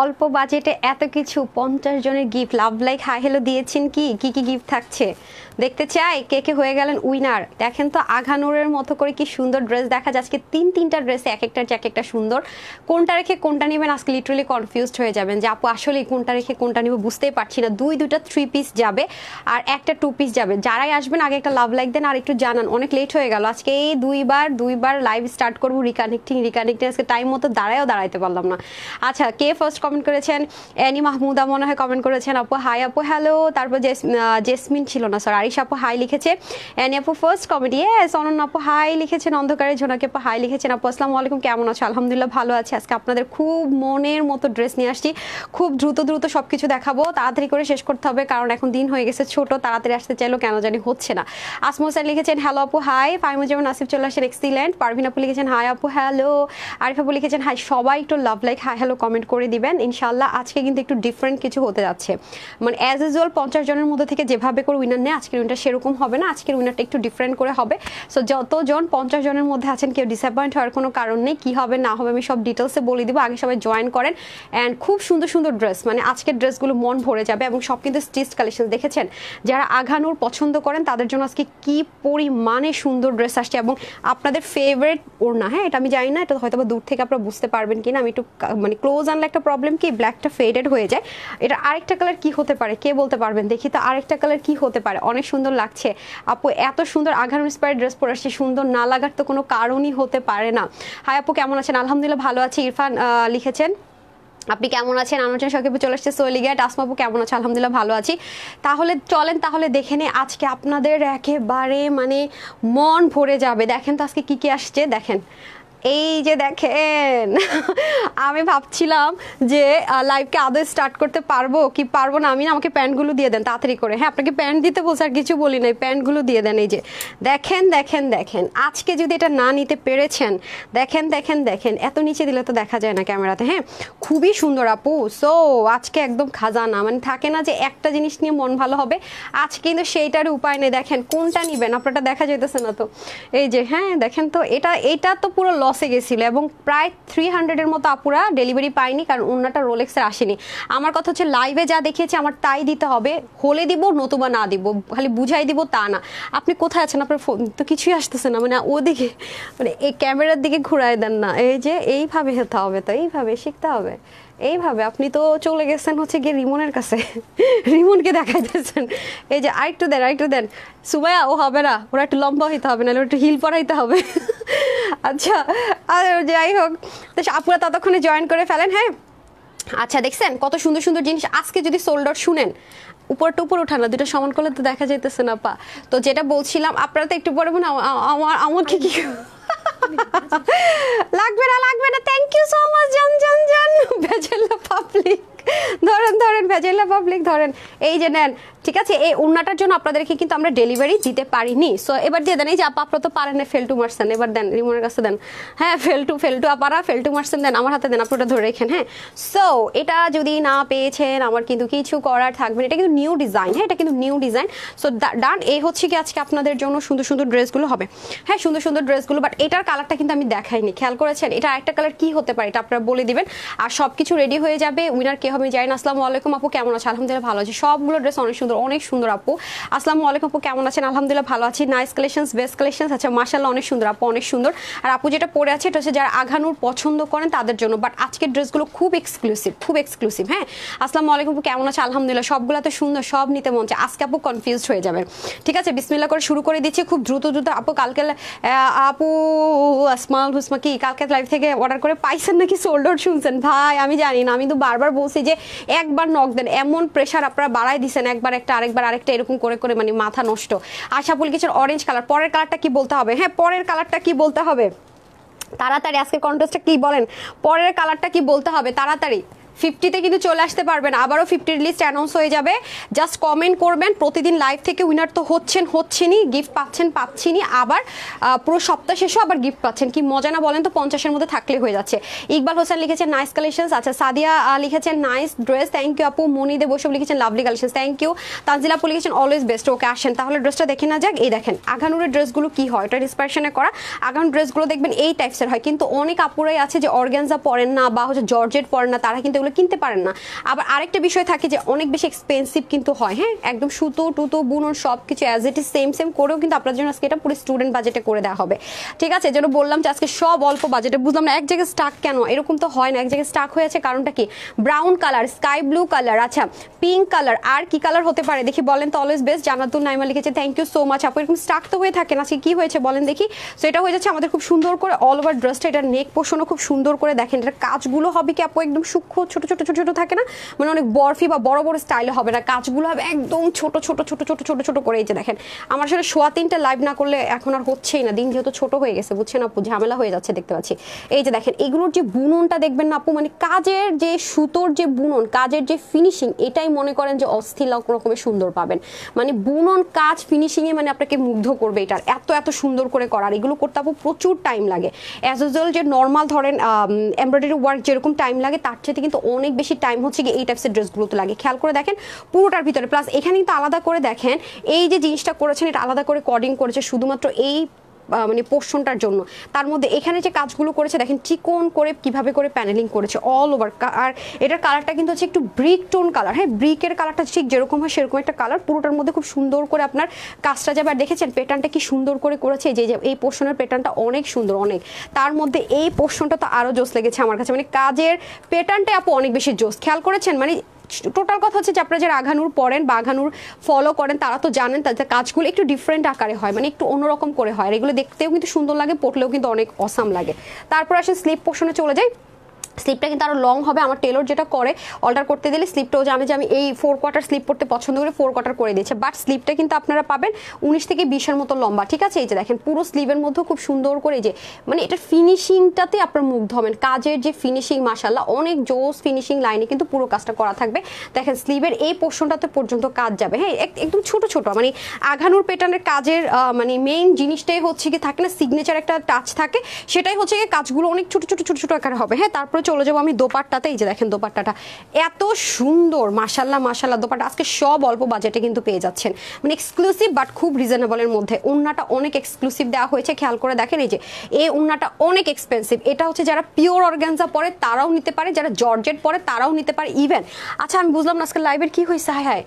অল্প বাজেটে এত কিছু পঞ্চাশ জনের gift love like hi hello দিয়েছেন কি কি কি গিফট থাকছে দেখতে চাই কে কে হয়ে গেলেন উইনার দেখেন তো আঘানুরের মতো করে কি সুন্দর ড্রেস দেখা যায় আজকে তিন তিনটা ড্রেসে এক একটা যে এক একটা সুন্দর কোনটা রেখে কোনটা নেবেন আজকে লিটারালি কনফিউজড হয়ে যাবেন যে আপু আসলে কোনটা রেখে কোনটা নেব বুঝতেই পারছি না দুই দুটা থ্রি পিস যাবে আর একটা টু পিস যাবে যারাই আসবেন আগে একটা লাভ লাইক দেন আর একটু জানান অনেক লেট হয়ে গেল আজকে এই দুইবার দুইবার লাইভ স্টার্ট করবো রিকানেক্টিং রিকানেক্টিং আজকে টাইম মতো দাঁড়ায়ও দাঁড়াইতে পারলাম না আচ্ছা কে ফার্স্ট কমেন্ট করেছেন অ্যানি মাহমুদা মনে হয় কমেন্ট করেছেন আপু হাই আপু হ্যালো তারপর জেসমিন ছিল না স্যার বারিশ আপু হাই লিখেছে অ্যানি আপু ফার্স্ট কমেডি এস অনন্য আপু হাই লিখেছেন অন্ধকারে ঝোনাকে আপু হাই লিখেছেন আপু আসসালামু আলাইকুম কেমন আছো আলহামদুলিল্লাহ ভালো আছে আজকে আপনাদের খুব মনের মতো ড্রেস নিয়ে আসছি খুব দ্রুত দ্রুত সব কিছু দেখাবো তাড়াতাড়ি করে শেষ করতে হবে কারণ এখন দিন হয়ে গেছে ছোট তাড়াতাড়ি আসতে চাইলো কেন জানি হচ্ছে না আসমো স্যার লিখেছেন হ্যালো আপু হাই যেমন আসিফ চলে আসেন এক্সিলেন্ট পারভিন আপু লিখেছেন হাই আপু হ্যালো আরিফ আপু লিখেছেন হাই সবাই একটু love like hi hello comment করে দিবেন ইনশাল্লাহ আজকে কিন্তু একটু ডিফারেন্ট কিছু হতে যাচ্ছে মানে অ্যাজ ইউজুয়াল পঞ্চাশ জনের মধ্যে থেকে যেভাবে করে উইনার নেয় আজকে আজকের উইনার সেরকম হবে না আজকের উইনারটা একটু ডিফারেন্ট করে হবে সো যতজন পঞ্চাশ জনের মধ্যে আছেন কেউ ডিসঅ্যাপয়েন্ট হওয়ার কোনো কারণ নেই কী হবে না হবে আমি সব ডিটেলসে বলে দিব আগে সবাই জয়েন করেন অ্যান্ড খুব সুন্দর সুন্দর ড্রেস মানে আজকের ড্রেসগুলো মন ভরে যাবে এবং সব কিন্তু স্টিচ কালেকশন দেখেছেন যারা আঘানোর পছন্দ করেন তাদের জন্য আজকে কি পরিমাণে সুন্দর ড্রেস আসছে এবং আপনাদের ফেভারেট না হ্যাঁ এটা আমি জানি না এটা হয়তো বা দূর থেকে আপনারা বুঝতে পারবেন কিনা আমি একটু মানে ক্লোজ আনলে একটা প্রবলেম কি ব্ল্যাকটা ফেডেড হয়ে যায় এটা আরেকটা কালার কি হতে পারে কে বলতে পারবেন দেখি তো আরেকটা কালার কি হতে পারে অনেক অনেক সুন্দর লাগছে আপু এত সুন্দর আঘার ইন্সপায়ার ড্রেস পরে আসছে সুন্দর না লাগার তো কোনো কারণই হতে পারে না হাই আপু কেমন আছেন আলহামদুলিল্লাহ ভালো আছে ইরফান লিখেছেন আপনি কেমন আছেন আনোচন সঙ্গে চলে আসছে সোয়েলিগা টাসমাপু কেমন আছে আলহামদুলিল্লাহ ভালো আছি তাহলে চলেন তাহলে দেখে নে আজকে আপনাদের একেবারে মানে মন ভরে যাবে দেখেন তো আজকে কী কী আসছে দেখেন এই যে দেখেন আমি ভাবছিলাম যে লাইভকে আদৌ স্টার্ট করতে পারবো কি পারবো না আমি না আমাকে প্যান্টগুলো দিয়ে দেন তাড়াতাড়ি করে হ্যাঁ আপনাকে প্যান্ট দিতে বলছে আর কিছু বলি নাই প্যান্টগুলো দিয়ে দেন এই যে দেখেন দেখেন দেখেন আজকে যদি এটা না নিতে পেরেছেন দেখেন দেখেন দেখেন এত নিচে দিলে তো দেখা যায় না ক্যামেরাতে হ্যাঁ খুবই সুন্দর আপু সো আজকে একদম খাজানা মানে থাকে না যে একটা জিনিস নিয়ে মন ভালো হবে আজকে কিন্তু সেইটার উপায় নেই দেখেন কোনটা নিবেন আপনারটা দেখা যেতেছে না তো এই যে হ্যাঁ দেখেন তো এটা এটা তো পুরো লস লসে গেছিলো এবং প্রায় থ্রি হান্ড্রেডের মতো আপুরা ডেলিভারি পায়নি কারণ ওনাটা রোলেক্সের আসেনি আমার কথা হচ্ছে লাইভে যা দেখিয়েছে আমার তাই দিতে হবে হলে দিব নতুবা না দিব খালি বুঝাই দিব তা না আপনি কোথায় আছেন আপনার ফোন তো কিছুই আসতেছে না মানে ওদিকে মানে এই ক্যামেরার দিকে ঘুরায় দেন না এই যে এইভাবে হতে হবে তো এইভাবে শিখতে হবে এইভাবে আপনি তো চলে গেছেন হচ্ছে গিয়ে রিমনের কাছে রিমনকে দেখাইতেছেন এই যে আরেকটু দেন আরেকটু দেন সুমায়া ও হবে না ওরা একটু লম্বা হইতে হবে না একটু হিল পরাইতে হবে আচ্ছা আর যাই হোক তো আপুরা ততক্ষণে জয়েন করে ফেলেন হ্যাঁ আচ্ছা দেখছেন কত সুন্দর সুন্দর জিনিস আজকে যদি সোল্ডার শুনেন উপর টুপুর উঠানো দুটো সমান করলে তো দেখা যাইতেছে না পা তো যেটা বলছিলাম আপনারা তো একটু পরে মনে আমার আমাকে কি লাগবে না লাগবে না থ্যাংক ইউ সো মাচ জন জন জন ভেজেলা পাবলিক ধরেন ধরেন ভেজাইলা পাবলিক ধরেন এই যে নেন ঠিক আছে এই উন্নাটার জন্য আপনাদেরকে কিন্তু আমরা ডেলিভারি দিতে পারিনি সো এবার দিয়ে দেন এই যে আপা আপনার তো পারেন না ফেলটু মারছেন এবার দেন রিমনের কাছে দেন হ্যাঁ ফেলটু ফেলটু আপারা ফেলটু মারছেন দেন আমার হাতে দেন আপনি ওটা ধরে রেখেন হ্যাঁ সো এটা যদি না পেয়েছেন আমার কিন্তু কিছু করার থাকবে না এটা কিন্তু নিউ ডিজাইন হ্যাঁ এটা কিন্তু নিউ ডিজাইন সো ডান এই হচ্ছে কি আজকে আপনাদের জন্য সুন্দর সুন্দর ড্রেসগুলো হবে হ্যাঁ সুন্দর সুন্দর ড্রেসগুলো বাট এটার কালারটা কিন্তু আমি দেখাইনি খেয়াল করেছেন এটা একটা কালার কি হতে পারে এটা আপনারা বলে দিবেন আর সব কিছু রেডি হয়ে যাবে উইনার কে আমি জাইন না আসসালামু আলাইকুম আপু কেমন আছে আলহামদুলিল্লাহ ভালো আছে সবগুলো ড্রেস অনেক সুন্দর অনেক সুন্দর আপু আসসালামু আলাইকুম আপু কেমন আছেন আলহামদুলিল্লাহ ভালো আছি নাইস কালেকশনস বেস্ট কালেকশনস আচ্ছা মাশাল্লাহ অনেক সুন্দর আপু অনেক সুন্দর আর আপু যেটা পরে আছে এটা হচ্ছে যারা আঘানুর পছন্দ করেন তাদের জন্য বাট আজকের ড্রেসগুলো খুব এক্সক্লুসিভ খুব এক্সক্লুসিভ হ্যাঁ আসসালামু আলাইকুম আপু কেমন আছে আলহামদুলিল্লাহ সবগুলো তো সুন্দর সব নিতে মন চায় আজকে আপু কনফিউজ হয়ে যাবেন ঠিক আছে বিসমিল্লা করে শুরু করে দিচ্ছি খুব দ্রুত দ্রুত আপু কালকে আপু আসমাল হুসমা কি কালকে লাইভ থেকে অর্ডার করে পাইছেন নাকি সোল্ড আউট শুনছেন ভাই আমি জানি না আমি তো বারবার বলছি যে একবার নক দেন এমন প্রেশার আপনারা বাড়াই দিচ্ছেন একবার একটা আরেকবার আরেকটা এরকম করে করে মানে মাথা নষ্ট আশা কিছু অরেঞ্জ কালার পরের কালারটা কি বলতে হবে হ্যাঁ পরের কালারটা কি বলতে হবে তাড়াতাড়ি আজকে কন্টেস্টটা কি বলেন পরের কালারটা কি বলতে হবে তাড়াতাড়ি ফিফটিতে কিন্তু চলে আসতে পারবেন আবারও ফিফটির লিস্ট অ্যানাউন্স হয়ে যাবে জাস্ট কমেন্ট করবেন প্রতিদিন লাইভ থেকে উইনার তো হচ্ছেন হচ্ছেনই গিফট পাচ্ছেন পাচ্ছেনই আবার পুরো সপ্তাহ শেষেও আবার গিফট পাচ্ছেন কি মজা না বলেন তো পঞ্চাশের মধ্যে থাকলে হয়ে যাচ্ছে ইকবাল হোসেন লিখেছেন নাইস কালেকশনস আচ্ছা সাদিয়া লিখেছেন নাইস ড্রেস থ্যাংক ইউ আপু মনিদে বসব লিখেছেন lovely collections thank you Tanzila আপু লিখেছেন অলওয়েজ বেস্ট ওকে আসেন তাহলে ড্রেসটা দেখে না যাক এই দেখেন আঘানুরের ড্রেসগুলো কি হয় এটা ইন্সপারেশনে করা আঘান ড্রেসগুলো দেখবেন এই টাইপসের হয় কিন্তু অনেক আপুরাই আছে যে অর্গ্যানজা পরেন না বা হচ্ছে জর্জেট পরেন না তারা কিন্তু সেগুলো কিনতে পারেন না আবার আরেকটা বিষয় থাকে যে অনেক বেশি এক্সপেন্সিভ কিন্তু হয় হ্যাঁ একদম সুতো টুতো বুনন সব কিছু as it is same same করেও কিন্তু আপনার জন্য আজকে এটা পুরো স্টুডেন্ট বাজেটে করে দেওয়া হবে ঠিক আছে যেন বললাম যে আজকে সব অল্প বাজেটে বুঝলাম না এক জায়গায় স্টাক কেন এরকম তো হয় না এক জায়গায় স্টাক হয়ে আছে কারণটা কি brown colour sky blue colour আচ্ছা পিঙ্ক কালার আর কি কালার হতে পারে দেখি বলেন তো অলওয়েজ বেস্ট জানাতুল নাইমা লিখেছে থ্যাংক ইউ সো মাচ আপু এরকম স্টাক তো হয়ে থাকে না আজকে কি হয়েছে বলেন দেখি সো এটা হয়ে যাচ্ছে আমাদের খুব সুন্দর করে অল ওভার ড্রেসটা এটার নেক পোষণও খুব সুন্দর করে দেখেন এটার কাজগুলো হবে কি আপু একদম সূক্ষ্ম ছোট ছোট ছোট ছোট থাকে না মানে অনেক বরফি বা বড় বড় স্টাইলে হবে না কাজগুলো হবে একদম ছোট ছোট ছোট ছোট ছোট ছোট করে এই যে দেখেন আমার সাথে সোয়া তিনটা লাইভ না করলে এখন আর হচ্ছেই না দিন যেহেতু ছোট হয়ে গেছে বুঝছেন আপু ঝামেলা হয়ে যাচ্ছে দেখতে পাচ্ছি এই যে দেখেন এগুলোর যে বুননটা দেখবেন না আপু মানে কাজের যে সুতোর যে বুনন কাজের যে ফিনিশিং এটাই মনে করেন যে অস্থির রকমের সুন্দর পাবেন মানে বুনন কাজ ফিনিশিংয়ে মানে আপনাকে মুগ্ধ করবে এটার এত এত সুন্দর করে করার এগুলো করতে আপু প্রচুর টাইম লাগে অ্যাজ ইউজুয়াল যে নর্মাল ধরেন এমব্রয়ডারি ওয়ার্ক যেরকম টাইম লাগে তার চেয়ে কিন্তু অনেক বেশি টাইম হচ্ছে গিয়ে এই টাইপসের ড্রেসগুলোতে লাগে খেয়াল করে দেখেন পুরোটার ভিতরে প্লাস এখানে কিন্তু আলাদা করে দেখেন এই যে জিনিসটা করেছেন এটা আলাদা করে কডিং করেছে শুধুমাত্র এই মানে পোর্শনটার জন্য তার মধ্যে এখানে যে কাজগুলো করেছে দেখেন চিকন করে কিভাবে করে প্যানেলিং করেছে অল ওভার আর এটার কালারটা কিন্তু হচ্ছে একটু ব্রিক টোন কালার হ্যাঁ ব্রিকের কালারটা ঠিক যেরকম হয় সেরকম একটা কালার পুরোটার মধ্যে খুব সুন্দর করে আপনার কাজটা আর দেখেছেন প্যাটার্নটা কি সুন্দর করে করেছে যে এই পোর্শনের প্যাটার্নটা অনেক সুন্দর অনেক তার মধ্যে এই পোর্শনটা তো আরও জোস লেগেছে আমার কাছে মানে কাজের প্যাটার্নটা আপু অনেক বেশি জোস খেয়াল করেছেন মানে টোটাল কথা হচ্ছে যে আপনারা যারা আঘানুর পড়েন বা আঘানুর ফলো করেন তারা তো জানেন তাদের কাজগুলো একটু ডিফারেন্ট আকারে হয় মানে একটু অন্যরকম করে হয় আর এগুলো দেখতেও কিন্তু সুন্দর লাগে পড়লেও কিন্তু অনেক অসাম লাগে তারপর আসে স্লিপ পোষণে চলে যায় স্লিপটা কিন্তু আরও লং হবে আমার টেলর যেটা করে অর্ডার করতে দিলে স্লিপটাও জানে যে আমি এই ফোর কোয়ার্টার স্লিপ করতে পছন্দ করে ফোর কোয়ার্টার করে দিয়েছে বাট স্লিপটা কিন্তু আপনারা পাবেন উনিশ থেকে বিশের মতো লম্বা ঠিক আছে এই যে দেখেন পুরো স্লিভের মধ্যেও খুব সুন্দর করে যে মানে এটা ফিনিশিংটাতে আপনার মুগ্ধ হবেন কাজের যে ফিনিশিং মাসাল্লাহ অনেক জোস ফিনিশিং লাইনে কিন্তু পুরো কাজটা করা থাকবে দেখেন স্লিভের এই পোর্শনটাতে পর্যন্ত কাজ যাবে হ্যাঁ একদম ছোট ছোট মানে আঘানুর প্যাটার্নের কাজের মানে মেইন জিনিসটাই হচ্ছে কি থাকে না সিগনেচার একটা টাচ থাকে সেটাই হচ্ছে কাজগুলো অনেক ছোট ছোট ছোট ছোট আকারে হবে হ্যাঁ তারপর চলে যাবো আমি দোপাট্টাতে এই যে দেখেন দোপাট্টাটা এত সুন্দর মাসাল্লাহ মাসাল্লাহ দোপাট্টা আজকে সব অল্প বাজেটে কিন্তু পেয়ে যাচ্ছেন মানে এক্সক্লুসিভ বাট খুব রিজনেবলের মধ্যে উন্নাটা অনেক এক্সক্লুসিভ দেওয়া হয়েছে খেয়াল করে দেখেন এই যে এই উন্নাটা অনেক এক্সপেন্সিভ এটা হচ্ছে যারা পিওর অর্গ্যানজা পরে তারাও নিতে পারে যারা জর্জেট পরে তারাও নিতে পারে ইভেন আচ্ছা আমি বুঝলাম না আজকে লাইভের কী হয়েছে হ্যাঁ হ্যাঁ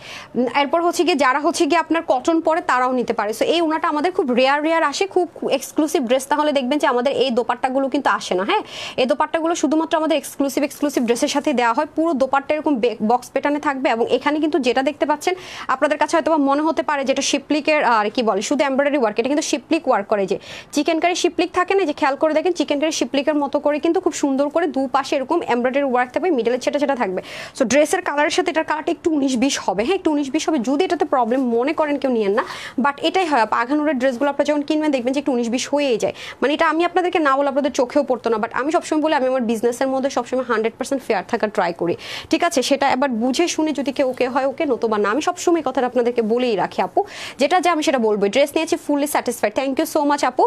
এরপর হচ্ছে গিয়ে যারা হচ্ছে গিয়ে আপনার কটন পরে তারাও নিতে পারে সো এই উনাটা আমাদের খুব রেয়ার রেয়ার আসে খুব এক্সক্লুসিভ ড্রেস তাহলে দেখবেন যে আমাদের এই দোপাট্টাগুলো কিন্তু আসে না হ্যাঁ এই দোপাট্টাগুলো শুধুমাত্র আমাদের এক্সক্লুসিভ এক্সক্লুসিভ ড্রেসের সাথে দেওয়া হয় পুরো দোপারটা এরকম বক্স প্যাটার্নে থাকবে এবং এখানে কিন্তু যেটা দেখতে পাচ্ছেন আপনাদের কাছে হয়তো মনে হতে পারে যেটা শিপলিকের আর কি বলে শুধু এমব্রয়ডারি ওয়ার্ক এটা কিন্তু শিপলিক ওয়ার্ক করে যে চিকেন কারি শিপলিক থাকে না যে খেয়াল করে দেখেন চিকেন কারি শিপলিকের মতো করে কিন্তু খুব সুন্দর করে দু পাশে এরকম এমব্রয়ডারি ওয়ার্ক থাকবে মিডলে সেটা সেটা থাকবে সো ড্রেসের কালারের সাথে এটার কালারটা একটু উনিশ বিশ হবে হ্যাঁ একটু উনিশ বিশ হবে যদি এটাতে প্রবলেম মনে করেন কেউ নিয়েন না বাট এটাই হয় আঘানুরের ড্রেসগুলো আপনারা যখন কিনবেন দেখবেন যে একটু উনিশ বিশ হয়েই যায় মানে এটা আমি আপনাদেরকে না বলে আপনাদের চোখেও পড়তো না বাট আমি সবসময় বলে আমি আমার বিজনেসের মধ্যে সবসময় হান্ড্রেড পার্সেন্ট ফেয়ার থাকা ট্রাই করি ঠিক আছে সেটা এবার বুঝে শুনে যদি কেউ ওকে হয় ওকে নতুবা না আমি সবসময় কথাটা আপনাদেরকে বলেই রাখি আপু যেটা যে আমি সেটা বলবো ড্রেস নিয়েছি fully satisfied thank you so much আপু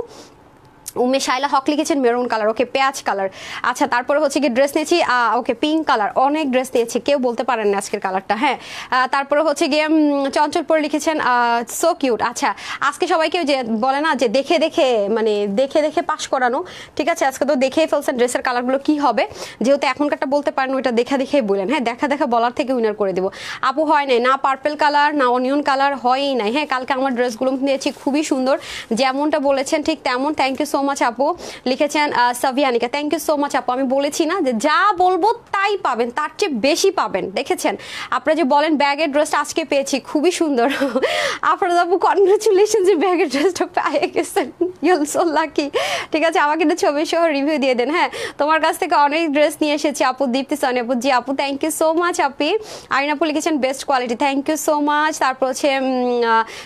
উমে শাইলা হক লিখেছেন মেরুন কালার ওকে পেঁয়াজ কালার আচ্ছা তারপরে হচ্ছে কি ড্রেস নিয়েছি ওকে পিঙ্ক কালার অনেক ড্রেস নিয়েছি কেউ বলতে পারেন না আজকের কালারটা হ্যাঁ তারপরে হচ্ছে গিয়ে চঞ্চল পরে লিখেছেন সো কিউট আচ্ছা আজকে সবাইকে যে বলে না যে দেখে দেখে মানে দেখে দেখে পাস করানো ঠিক আছে আজকে তো দেখেই ফেলছেন ড্রেসের কালারগুলো কি হবে যেহেতু এখনকারটা বলতে পারেন ওইটা দেখা দেখেই বলেন হ্যাঁ দেখা দেখা বলার থেকে উইনার করে দেবো আপু হয় নাই না পার্পেল কালার না অনিয়ন কালার হয়ই নাই হ্যাঁ কালকে আমার ড্রেসগুলো নিয়েছি খুবই সুন্দর যেমনটা বলেছেন ঠিক তেমন থ্যাংক ইউ সো মাচ আপু লিখেছেন Savianika thank you so much আপু আমি বলেছি না যে যা বলবো তাই পাবেন তার চেয়ে বেশি পাবেন দেখেছেন আপনারা যে বলেন ব্যাগের ড্রেসটা আজকে পেয়েছি খুবই সুন্দর আপনারা আপু কনগ্রেচুলেশন যে ব্যাগের ড্রেসটা পেয়ে গেছেন ইউল সো লাকি ঠিক আছে আমাকে একটা ছবি সহ রিভিউ দিয়ে দেন হ্যাঁ তোমার কাছ থেকে অনেক ড্রেস নিয়ে এসেছি আপু দীপ্তি সনি আপু জি আপু থ্যাংক ইউ সো মাচ আপি আইন আপু লিখেছেন best quality thank you so much তারপর হচ্ছে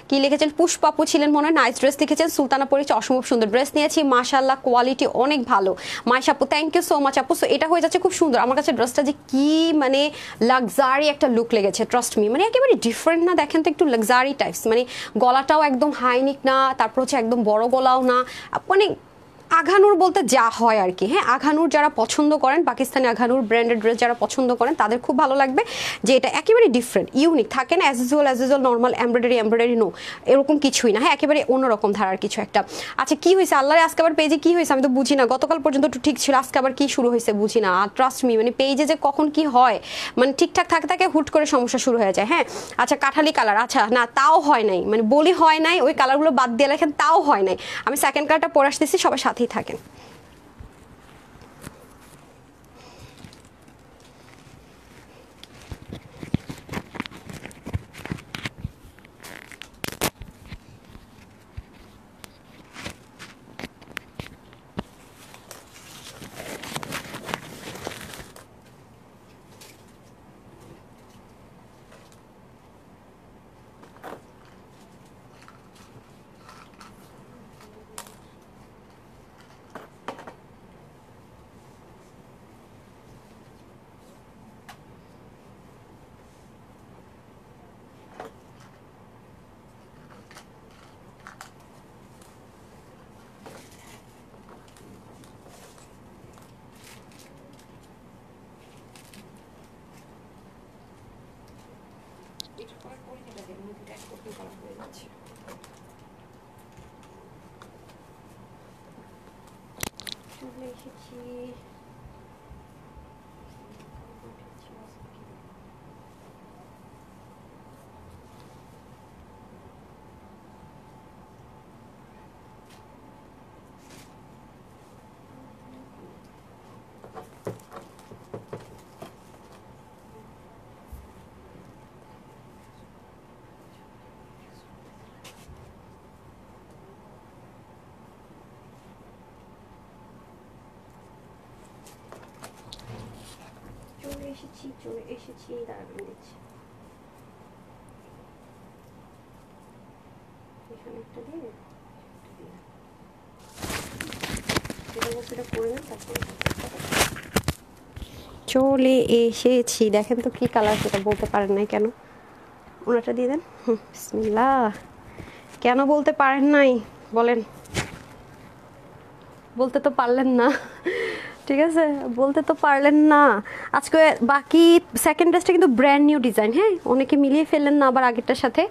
কি লিখেছেন পুষ্পাপু ছিলেন মনে হয় নাইস ড্রেস লিখেছেন সুলতানা পরিচয় অসম্ভব সুন্দর ড্রেস নিয়েছি মাশাল্লাহ কোয়ালিটি অনেক ভালো মাইশ আপু থ্যাংক ইউ সো মাচ আপু সো এটা হয়ে যাচ্ছে খুব সুন্দর আমার কাছে ড্রেসটা যে কি মানে লাক্সারি একটা লুক লেগেছে ট্রাস্ট মি মানে একেবারে ডিফারেন্ট না দেখেন তো একটু লাক্সারি টাইপস মানে গলাটাও একদম হাইনিক না তারপর হচ্ছে একদম বড় গলাও না মানে আঘানুর বলতে যা হয় আর কি হ্যাঁ আঘানুর যারা পছন্দ করেন পাকিস্তানি আঘানুর ব্র্যান্ডেড ড্রেস যারা পছন্দ করেন তাদের খুব ভালো লাগবে যে এটা একেবারে ডিফারেন্ট ইউনিক থাকে না as usual as usual normal embroidery embroidery no এরকম কিছুই না হ্যাঁ একেবারে অন্যরকম ধারার কিছু একটা আচ্ছা কি হয়েছে আল্লাহর আজকে আবার পেজে কি হয়েছে আমি তো বুঝি না গতকাল পর্যন্ত একটু ঠিক ছিল আজকে আবার কি শুরু হয়েছে বুঝি না ট্রাস্ট মি মানে পেজে যে কখন কি হয় মানে ঠিকঠাক থাকে থাকে হুট করে সমস্যা শুরু হয়ে যায় হ্যাঁ আচ্ছা কাঠালি কালার আচ্ছা না তাও হয় নাই মানে বলি হয় নাই ওই কালারগুলো বাদ দিয়ে লেখেন তাও হয় নাই আমি সেকেন্ড কালারটা পরে আসতেছি সবার সাথে সাথেই থাকেন এসেছি দাঁড়াবেন দিচ্ছি এখানে একটা দিয়ে একটা দিয়ে সেটা চলে এসেছি দেখেন তো কি কালার সেটা বলতে পারেন নাই কেন ওনাটা দিয়ে দেন কেন বলতে পারেন নাই বলেন বলতে তো পারলেন না ঠিক আছে বলতে তো পারলেন না আজকে বাকি সেকেন্ড ড্রেসটা কিন্তু ব্র্যান্ড নিউ ডিজাইন হ্যাঁ অনেকে মিলিয়ে ফেললেন না আবার আগেরটার সাথে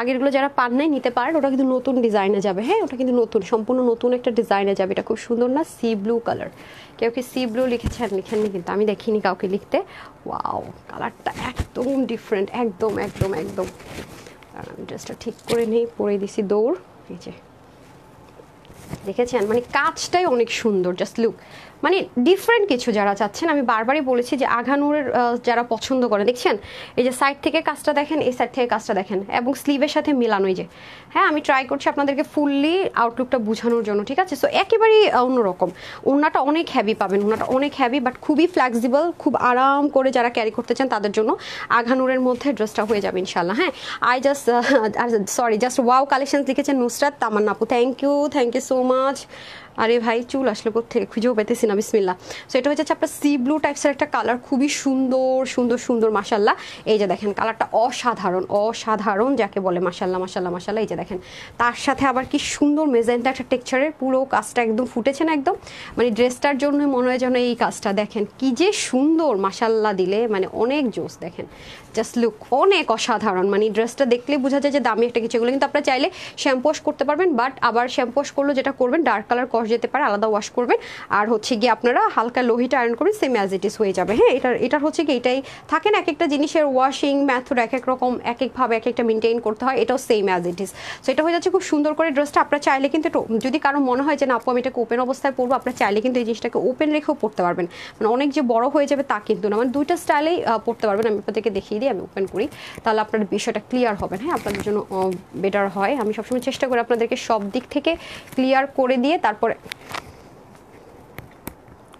আগেরগুলো যারা পান নাই নিতে পারেন ওটা কিন্তু নতুন ডিজাইনে যাবে হ্যাঁ ওটা কিন্তু নতুন সম্পূর্ণ নতুন একটা ডিজাইনে যাবে এটা খুব সুন্দর না সি ব্লু কালার কেউ কি সি ব্লু লিখেছেন লিখেননি কিন্তু আমি দেখিনি কাউকে লিখতে ওয়াও কালারটা একদম ডিফারেন্ট একদম একদম একদম আমি ড্রেসটা ঠিক করে নিই পরে দিছি দৌড় এই যে দেখেছেন মানে কাজটাই অনেক সুন্দর জাস্ট লুক মানে ডিফারেন্ট কিছু যারা চাচ্ছেন আমি বারবারই বলেছি যে আঘানুরের যারা পছন্দ করে দেখছেন এই যে সাইড থেকে কাজটা দেখেন এই সাইড থেকে কাজটা দেখেন এবং স্লিভের সাথে মেলানোই যে হ্যাঁ আমি ট্রাই করছি আপনাদেরকে ফুললি আউটলুকটা বোঝানোর জন্য ঠিক আছে সো একেবারেই অন্যরকম ওনাটা অনেক হ্যাভি পাবেন ওনাটা অনেক হ্যাভি বাট খুবই ফ্লেক্সিবল খুব আরাম করে যারা ক্যারি করতে চান তাদের জন্য আঘানুরের মধ্যে ড্রেসটা হয়ে যাবে ইনশাল্লাহ হ্যাঁ I just sorry just wow collection লিখেছেন নুসরাত তামান্নাপু thank you thank you so much আরে ভাই চুল আসলে থেকে খুঁজেও পেতেছি না বিসমিল্লা সো এটা হচ্ছে আপনার সি ব্লু টাইপসের একটা কালার খুবই সুন্দর সুন্দর সুন্দর মাসাল্লাহ এই যে দেখেন কালারটা অসাধারণ অসাধারণ যাকে বলে মাসাল্লাহ মাসাল্লাহ মাসাল্লাহ এই যে দেখেন তার সাথে আবার কি সুন্দর মেজেন্টা একটা টেক্সচারের পুরো কাজটা একদম ফুটেছে না একদম মানে ড্রেসটার জন্য মনে হয় যেন এই কাজটা দেখেন কি যে সুন্দর মাসাল্লাহ দিলে মানে অনেক জোস দেখেন জাস্ট লুক অনেক অসাধারণ মানে ড্রেসটা দেখলে বোঝা যায় যে দামি একটা কিছু এগুলো কিন্তু আপনারা চাইলে শ্যাম্পোশ করতে পারবেন বাট আবার শ্যাম্পোশ করলে যেটা করবেন ডার্ক কালার ওয়াশ যেতে পারে আলাদা ওয়াশ করবেন আর হচ্ছে গিয়ে আপনারা হালকা লোহিটা আয়রন করবেন সেম অ্যাজ ইট ইস হয়ে যাবে হ্যাঁ এটা এটা হচ্ছে কি এটাই থাকে না এক একটা জিনিসের ওয়াশিং ম্যাথড এক এক রকম এক একভাবে এক একটা মেনটেন করতে হয় এটাও same as it is so এটা হয়ে যাচ্ছে খুব সুন্দর করে ড্রেসটা আপনারা চাইলে কিন্তু একটু যদি কারো মনে হয় যে না আপু আমি এটাকে ওপেন অবস্থায় পরবো আপনারা চাইলে কিন্তু এই জিনিসটাকে ওপেন রেখেও পড়তে পারবেন মানে অনেক যে বড় হয়ে যাবে তা কিন্তু না মানে দুইটা স্টাইলেই পড়তে পারবেন আমি আপনাদেরকে দেখিয়ে দিই আমি ওপেন করি তাহলে আপনার বিষয়টা ক্লিয়ার হবেন হ্যাঁ আপনাদের জন্য বেটার হয় আমি সবসময় চেষ্টা করি আপনাদেরকে সব দিক থেকে ক্লিয়ার করে দিয়ে তারপর it.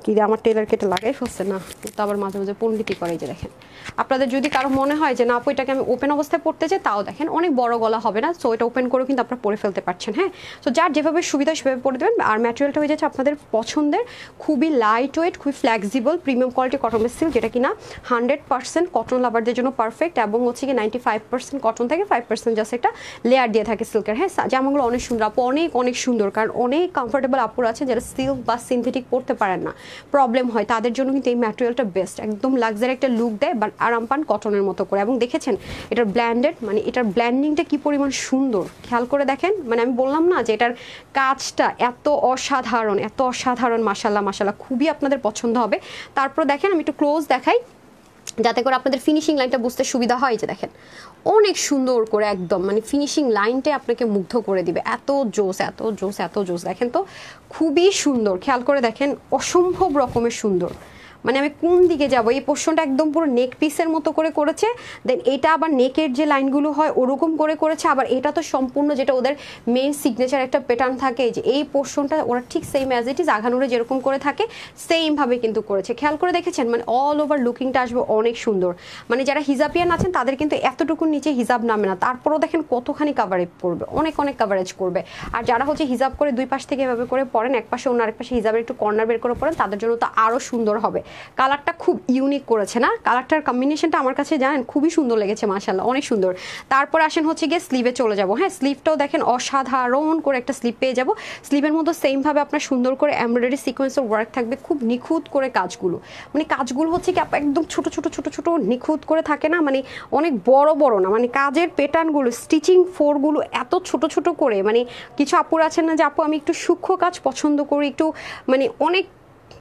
কি আমার টেলার কেটে লাগাই ফেলছে না তো আবার মাঝে মাঝে পণ্ডিতি করে যে দেখেন আপনাদের যদি কারো মনে হয় যে না আপু এটাকে আমি ওপেন অবস্থায় পড়তে চাই তাও দেখেন অনেক বড় গলা হবে না সো এটা ওপেন করেও কিন্তু আপনারা পরে ফেলতে পারছেন হ্যাঁ সো যার যেভাবে সুবিধা সেভাবে পরে দেবেন আর ম্যাটেরিয়ালটা হয়ে যাচ্ছে আপনাদের পছন্দের খুবই লাইট ওয়েট খুবই flexible premium quality cotton silk যেটা কিনা হান্ড্রেড পার্সেন্ট কটন লাভারদের জন্য পারফেক্ট এবং হচ্ছে কি নাইনটি ফাইভ পার্সেন্ট কটন থাকে ফাইভ পার্সেন্ট জাস্ট একটা লেয়ার দিয়ে থাকে সিল্কের হ্যাঁ যেমনগুলো অনেক সুন্দর আপু অনেক অনেক সুন্দর কারণ অনেক কমফোর্টেবল আপুর আছে যারা সিল্ক বা সিনথেটিক পরতে পারেন না প্রবলেম হয় তাদের জন্য কিন্তু এই ম্যাটেরিয়ালটা বেস্ট একদম লাক্সারি একটা লুক দেয় বাট আরাম পান কটনের মতো করে এবং দেখেছেন এটার ব্ল্যান্ডেড মানে এটার ব্ল্যান্ডিংটা কি পরিমাণ সুন্দর খেয়াল করে দেখেন মানে আমি বললাম না যে এটার কাজটা এত অসাধারণ এত অসাধারণ মাসাল্লাহ মাসাল্লাহ খুবই আপনাদের পছন্দ হবে তারপর দেখেন আমি একটু ক্লোজ দেখাই যাতে করে আপনাদের ফিনিশিং লাইনটা বুঝতে সুবিধা হয় যে দেখেন অনেক সুন্দর করে একদম মানে ফিনিশিং লাইনটাই আপনাকে মুগ্ধ করে দিবে এত জোস এত জোস এত জোস দেখেন তো খুবই সুন্দর খেয়াল করে দেখেন অসম্ভব রকমের সুন্দর মানে আমি কোন দিকে যাব এই পোর্শনটা একদম পুরো নেক পিসের মতো করে করেছে দেন এটা আবার নেকের যে লাইনগুলো হয় ওরকম করে করেছে আবার এটা তো সম্পূর্ণ যেটা ওদের মেন সিগনেচার একটা প্যাটার্ন থাকে যে এই পোর্শনটা ওরা ঠিক সেম অ্যাজ ইট ইজ আঘানুরে যেরকম করে থাকে সেমভাবে কিন্তু করেছে খেয়াল করে দেখেছেন মানে অল ওভার লুকিংটা আসবে অনেক সুন্দর মানে যারা হিজাবিয়ান আছেন তাদের কিন্তু এতটুকুর নিচে হিজাব নামে না তারপরও দেখেন কতখানি কাভারেজ করবে অনেক অনেক কাভারেজ করবে আর যারা হচ্ছে হিজাব করে দুই পাশ থেকে এভাবে করে পড়েন এক পাশে অন্য আরেক পাশে হিজাবের একটু কর্নার বের করে পড়েন তাদের জন্য তো আরও সুন্দর হবে কালারটা খুব ইউনিক করেছে না কালারটার কম্বিনেশনটা আমার কাছে জানেন খুবই সুন্দর লেগেছে মাসাল্লাহ অনেক সুন্দর তারপর আসেন হচ্ছে গিয়ে স্লিভে চলে যাব হ্যাঁ স্লিভটাও দেখেন অসাধারণ করে একটা স্লিভ পেয়ে যাব স্লিভের মতো সেমভাবে আপনার সুন্দর করে এমব্রয়ডারি সিকোয়েন্সের ওয়ার্ক থাকবে খুব নিখুঁত করে কাজগুলো মানে কাজগুলো হচ্ছে কি একদম ছোট ছোট ছোট ছোট নিখুঁত করে থাকে না মানে অনেক বড় বড় না মানে কাজের প্যাটার্নগুলো স্টিচিং ফোরগুলো এত ছোট ছোট করে মানে কিছু আপুর আছেন না যে আপু আমি একটু সূক্ষ্ম কাজ পছন্দ করি একটু মানে অনেক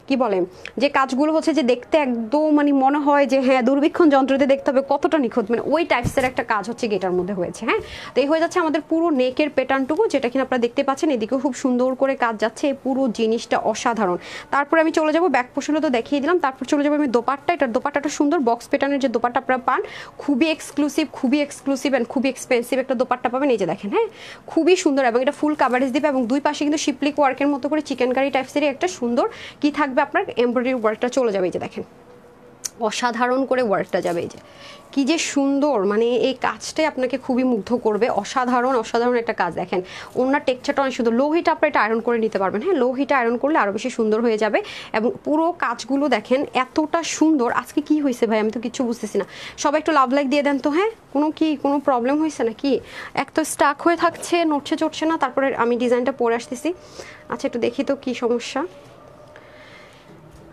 কি বলে যে কাজগুলো হচ্ছে যে দেখতে একদম মানে মনে হয় যে হ্যাঁ দুর্বীক্ষণ যন্ত্রতে দেখতে হবে কতটা নিখুঁত মানে ওই টাইপসের একটা কাজ হচ্ছে গেটার মধ্যে হয়েছে হ্যাঁ তো এই হয়ে যাচ্ছে আমাদের পুরো নেকের প্যাটার্নটুকু যেটা কিনা আপনারা দেখতে পাচ্ছেন এদিকেও খুব সুন্দর করে কাজ যাচ্ছে এই পুরো জিনিসটা অসাধারণ তারপরে আমি চলে যাব ব্যাক পোষণে তো দেখিয়ে দিলাম তারপর চলে যাবো আমি দোপাট্টা এটার দোপাট্টাটা সুন্দর বক্স প্যাটার্নের যে দোপাট্টা আপনারা পান খুবই এক্সক্লুসিভ খুবই এক্সক্লুসিভ অ্যান্ড খুবই এক্সপেন্সিভ একটা দোপাট্টা পাবেন এই যে দেখেন হ্যাঁ খুবই সুন্দর এবং এটা ফুল কাভারেজ দিবে এবং দুই পাশে কিন্তু শিপলিক ওয়ার্কের মতো করে চিকেন কারি টাইপসেরই একটা সুন্দর কি থাকবে থাকবে আপনার এমব্রয়ডারি ওয়ার্কটা চলে যাবে এই যে দেখেন অসাধারণ করে ওয়ার্কটা যাবে এই যে কি যে সুন্দর মানে এই কাজটাই আপনাকে খুবই মুগ্ধ করবে অসাধারণ অসাধারণ একটা কাজ দেখেন ওনার টেক্সচারটা অনেক সুন্দর লোহিটা আপনার এটা আয়রন করে নিতে পারবেন হ্যাঁ লোহিটা আয়রন করলে আরও বেশি সুন্দর হয়ে যাবে এবং পুরো কাজগুলো দেখেন এতটা সুন্দর আজকে কি হয়েছে ভাই আমি তো কিছু বুঝতেছি না সবাই একটু লাভ লাইক দিয়ে দেন তো হ্যাঁ কোনো কি কোনো প্রবলেম হয়েছে না কি এক তো স্টাক হয়ে থাকছে নড়ছে চড়ছে না তারপরে আমি ডিজাইনটা পরে আসতেছি আচ্ছা একটু দেখি তো কী সমস্যা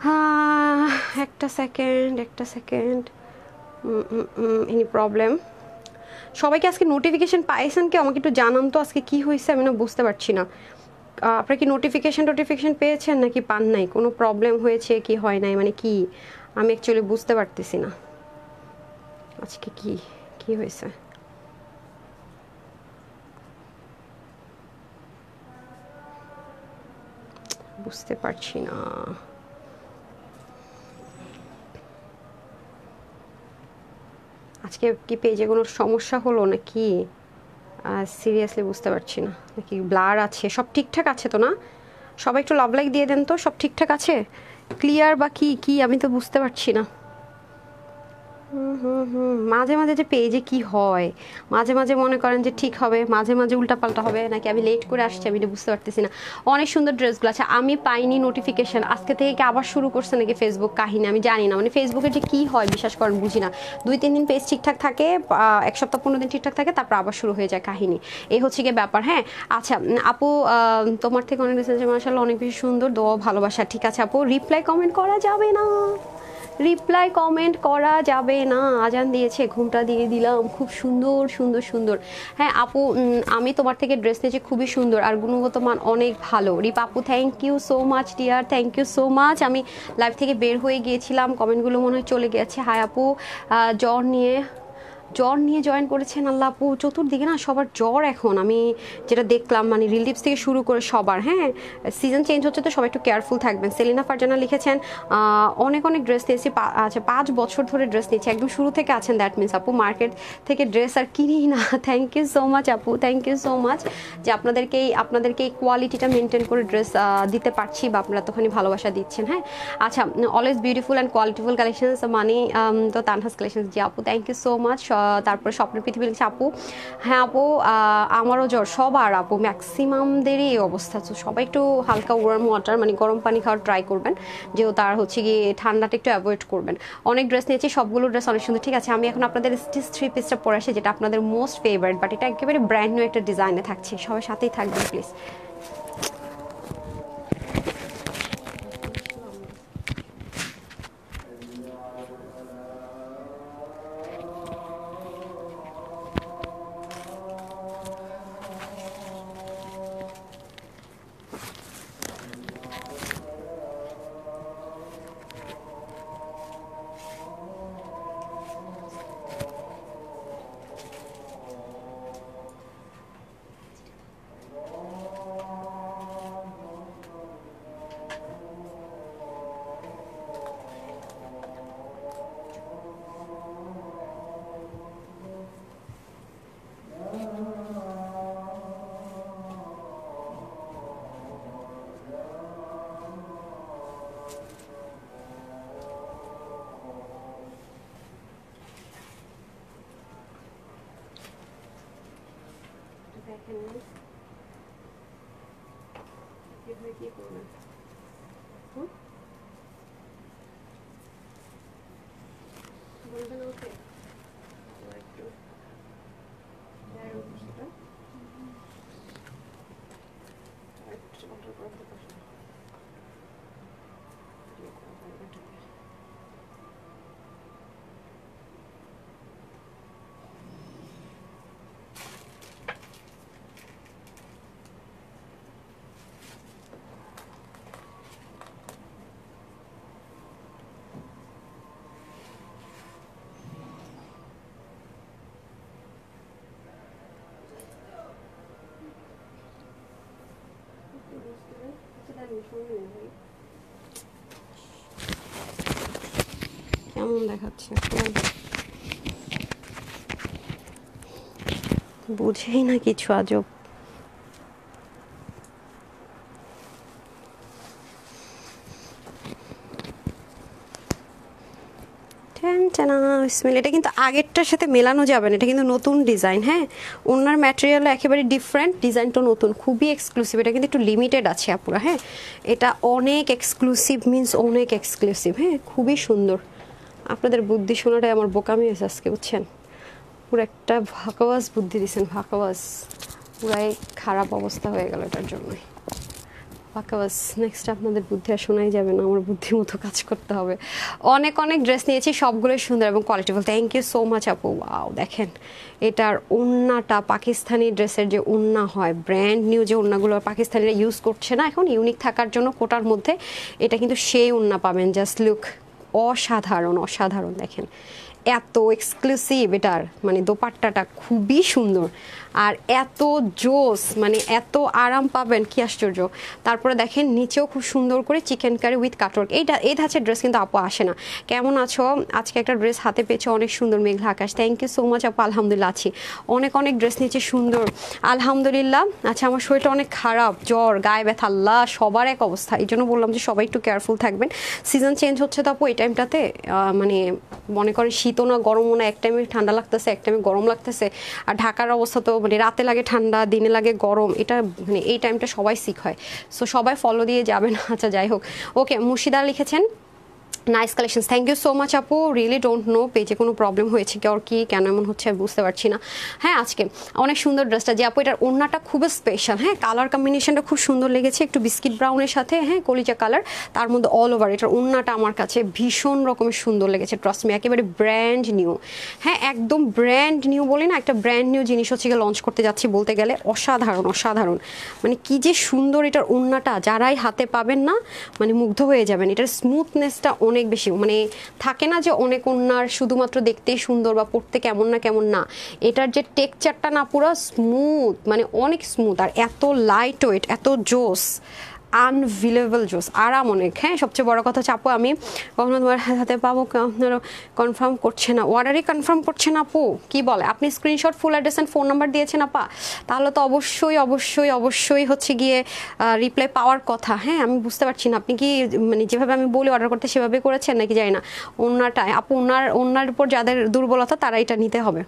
হ্যাঁ, একটা সেকেন্ড একটা সেকেন্ড এনি প্রবলেম সবাইকে আজকে নোটিফিকেশান পাইছেন কি আমাকে একটু জানান তো আজকে কি হয়েছে আমি না বুঝতে পারছি না আপনার কি নোটিফিকেশান টোটিফিকেশান পেয়েছেন নাকি পান নাই কোনো প্রবলেম হয়েছে কি হয় নাই মানে কি আমি অ্যাকচুয়ালি বুঝতে পারতেছি না আজকে কি কি হয়েছে বুঝতে পারছি না আজকে কি পেজে কোনো সমস্যা হলো নাকি সিরিয়াসলি বুঝতে পারছি না নাকি ব্লার আছে সব ঠিকঠাক আছে তো না সবাই একটু লাভ লাইক দিয়ে দেন তো সব ঠিকঠাক আছে ক্লিয়ার বা কি কি আমি তো বুঝতে পারছি না মাঝে মাঝে যে পেজে কি হয় মাঝে মাঝে মনে করেন যে ঠিক হবে মাঝে মাঝে উল্টাপাল্টা হবে নাকি আমি লেট করে আসছি আমি এটা বুঝতে পারতেছি না অনেক সুন্দর ড্রেসগুলো আছে আমি পাইনি নোটিফিকেশান আজকে থেকে কি আবার শুরু করছে নাকি ফেসবুক কাহিনী আমি জানি না মানে ফেসবুকে যে কী হয় বিশ্বাস করেন বুঝি না দুই তিন দিন পেজ ঠিকঠাক থাকে এক সপ্তাহ পনেরো দিন ঠিকঠাক থাকে তারপর আবার শুরু হয়ে যায় কাহিনী এই হচ্ছে গিয়ে ব্যাপার হ্যাঁ আচ্ছা আপু তোমার থেকে অনেক বেশি মার্শাল অনেক বেশি সুন্দর দোয়া ভালোবাসা ঠিক আছে আপু রিপ্লাই কমেন্ট করা যাবে না রিপ্লাই কমেন্ট করা যাবে না আজান দিয়েছে ঘুমটা দিয়ে দিলাম খুব সুন্দর সুন্দর সুন্দর হ্যাঁ আপু আমি তোমার থেকে ড্রেস নিয়েছি খুবই সুন্দর আর গুণগত মান অনেক ভালো রিপ আপু thank you so much dear thank you so much আমি লাইভ থেকে বের হয়ে গিয়েছিলাম কমেন্টগুলো মনে হয় চলে গেছে হাই আপু জ্বর নিয়ে জ্বর নিয়ে জয়েন করেছেন আল্লাহ আপু চতুর্দিকে না সবার জ্বর এখন আমি যেটা দেখলাম মানে রিলিপস থেকে শুরু করে সবার হ্যাঁ সিজন চেঞ্জ হচ্ছে তো সবাই একটু কেয়ারফুল থাকবেন সেলিনা ফারজানা লিখেছেন অনেক অনেক ড্রেস নিয়েছি আচ্ছা পাঁচ বছর ধরে ড্রেস নিয়েছি একদম শুরু থেকে আছেন দ্যাট মিনস আপু মার্কেট থেকে ড্রেস আর কিনি না থ্যাংক ইউ সো মাচ আপু থ্যাংক ইউ সো মাচ যে আপনাদেরকে আপনাদেরকে এই কোয়ালিটিটা মেনটেন করে ড্রেস দিতে পারছি বা আপনারা তখনই ভালোবাসা দিচ্ছেন হ্যাঁ আচ্ছা always beautiful and qualityful collections মানে তো তানহাস কালেকশনস জি আপু থ্যাংক ইউ সো মাচ তারপরে স্বপ্নের পৃথিবী লিখছে আপু হ্যাঁ আপু আমারও জ্বর সবার আপু ম্যাক্সিমামদেরই এই অবস্থা তো সবাই একটু হালকা ওয়ার্ম ওয়াটার মানে গরম পানি খাওয়ার ট্রাই করবেন যেহেতু তার হচ্ছে গিয়ে ঠান্ডাটা একটু অ্যাভয়েড করবেন অনেক ড্রেস নিয়েছি সবগুলো ড্রেস অনেক সুন্দর ঠিক আছে আমি এখন আপনাদের স্টিচ থ্রি পিসটা পরে আসি যেটা আপনাদের মোস্ট ফেভারিট বাট এটা একেবারে ব্র্যান্ড নিউ একটা ডিজাইনে থাকছে সবার সাথেই থাকবেন প্লিজ কেমন দেখাচ্ছে বুঝেই না কিছু আজব স্মেল এটা কিন্তু আগেরটার সাথে মেলানো যাবে না এটা কিন্তু নতুন ডিজাইন হ্যাঁ ওনার ম্যাটেরিয়াল একেবারে ডিফারেন্ট ডিজাইনটা নতুন খুবই এক্সক্লুসিভ এটা কিন্তু একটু লিমিটেড আছে আপুরা হ্যাঁ এটা অনেক এক্সক্লুসিভ মিনস অনেক এক্সক্লুসিভ হ্যাঁ খুবই সুন্দর আপনাদের বুদ্ধি শোনাটাই আমার বোকামি হয়েছে আজকে বুঝছেন পুরো একটা ভাকাওয়াজ বুদ্ধি দিয়েছেন ভাকাওয়াজ পুরাই খারাপ অবস্থা হয়ে গেল এটার জন্যই পাকাবাস নেক্সট আপনাদের বুদ্ধি আর শোনাই যাবে না আমার বুদ্ধি মতো কাজ করতে হবে অনেক অনেক ড্রেস নিয়েছি সবগুলোই সুন্দর এবং qualityful thank you so much আপু আও দেখেন এটার উন্নাটা পাকিস্তানি ড্রেসের যে উন্না হয় ব্র্যান্ড নিউ যে উন্নাগুলো পাকিস্তানিরা ইউজ করছে না এখন ইউনিক থাকার জন্য কোটার মধ্যে এটা কিন্তু সেই উন্না পাবেন জাস্ট লুক অসাধারণ অসাধারণ দেখেন এত এক্সক্লুসিভ এটার মানে দোপাট্টাটা খুবই সুন্দর আর এত জোস মানে এত আরাম পাবেন কি আশ্চর্য তারপরে দেখেন নিচেও খুব সুন্দর করে চিকেন কারি উইথ কাটওয়ার্ক এইটা এই ধাঁচের ড্রেস কিন্তু আপু আসে না কেমন আছো আজকে একটা ড্রেস হাতে পেয়েছো অনেক সুন্দর মেঘলা আকাশ থ্যাংক ইউ সো মাচ আপু আলহামদুলিল্লাহ আছি অনেক অনেক ড্রেস নিচে সুন্দর আলহামদুলিল্লাহ আচ্ছা আমার শরীরটা অনেক খারাপ জ্বর গায়ে ব্যথা আল্লাহ সবার এক অবস্থা এই জন্য বললাম যে সবাই একটু কেয়ারফুল থাকবেন সিজন চেঞ্জ হচ্ছে তো আপু এই টাইমটাতে মানে মনে করেন শীতও না গরমও না এক টাইমে ঠান্ডা লাগতেছে এক টাইমে গরম লাগতেছে আর ঢাকার অবস্থা তো মানে রাতে লাগে ঠান্ডা দিনে লাগে গরম এটা মানে এই টাইমটা সবাই সিক হয় সো সবাই ফলো দিয়ে যাবেন আচ্ছা যাই হোক ওকে মুর্শিদা লিখেছেন nice collection thank you so much আপু রিয়েলি ডোন্ট নো পেজে কোনো প্রবলেম হয়েছে কি ওর কি কেন এমন হচ্ছে বুঝতে পারছি না হ্যাঁ আজকে অনেক সুন্দর ড্রেসটা যে আপু এটার ওড়নাটা খুব স্পেশাল হ্যাঁ কালার কম্বিনেশনটা খুব সুন্দর লেগেছে একটু বিস্কিট ব্রাউনের সাথে হ্যাঁ কলিজা কালার তার মধ্যে অল ওভার এটার ওড়নাটা আমার কাছে ভীষণ রকমের সুন্দর লেগেছে ট্রাস্ট মি একেবারে ব্র্যান্ড নিউ হ্যাঁ একদম ব্র্যান্ড নিউ বলে না একটা ব্র্যান্ড নিউ জিনিস হচ্ছে গিয়ে লঞ্চ করতে যাচ্ছি বলতে গেলে অসাধারণ অসাধারণ মানে কি যে সুন্দর এটার ওড়নাটা যারাই হাতে পাবেন না মানে মুগ্ধ হয়ে যাবেন এটার স্মুথনেসটা অনেক অনেক বেশি মানে থাকে না যে অনেক ওনার শুধুমাত্র দেখতে সুন্দর বা পড়তে কেমন না কেমন না এটার যে টেক্সচারটা না পুরো স্মুথ মানে অনেক স্মুথ আর এত লাইট ওয়েট এত জোস আনভিলেবল জোস আরাম অনেক হ্যাঁ সবচেয়ে বড় কথা চাপো আমি কখনো তোমার হাতে পাবো আপনারা কনফার্ম করছে না অর্ডারই কনফার্ম করছে না আপু কি বলে আপনি screenshot full address and phone number দিয়েছেন আপা তাহলে তো অবশ্যই অবশ্যই অবশ্যই হচ্ছে গিয়ে রিপ্লাই পাওয়ার কথা হ্যাঁ আমি বুঝতে পারছি না আপনি কি মানে যেভাবে আমি বলি অর্ডার করতে সেভাবে করেছেন নাকি জানি না ওনাটায় আপু ওনার ওনার উপর যাদের দুর্বলতা তারা এটা নিতে হবে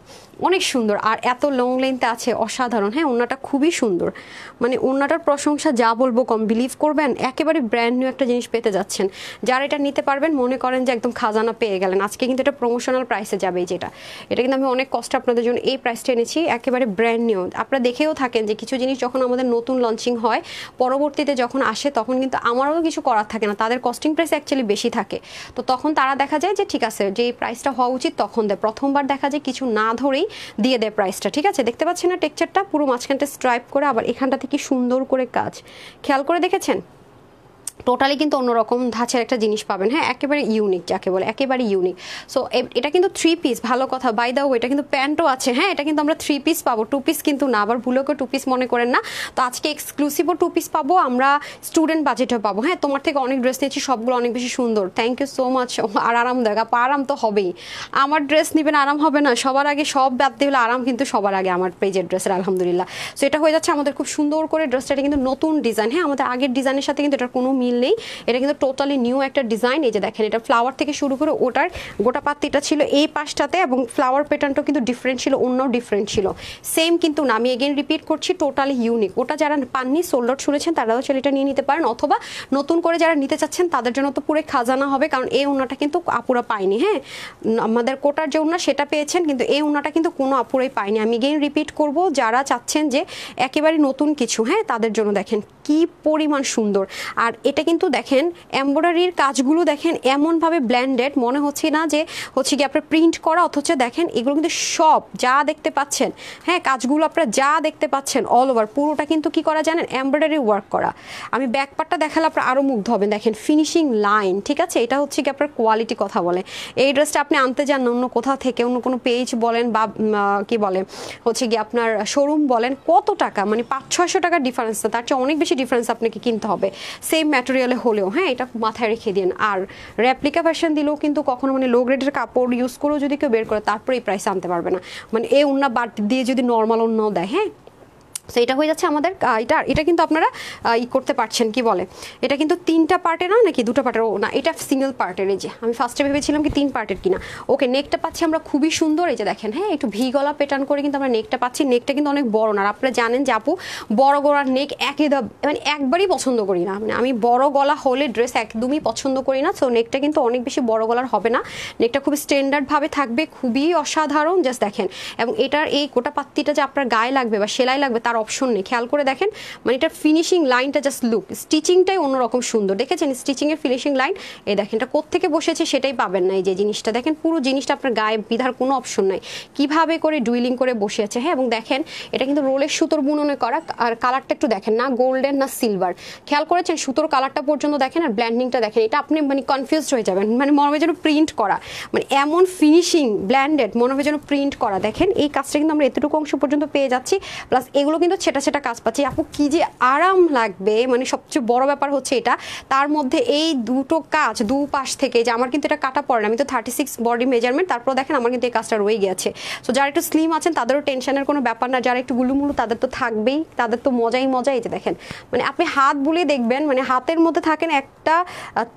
অনেক সুন্দর আর এত লং লেন্থে আছে অসাধারণ হ্যাঁ ওনাটা খুবই সুন্দর মানে ওনাটার প্রশংসা যা বলবো কম বিলিভ রিসিভ করবেন একেবারে ব্র্যান্ড নিউ একটা জিনিস পেতে যাচ্ছেন যারা এটা নিতে পারবেন মনে করেন যে একদম খাজানা পেয়ে গেলেন আজকে কিন্তু এটা প্রমোশনাল প্রাইসে যাবে যেটা এটা কিন্তু আমি অনেক কষ্ট আপনাদের জন্য এই প্রাইসটা এনেছি একেবারে ব্র্যান্ড নিউ আপনারা দেখেও থাকেন যে কিছু জিনিস যখন আমাদের নতুন লঞ্চিং হয় পরবর্তীতে যখন আসে তখন কিন্তু আমারও কিছু করার থাকে না তাদের কস্টিং প্রাইস অ্যাকচুয়ালি বেশি থাকে তো তখন তারা দেখা যায় যে ঠিক আছে যে প্রাইসটা হওয়া উচিত তখন দেয় প্রথমবার দেখা যায় কিছু না ধরেই দিয়ে দেয় প্রাইসটা ঠিক আছে দেখতে পাচ্ছেন না টেক্সচারটা পুরো মাঝখানটা স্ট্রাইপ করে আবার এখানটা থেকে সুন্দর করে কাজ খেয়াল করে দেখে পেরেছেন টোটালি কিন্তু অন্যরকম ধাঁচের একটা জিনিস পাবেন হ্যাঁ একেবারে ইউনিক যাকে বলে একেবারে ইউনিক সো এটা কিন্তু থ্রি পিস ভালো কথা বাই দাও এটা কিন্তু প্যান্টও আছে হ্যাঁ এটা কিন্তু আমরা থ্রি পিস পাবো টু পিস কিন্তু না আবার ভুলোকে টু পিস মনে করেন না তো আজকে এক্সক্লুসিভও টু পিস পাবো আমরা স্টুডেন্ট বাজেটও পাবো হ্যাঁ তোমার থেকে অনেক ড্রেস নিয়েছি সবগুলো অনেক বেশি সুন্দর থ্যাংক ইউ সো মাচ আর আরামদায়ক আপা আরাম তো হবেই আমার ড্রেস নেবেন আরাম হবে না সবার আগে সব ব্যাপতে হলে আরাম কিন্তু সবার আগে আমার পেজের ড্রেসের আলহামদুলিল্লাহ সো এটা হয়ে যাচ্ছে আমাদের খুব সুন্দর করে ড্রেসটা এটা কিন্তু নতুন ডিজাইন হ্যাঁ আমাদের আগের ডিজাইনের সাথে কিন্তু এটার কোনো মিল নেই এটা কিন্তু টোটালি নিউ একটা ডিজাইন এই যে দেখেন এটা ফ্লাওয়ার থেকে শুরু করে ওটার গোটা পাত্রিটা ছিল এই পাশটাতে এবং ফ্লাওয়ার প্যাটার্নটাও কিন্তু ডিফারেন্ট ছিল অন্য ডিফারেন্ট ছিল সেম কিন্তু না আমি এগেন রিপিট করছি টোটালি ইউনিক ওটা যারা পাননি সোল্ডট শুনেছেন তারাও ছেলেটা নিয়ে নিতে পারেন অথবা নতুন করে যারা নিতে চাচ্ছেন তাদের জন্য তো পুরো খাজানা হবে কারণ এই ওনাটা কিন্তু আপুরা পায়নি হ্যাঁ আমাদের কোটার যে উন্না সেটা পেয়েছেন কিন্তু এই ওনাটা কিন্তু কোনো আপুরাই পায়নি আমি এগেন রিপিট করব যারা চাচ্ছেন যে একেবারে নতুন কিছু হ্যাঁ তাদের জন্য দেখেন কি পরিমাণ সুন্দর আর এটা এটা কিন্তু দেখেন এম্ব্রয়ডারির কাজগুলো দেখেন এমনভাবে ব্ল্যান্ডেড মনে হচ্ছে না যে হচ্ছে কি আপনার প্রিন্ট করা অথচ দেখেন এগুলো কিন্তু সব যা দেখতে পাচ্ছেন হ্যাঁ কাজগুলো আপনারা যা দেখতে পাচ্ছেন অল ওভার পুরোটা কিন্তু কি করা জানেন এম্ব্রয়ডারি ওয়ার্ক করা আমি ব্যাকপারটা দেখালে আপনার আরও মুগ্ধ হবেন দেখেন ফিনিশিং লাইন ঠিক আছে এটা হচ্ছে কি আপনার কোয়ালিটি কথা বলে এই ড্রেসটা আপনি আনতে যান অন্য কোথাও থেকে অন্য কোনো পেজ বলেন বা কি বলে হচ্ছে কি আপনার শোরুম বলেন কত টাকা মানে পাঁচ ছয়শো টাকার ডিফারেন্স তার চেয়ে অনেক বেশি ডিফারেন্স আপনাকে কিনতে হবে সেম ম্যাটার ম্যাটেরিয়ালে হলেও হ্যাঁ এটা মাথায় রেখে দিন আর র্যাপ্লিকা ভার্সন দিলেও কিন্তু কখনো মানে লো গ্রেডের কাপড় ইউজ করেও যদি কেউ বের করে তারপরে এই প্রাইস আনতে পারবে না মানে এ উন্না বাট দিয়ে যদি নর্মাল উন্নাও দেয় হ্যাঁ সো এটা হয়ে যাচ্ছে আমাদের এটা এটা কিন্তু আপনারা ই করতে পারছেন কি বলে এটা কিন্তু তিনটা পার্টে না নাকি দুটো পার্টের না এটা সিঙ্গেল পার্টের এই যে আমি ফার্স্টে ভেবেছিলাম কি তিন পার্টের কিনা ওকে নেকটা পাচ্ছি আমরা খুবই সুন্দর এই যে দেখেন হ্যাঁ একটু ভি গলা পেটার্ন করে কিন্তু আমরা নেকটা পাচ্ছি নেকটা কিন্তু অনেক বড় না আর আপনারা জানেন যে আপু বড় গলার নেক একই মানে একবারই পছন্দ করি না মানে আমি বড় গলা হলে ড্রেস একদমই পছন্দ করি না সো নেকটা কিন্তু অনেক বেশি বড় গলার হবে না নেকটা খুব স্ট্যান্ডার্ডভাবে থাকবে খুবই অসাধারণ জাস্ট দেখেন এবং এটার এই গোটা পাত্তিটা যে আপনার গায়ে লাগবে বা সেলাই লাগবে তার অপশন নেই খেয়াল করে দেখেন মানে এটার ফিনিশিং লাইনটা জাস্ট লুক স্টিচিংটাই অন্যরকম সুন্দর দেখেছেন স্টিচিংয়ের ফিনিশিং লাইন এই দেখেন এটা কোত্থেকে বসেছে সেটাই পাবেন না এই যে জিনিসটা দেখেন পুরো জিনিসটা আপনার গায়ে বিধার কোনো অপশন নাই কিভাবে করে ডুইলিং করে বসে আছে হ্যাঁ এবং দেখেন এটা কিন্তু রোলের সুতোর বুননে করা আর কালারটা একটু দেখেন না গোল্ডেন না সিলভার খেয়াল করেছেন সুতোর কালারটা পর্যন্ত দেখেন আর ব্ল্যান্ডিংটা দেখেন এটা আপনি মানে কনফিউজ হয়ে যাবেন মানে মনে হয় যেন প্রিন্ট করা মানে এমন ফিনিশিং ব্ল্যান্ডেড মনে হয় যেন প্রিন্ট করা দেখেন এই কাজটা কিন্তু আমরা এতটুকু অংশ পর্যন্ত পেয়ে যাচ্ছি প্লাস এগুলো কিন্তু ছেটা ছেটা কাজ পাচ্ছি আপু কি যে আরাম লাগবে মানে সবচেয়ে বড় ব্যাপার হচ্ছে এটা তার মধ্যে এই দুটো কাজ দু পাশ থেকে যে আমার কিন্তু এটা কাটা পড়ে না আমি তো থার্টি সিক্স বডি মেজারমেন্ট তারপর দেখেন আমার কিন্তু এই কাজটা রয়ে গেছে সো যারা একটু স্লিম আছেন তাদেরও টেনশনের কোনো ব্যাপার না যারা একটু গুলুমুলু তাদের তো থাকবেই তাদের তো মজাই মজাই যে দেখেন মানে আপনি হাত বুলিয়ে দেখবেন মানে হাতের মধ্যে থাকেন একটা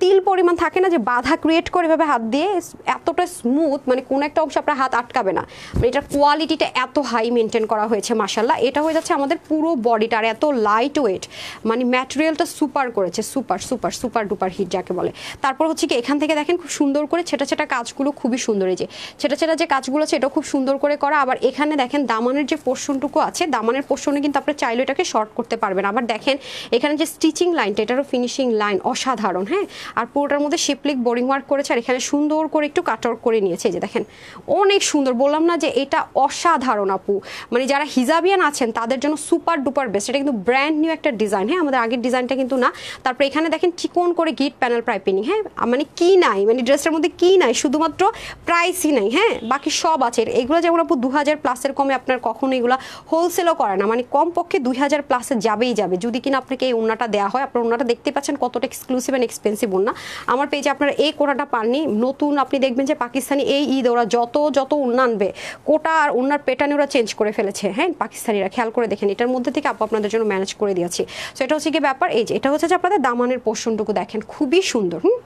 তিল পরিমাণ থাকে না যে বাধা ক্রিয়েট করে এভাবে হাত দিয়ে এতটা স্মুথ মানে কোনো একটা অংশ আপনার হাত আটকাবে না মানে এটার কোয়ালিটিটা এত হাই মেনটেন করা হয়েছে মাসাল্লাহ এটা হয়ে যাচ্ছে আমাদের পুরো বডিটা আর এত লাইট ওয়েট মানে ম্যাটেরিয়ালটা সুপার করেছে super super super duper hit যাকে বলে তারপর হচ্ছে কি এখান থেকে দেখেন খুব সুন্দর করে ছেটা ছেটা কাজগুলো খুবই সুন্দর এই যে ছেটা ছেটা যে কাজগুলো আছে এটা খুব সুন্দর করে করা আবার এখানে দেখেন দামানের যে পোর্শনটুকু আছে দামানের পোর্শনে কিন্তু আপনার চাইলে এটাকে শর্ট করতে পারবেন আবার দেখেন এখানে যে স্টিচিং লাইনটা এটারও ফিনিশিং লাইন অসাধারণ হ্যাঁ আর পুরোটার মধ্যে শিপলিক বোরিং ওয়ার্ক করেছে আর এখানে সুন্দর করে একটু কাটওয়ার্ক করে নিয়েছে যে দেখেন অনেক সুন্দর বললাম না যে এটা অসাধারণ আপু মানে যারা হিজাবিয়ান আছেন তাদের জন্য সুপার ডুপার বেস্ট এটা কিন্তু ব্র্যান্ড নিউ একটা ডিজাইন হ্যাঁ আমাদের আগের ডিজাইনটা কিন্তু না তারপরে এখানে দেখেন চিকন করে গিট প্যানেল প্রাইপিনি হ্যাঁ মানে কি নাই মানে ড্রেসটার মধ্যে কি নাই শুধুমাত্র প্রাইসই নাই হ্যাঁ বাকি সব আছে এগুলো যেমন আপু দু হাজার প্লাসের কমে আপনার কখনো এগুলো হোলসেলও করে না মানে কমপক্ষে দুই হাজার প্লাসে যাবেই যাবে যদি কিনা আপনাকে এই ওনাটা দেওয়া হয় আপনার ওনাটা দেখতে পাচ্ছেন কতটা এক্সক্লুসিভ অ্যান্ড এক্সপেন্সিভ ওনা আমার পেজে আপনারা এই কোটাটা পাননি নতুন আপনি দেখবেন যে পাকিস্তানি এই ঈদ ওরা যত যত উন্না কোটা আর ওনার পেটানি ওরা চেঞ্জ করে ফেলেছে হ্যাঁ পাকিস্তানিরা খেয়াল করে দেখেন এটার মধ্যে থেকে আপু আপনাদের জন্য ম্যানেজ করে দিয়েছি সো এটা হচ্ছে কি ব্যাপার এই যে এটা হচ্ছে যে আপনাদের দামানের পোষণটুকু দেখেন খুবই সুন্দর হুম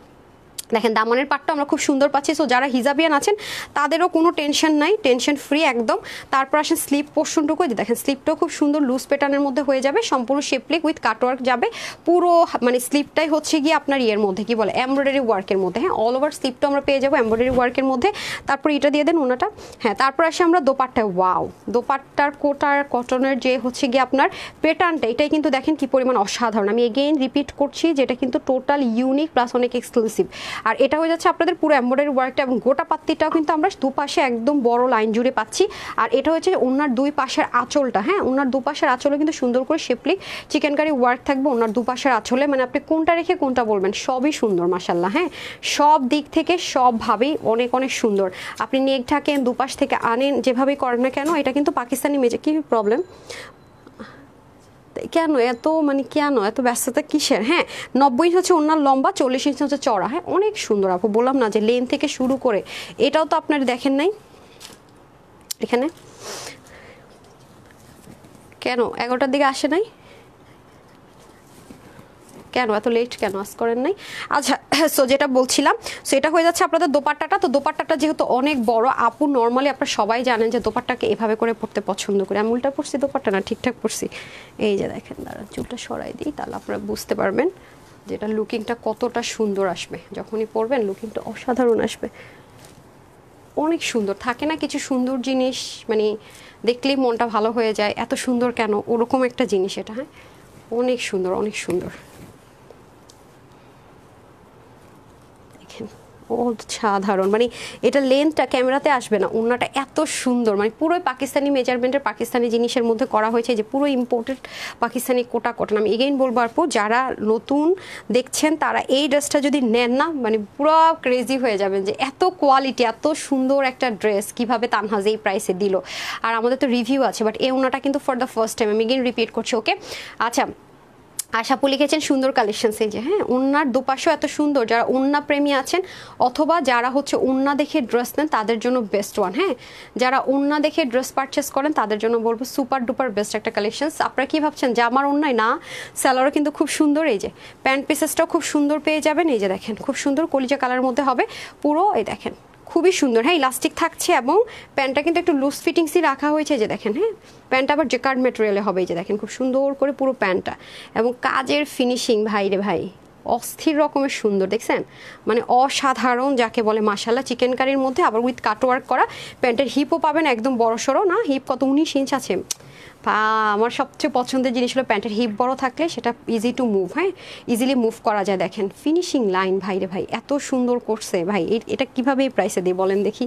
দেখেন দামনের পাটটা আমরা খুব সুন্দর পাচ্ছি সো যারা হিজাবিয়ান আছেন তাদেরও কোনো টেনশন নাই টেনশন ফ্রি একদম তারপর আসেন স্লিপ পোর্শনটুকু দেখেন স্লিপটাও খুব সুন্দর লুজ প্যাটার্নের মধ্যে হয়ে যাবে সম্পূর্ণ শেপলিক উইথ কাটওয়ার্ক যাবে পুরো মানে স্লিপটাই হচ্ছে গিয়ে আপনার ইয়ের মধ্যে কি বলে এমব্রয়ডারি ওয়ার্কের মধ্যে হ্যাঁ অল ওভার স্লিপটা আমরা পেয়ে যাবো এমব্রয়ডারি ওয়ার্কের মধ্যে তারপর এটা দিয়ে দেন ওনাটা হ্যাঁ তারপর আসে আমরা দোপাট্টায় ওয়াও দোপাট্টার কোটার কটনের যে হচ্ছে গিয়ে আপনার প্যাটার্নটা এটাই কিন্তু দেখেন কি পরিমাণ অসাধারণ আমি এগেইন রিপিট করছি যেটা কিন্তু টোটাল ইউনিক প্লাস অনেক এক্সক্লুসিভ আর এটা হয়ে যাচ্ছে আপনাদের পুরো এম্বয়ডারি ওয়ার্কটা এবং গোটা পাত্তিটাও কিন্তু আমরা দুপাশে একদম বড় লাইন জুড়ে পাচ্ছি আর এটা হচ্ছে ওনার দুই পাশের আঁচলটা হ্যাঁ ওনার দুপাশের আঁচলে কিন্তু সুন্দর করে শেপলি চিকেন কারি ওয়ার্ক থাকবে ওনার দুপাশের আঁচলে মানে আপনি কোনটা রেখে কোনটা বলবেন সবই সুন্দর মাসাল্লাহ হ্যাঁ সব দিক থেকে সবভাবেই অনেক অনেক সুন্দর আপনি নেক ঢাকেন দুপাশ থেকে আনেন যেভাবেই করেন না কেন এটা কিন্তু পাকিস্তানি মেজে কী প্রবলেম কেন এত মানে কেন এত ব্যস্ততা কিসের হ্যাঁ নব্বই হচ্ছে ওনার লম্বা চল্লিশ ইঞ্চ হচ্ছে চড়া হ্যাঁ অনেক সুন্দর আপু বললাম না যে লেন থেকে শুরু করে এটাও তো আপনার দেখেন নাই এখানে কেন এগারোটার দিকে আসে নাই কেন এত লেট কেন আজ করেন নাই আচ্ছা হ্যাঁ, সো হ্যাঁ, যেটা বলছিলাম সো এটা হয়ে যাচ্ছে আপনাদের দোপাট্টাটা তো দোপাট্টাটা যেহেতু অনেক বড় আপু নর্মালি আপনারা সবাই জানেন যে দোপাট্টাকে এভাবে করে পড়তে পছন্দ করি আমি উল্টা পড়ছি দোপাট্টা না ঠিকঠাক পড়ছি এই যে দেখেন দাঁড়া চুলটা সরাই দিই তাহলে আপনারা বুঝতে পারবেন যেটা লুকিংটা কতটা সুন্দর আসবে যখনই পরবেন লুকিংটা অসাধারণ আসবে অনেক সুন্দর থাকে না কিছু সুন্দর জিনিস মানে দেখলেই মনটা ভালো হয়ে যায় এত সুন্দর কেন ওরকম একটা জিনিস এটা হ্যাঁ অনেক সুন্দর অনেক সুন্দর অসাধারণ মানে এটা লেন্থটা ক্যামেরাতে আসবে না ওনাটা এত সুন্দর মানে পুরোই পাকিস্তানি মেজারমেন্টের পাকিস্তানি জিনিসের মধ্যে করা হয়েছে যে পুরো ইম্পোর্টেড পাকিস্তানি কোটা কোটা আমি এগেইন বলবো আর যারা নতুন দেখছেন তারা এই ড্রেসটা যদি নেন না মানে পুরো ক্রেজি হয়ে যাবেন যে এত কোয়ালিটি এত সুন্দর একটা ড্রেস কিভাবে তানহাজ এই প্রাইসে দিল আর আমাদের তো রিভিউ আছে বাট এই ওনাটা কিন্তু ফর দ্য ফার্স্ট টাইম আমি এগেইন রিপিট করছি ওকে আচ্ছা আশাপু লিখেছেন সুন্দর কালেকশন সেই যে হ্যাঁ ওনার দুপাশও এত সুন্দর যারা ওন্না প্রেমী আছেন অথবা যারা হচ্ছে ওন্না দেখে ড্রেস নেন তাদের জন্য বেস্ট ওয়ান হ্যাঁ যারা ওনা দেখে ড্রেস পারচেস করেন তাদের জন্য বলবো সুপার ডুপার বেস্ট একটা কালেকশন আপনারা কী ভাবছেন যে আমার ওন্নায় না স্যালোয়ারও কিন্তু খুব সুন্দর এই যে প্যান্ট পিসেসটাও খুব সুন্দর পেয়ে যাবেন এই যে দেখেন খুব সুন্দর কলিজা কালার মধ্যে হবে পুরো এই দেখেন খুবই সুন্দর হ্যাঁ ইলাস্টিক থাকছে এবং প্যান্টটা কিন্তু একটু লুজ ফিটিংসই রাখা হয়েছে যে দেখেন হ্যাঁ প্যান্টটা আবার জেকার্ড মেটেরিয়ালে হবে যে দেখেন খুব সুন্দর করে পুরো প্যান্টটা এবং কাজের ফিনিশিং ভাই রে ভাই অস্থির রকমের সুন্দর দেখছেন মানে অসাধারণ যাকে বলে মাসাল্লা চিকেন কারির মধ্যে আবার উইথ কাটওয়ার্ক করা প্যান্টের হিপও পাবেন একদম বড় সড়ো না হিপ কত উনিশ ইঞ্চ আছে আমার সবচেয়ে পছন্দের জিনিস হলো প্যান্টের হিপ বড় থাকলে সেটা ইজি টু মুভ হ্যাঁ ইজিলি মুভ করা যায় দেখেন ফিনিশিং লাইন ভাই রে ভাই এত সুন্দর করছে ভাই এটা কিভাবে এই প্রাইসে দিই বলেন দেখি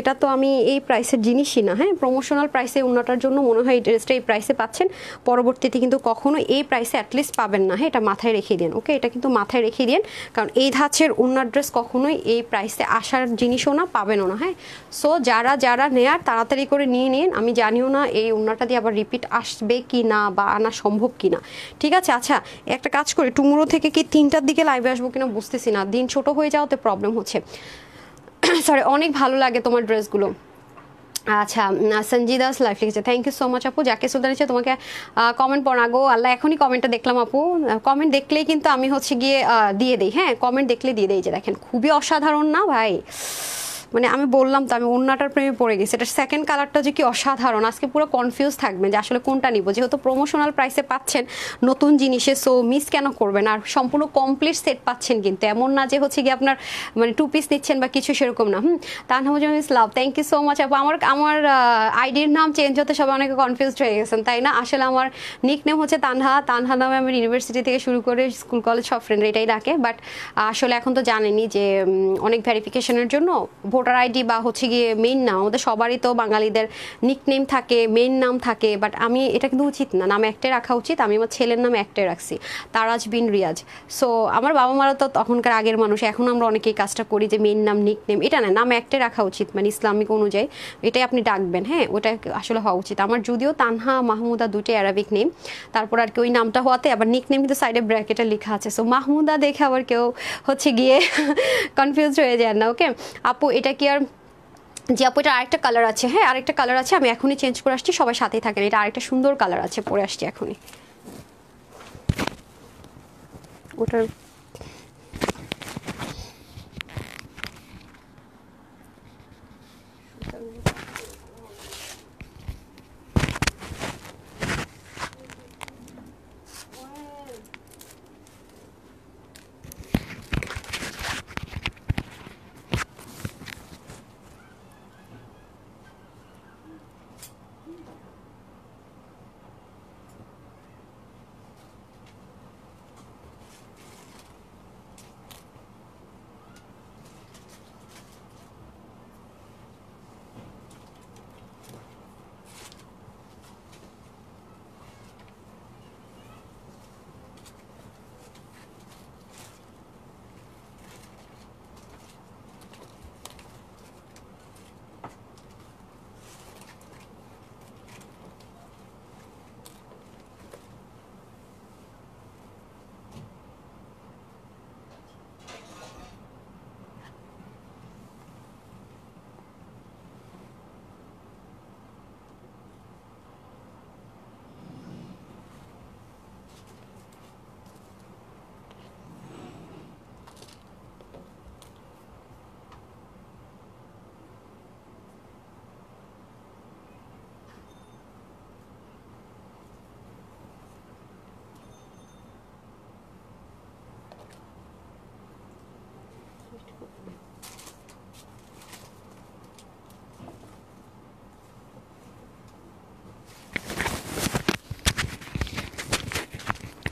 এটা তো আমি এই প্রাইসের জিনিসই না হ্যাঁ প্রমোশনাল প্রাইসে উন্নতার জন্য মনে হয় এই ড্রেসটা এই প্রাইসে পাচ্ছেন পরবর্তীতে কিন্তু কখনো এই প্রাইসে অ্যাটলিস্ট পাবেন না হ্যাঁ এটা মাথায় রেখে দিন ওকে এটা কিন্তু মাথায় রেখে দিন কারণ এই ধাঁচের উন্নার ড্রেস কখনোই এই প্রাইসে আসার জিনিসও না পাবেনও না হ্যাঁ সো যারা যারা নেয়ার তাড়াতাড়ি করে নিয়ে নিন আমি জানিও না এই উন্নাটা দিয়ে আবার রিপিট প্রফিট আসবে কি না বা আনা সম্ভব কি না ঠিক আছে আচ্ছা একটা কাজ করি টুমুরো থেকে কি তিনটার দিকে লাইভে আসবো কিনা বুঝতেছি না দিন ছোট হয়ে যাওয়াতে প্রবলেম হচ্ছে সরি অনেক ভালো লাগে তোমার ড্রেসগুলো আচ্ছা সঞ্জি দাস লাইফ লিখেছে থ্যাংক ইউ সো মাচ আপু যাকে সুলতান হচ্ছে তোমাকে কমেন্ট পড় গো আল্লাহ এখনই কমেন্টটা দেখলাম আপু কমেন্ট দেখলেই কিন্তু আমি হচ্ছে গিয়ে দিয়ে দিই হ্যাঁ কমেন্ট দেখলে দিয়ে দিই যে দেখেন খুবই অসাধারণ না ভাই মানে আমি বললাম তো আমি ওন্নাটার প্রেমে পড়ে গেছি এটা সেকেন্ড কালারটা যে কি অসাধারণ আজকে পুরো কনফিউজ থাকবেন যে আসলে কোনটা নিব যেহেতু প্রমোশনাল প্রাইসে পাচ্ছেন নতুন জিনিসে সো মিস কেন করবেন আর সম্পূর্ণ কমপ্লিট সেট পাচ্ছেন কিন্তু এমন না যে হচ্ছে কি আপনার মানে টু পিস নিচ্ছেন বা কিছু সেরকম না হুম হচ্ছে miss love thank you so much আপু আমার আমার আইডির নাম চেঞ্জ হতে সবাই অনেকে কনফিউজড হয়ে গেছেন তাই না আসলে আমার নিক নেম হচ্ছে তানহা তানহা নামে আমি ইউনিভার্সিটি থেকে শুরু করে স্কুল কলেজ সব ফ্রেন্ড এটাই ডাকে বাট আসলে এখন তো জানেনি যে অনেক ভ্যারিফিকেশনের জন্য ভোটার আইডি বা হচ্ছে গিয়ে মেইন নাম আমাদের সবারই তো বাঙালিদের নিকনেম থাকে মেইন নাম থাকে বাট আমি এটা কিন্তু উচিত না নাম একটাই রাখা উচিত আমি আমার ছেলের নাম একটাই রাখছি তারাজ বিন রিয়াজ সো আমার বাবা মারা তো তখনকার আগের মানুষ এখন আমরা অনেকেই কাজটা করি যে মেইন নাম নিকনেম এটা না নাম একটাই রাখা উচিত মানে ইসলামিক অনুযায়ী এটাই আপনি ডাকবেন হ্যাঁ ওটা আসলে হওয়া উচিত আমার যদিও তানহা মাহমুদা দুটি অ্যারাবিক নেম তারপর আর কি ওই নামটা হওয়াতে আবার নিকনেম কিন্তু সাইডে ব্র্যাকেটে লেখা আছে সো মাহমুদা দেখে আবার কেউ হচ্ছে গিয়ে কনফিউজ হয়ে যায় না ওকে আপু এটা এটা কি আর যে আপু এটা আরেকটা কালার আছে হ্যাঁ আরেকটা কালার আছে আমি এখনই চেঞ্জ করে আসছি সবাই সাথেই থাকেন এটা আরেকটা সুন্দর কালার আছে পরে আসছি এখনই ওটার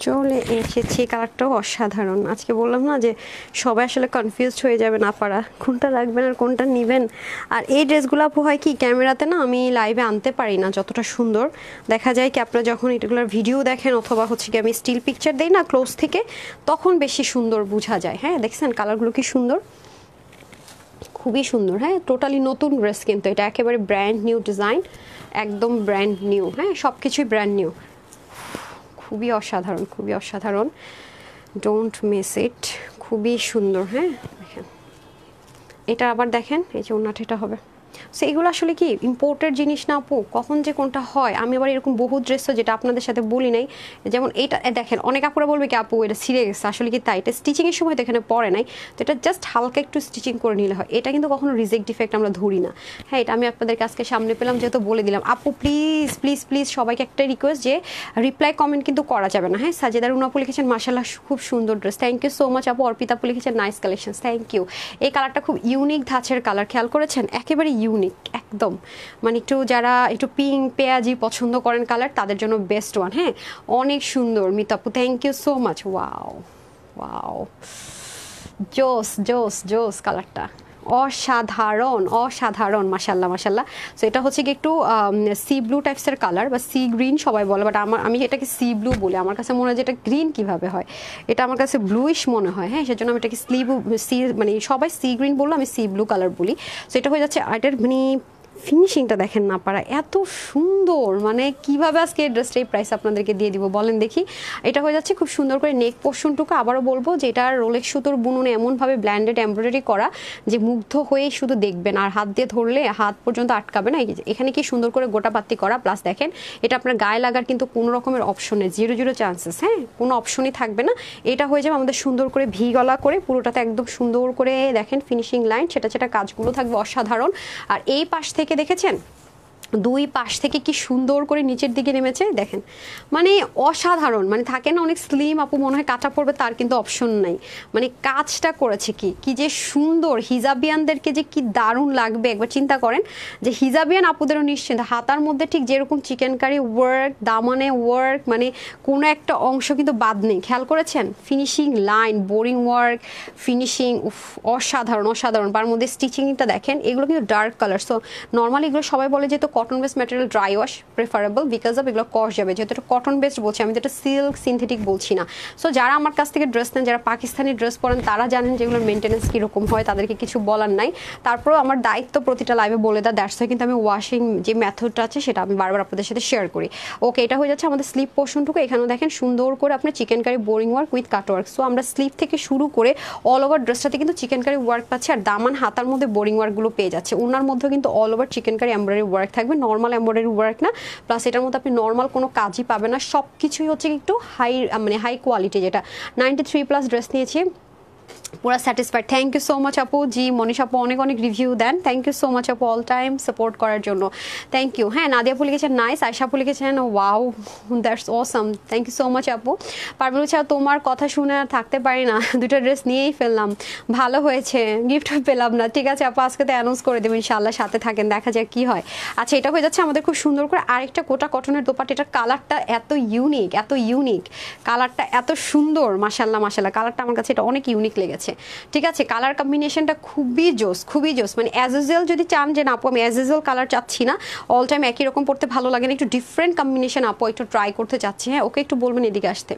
চলে এসেছি কালারটাও অসাধারণ আজকে বললাম না যে সবাই আসলে কনফিউজড হয়ে যাবে না পারা কোনটা রাখবেন আর কোনটা নেবেন আর এই ড্রেসগুলো আপু হয় কি ক্যামেরাতে না আমি লাইভে আনতে পারি না যতটা সুন্দর দেখা যায় কি আপনারা যখন এটাগুলোর ভিডিও দেখেন অথবা হচ্ছে কি আমি স্টিল পিকচার দিই না ক্লোজ থেকে তখন বেশি সুন্দর বোঝা যায় হ্যাঁ দেখছেন কালারগুলো কি সুন্দর খুবই সুন্দর হ্যাঁ টোটালি নতুন ড্রেস কিন্তু এটা একেবারে ব্র্যান্ড নিউ ডিজাইন একদম ব্র্যান্ড নিউ হ্যাঁ সব কিছুই ব্র্যান্ড নিউ খুবই অসাধারণ খুবই অসাধারণ ডোন্ট মিস ইট খুবই সুন্দর হ্যাঁ দেখেন এটা আবার দেখেন এই যে ওনাঠেটা হবে সো এগুলো আসলে কি ইম্পোর্টেড জিনিস না আপু কখন যে কোনটা হয় আমি আবার এরকম বহু ড্রেসও যেটা আপনাদের সাথে বলি নাই যেমন এটা দেখেন অনেক আপুরা বলবে কি আপু এটা সিরে গেছে আসলে কি তাই এটা স্টিচিংয়ের সময় তো এখানে পড়ে নাই তো এটা জাস্ট হালকা একটু স্টিচিং করে নিলে হয় এটা কিন্তু কখনো রিজেক্ট ডিফেক্ট আমরা ধরি না হ্যাঁ এটা আমি আপনাদের কাছকে সামনে পেলাম যেহেতু বলে দিলাম আপু প্লিজ প্লিজ প্লিজ সবাইকে একটা রিকোয়েস্ট যে রিপ্লাই কমেন্ট কিন্তু করা যাবে না হ্যাঁ সাজেদার আপু লিখেছেন মার্শাল্লাহ খুব সুন্দর dress thank you so much আপু অর্পিতা আপু লিখেছেন নাইস কালেকশন থ্যাংক ইউ এই কালারটা খুব ইউনিক ধাঁচের কালার খেয়াল করেছেন একেবারে ইউনিক একদম মানে একটু যারা একটু পিঙ্ক পেঁয়াজি পছন্দ করেন কালার তাদের জন্য বেস্ট ওয়ান হ্যাঁ অনেক সুন্দর মিতাপু thank you so much wow wow জোস জোস জোস কালারটা অসাধারণ অসাধারণ মাসাল্লাহ মাসাল্লাহ সো এটা হচ্ছে কি একটু সি ব্লু টাইপসের কালার বা সি গ্রিন সবাই বলে বাট আমার আমি এটাকে সি ব্লু বলি আমার কাছে মনে হয় যে এটা গ্রিন কীভাবে হয় এটা আমার কাছে ব্লুইশ মনে হয় হ্যাঁ সেজন্য আমি এটাকে স্লিভ সি মানে সবাই সি গ্রিন বললো আমি সি ব্লু কালার বলি সো এটা হয়ে যাচ্ছে এটার মানে ফিনিশিংটা দেখেন না পারা এত সুন্দর মানে কিভাবে আজকে এই ড্রেসটা এই প্রাইস আপনাদেরকে দিয়ে দিব বলেন দেখি এটা হয়ে যাচ্ছে খুব সুন্দর করে নেক পোর্শনটুকু আবারও বলবো যে এটা রোলেক সুতোর বুনুন এমনভাবে ব্ল্যান্ডেড এমব্রয়ডারি করা যে মুগ্ধ হয়ে শুধু দেখবেন আর হাত দিয়ে ধরলে হাত পর্যন্ত আটকাবে না এখানে কি সুন্দর করে গোটা পাত্তি করা প্লাস দেখেন এটা আপনার গায়ে লাগার কিন্তু কোনো রকমের অপশনে জিরো জিরো চান্সেস হ্যাঁ কোনো অপশনই থাকবে না এটা হয়ে যাবে আমাদের সুন্দর করে ভি গলা করে পুরোটাতে একদম সুন্দর করে দেখেন ফিনিশিং লাইন সেটা সেটা কাজগুলো থাকবে অসাধারণ আর এই পাশ থেকে দেখেছেন দুই পাশ থেকে কি সুন্দর করে নিচের দিকে নেমেছে দেখেন মানে অসাধারণ মানে থাকে না অনেক স্লিম আপু মনে হয় কাটা পড়বে তার কিন্তু অপশন নাই মানে কাজটা করেছে কি কি যে সুন্দর হিজাবিয়ানদেরকে যে কি দারুণ লাগবে একবার চিন্তা করেন যে হিজাবিয়ান আপুদেরও নিশ্চিন্ত হাতার মধ্যে ঠিক যেরকম চিকেন কারি ওয়ার্ক দামানে ওয়ার্ক মানে কোনো একটা অংশ কিন্তু বাদ নেই খেয়াল করেছেন finishing line boring work finishing উফ অসাধারণ অসাধারণ তার মধ্যে স্টিচিংটা দেখেন এগুলো কিন্তু ডার্ক কালার সো নর্মালি এগুলো সবাই বলে যে তো cotton base material dry wash preferable because of এগুলো কস যাবে যেহেতু এটা কটন বেস্ট বলছি আমি যেটা সিল্ক সিনথেটিক বলছি না সো যারা আমার কাছ থেকে ড্রেস নেন যারা পাকিস্তানি ড্রেস পরেন তারা জানেন যেগুলোর মেনটেন্স কীরকম হয় তাদেরকে কিছু বলার নাই তারপরেও আমার দায়িত্ব প্রতিটা লাইভে বলে দেয় দ্যাটস হয় কিন্তু আমি ওয়াশিং যে মেথডটা আছে সেটা আমি বারবার আপনাদের সাথে শেয়ার করি ওকে এটা হয়ে যাচ্ছে আমাদের স্লিপ পোর্শনটুকু এখানেও দেখেন সুন্দর করে আপনার chikankari boring work with cut work so আমরা স্লিপ থেকে শুরু করে অল ওভার ড্রেসটাতে কিন্তু চিকেন কারি ওয়ার্ক পাচ্ছে আর দামান হাতার মধ্যে বোরিং ওয়ার্কগুলো পেয়ে যাচ্ছে ওনার মধ্যেও কিন্তু all over chikankari embroidery work থাকবে হবে নর্মাল এম্বয়ডারি ওয়ার্ক না প্লাস এটার মধ্যে আপনি নর্মাল কোনো কাজই পাবেন না সব কিছুই হচ্ছে একটু হাই মানে হাই কোয়ালিটি যেটা নাইনটি থ্রি প্লাস ড্রেস নিয়েছি ওরা satisfied thank you so much আপু জি মনীষ আপু অনেক অনেক রিভিউ দেন থ্যাংক ইউ সো মাচ আপু অল টাইম সাপোর্ট করার জন্য থ্যাংক ইউ হ্যাঁ নাদিয়া আপু লিখেছেন নাইস আয়সা আপু লিখেছেন wow that's awesome thank you so much আপু পারবেন ছাড়া তোমার কথা শুনে আর থাকতে পারি না দুটো ড্রেস নিয়েই ফেললাম ভালো হয়েছে গিফটও পেলাম না ঠিক আছে আপু আজকে তো অ্যানাউন্স করে দেবেন ইনশাল্লাহ সাথে থাকেন দেখা যাক কি হয় আচ্ছা এটা হয়ে যাচ্ছে আমাদের খুব সুন্দর করে আরেকটা কোটা কটনের দোপাট এটার কালারটা এত ইউনিক এত ইউনিক কালারটা এত সুন্দর মাসাল্লাহ মাসাল্লাহ কালারটা আমার কাছে এটা অনেক ইউনিক লেগেছে আছে ঠিক আছে কালার কম্বিনেশনটা খুবই জোস খুবই জোস মানে অ্যাজেজেল যদি চান যে না আপু আমি অ্যাজেজেল কালার চাচ্ছি না অল টাইম একই রকম পড়তে ভালো লাগে না একটু ডিফারেন্ট কম্বিনেশন আপু একটু ট্রাই করতে চাচ্ছি হ্যাঁ ওকে একটু বলবেন এদিকে আসতে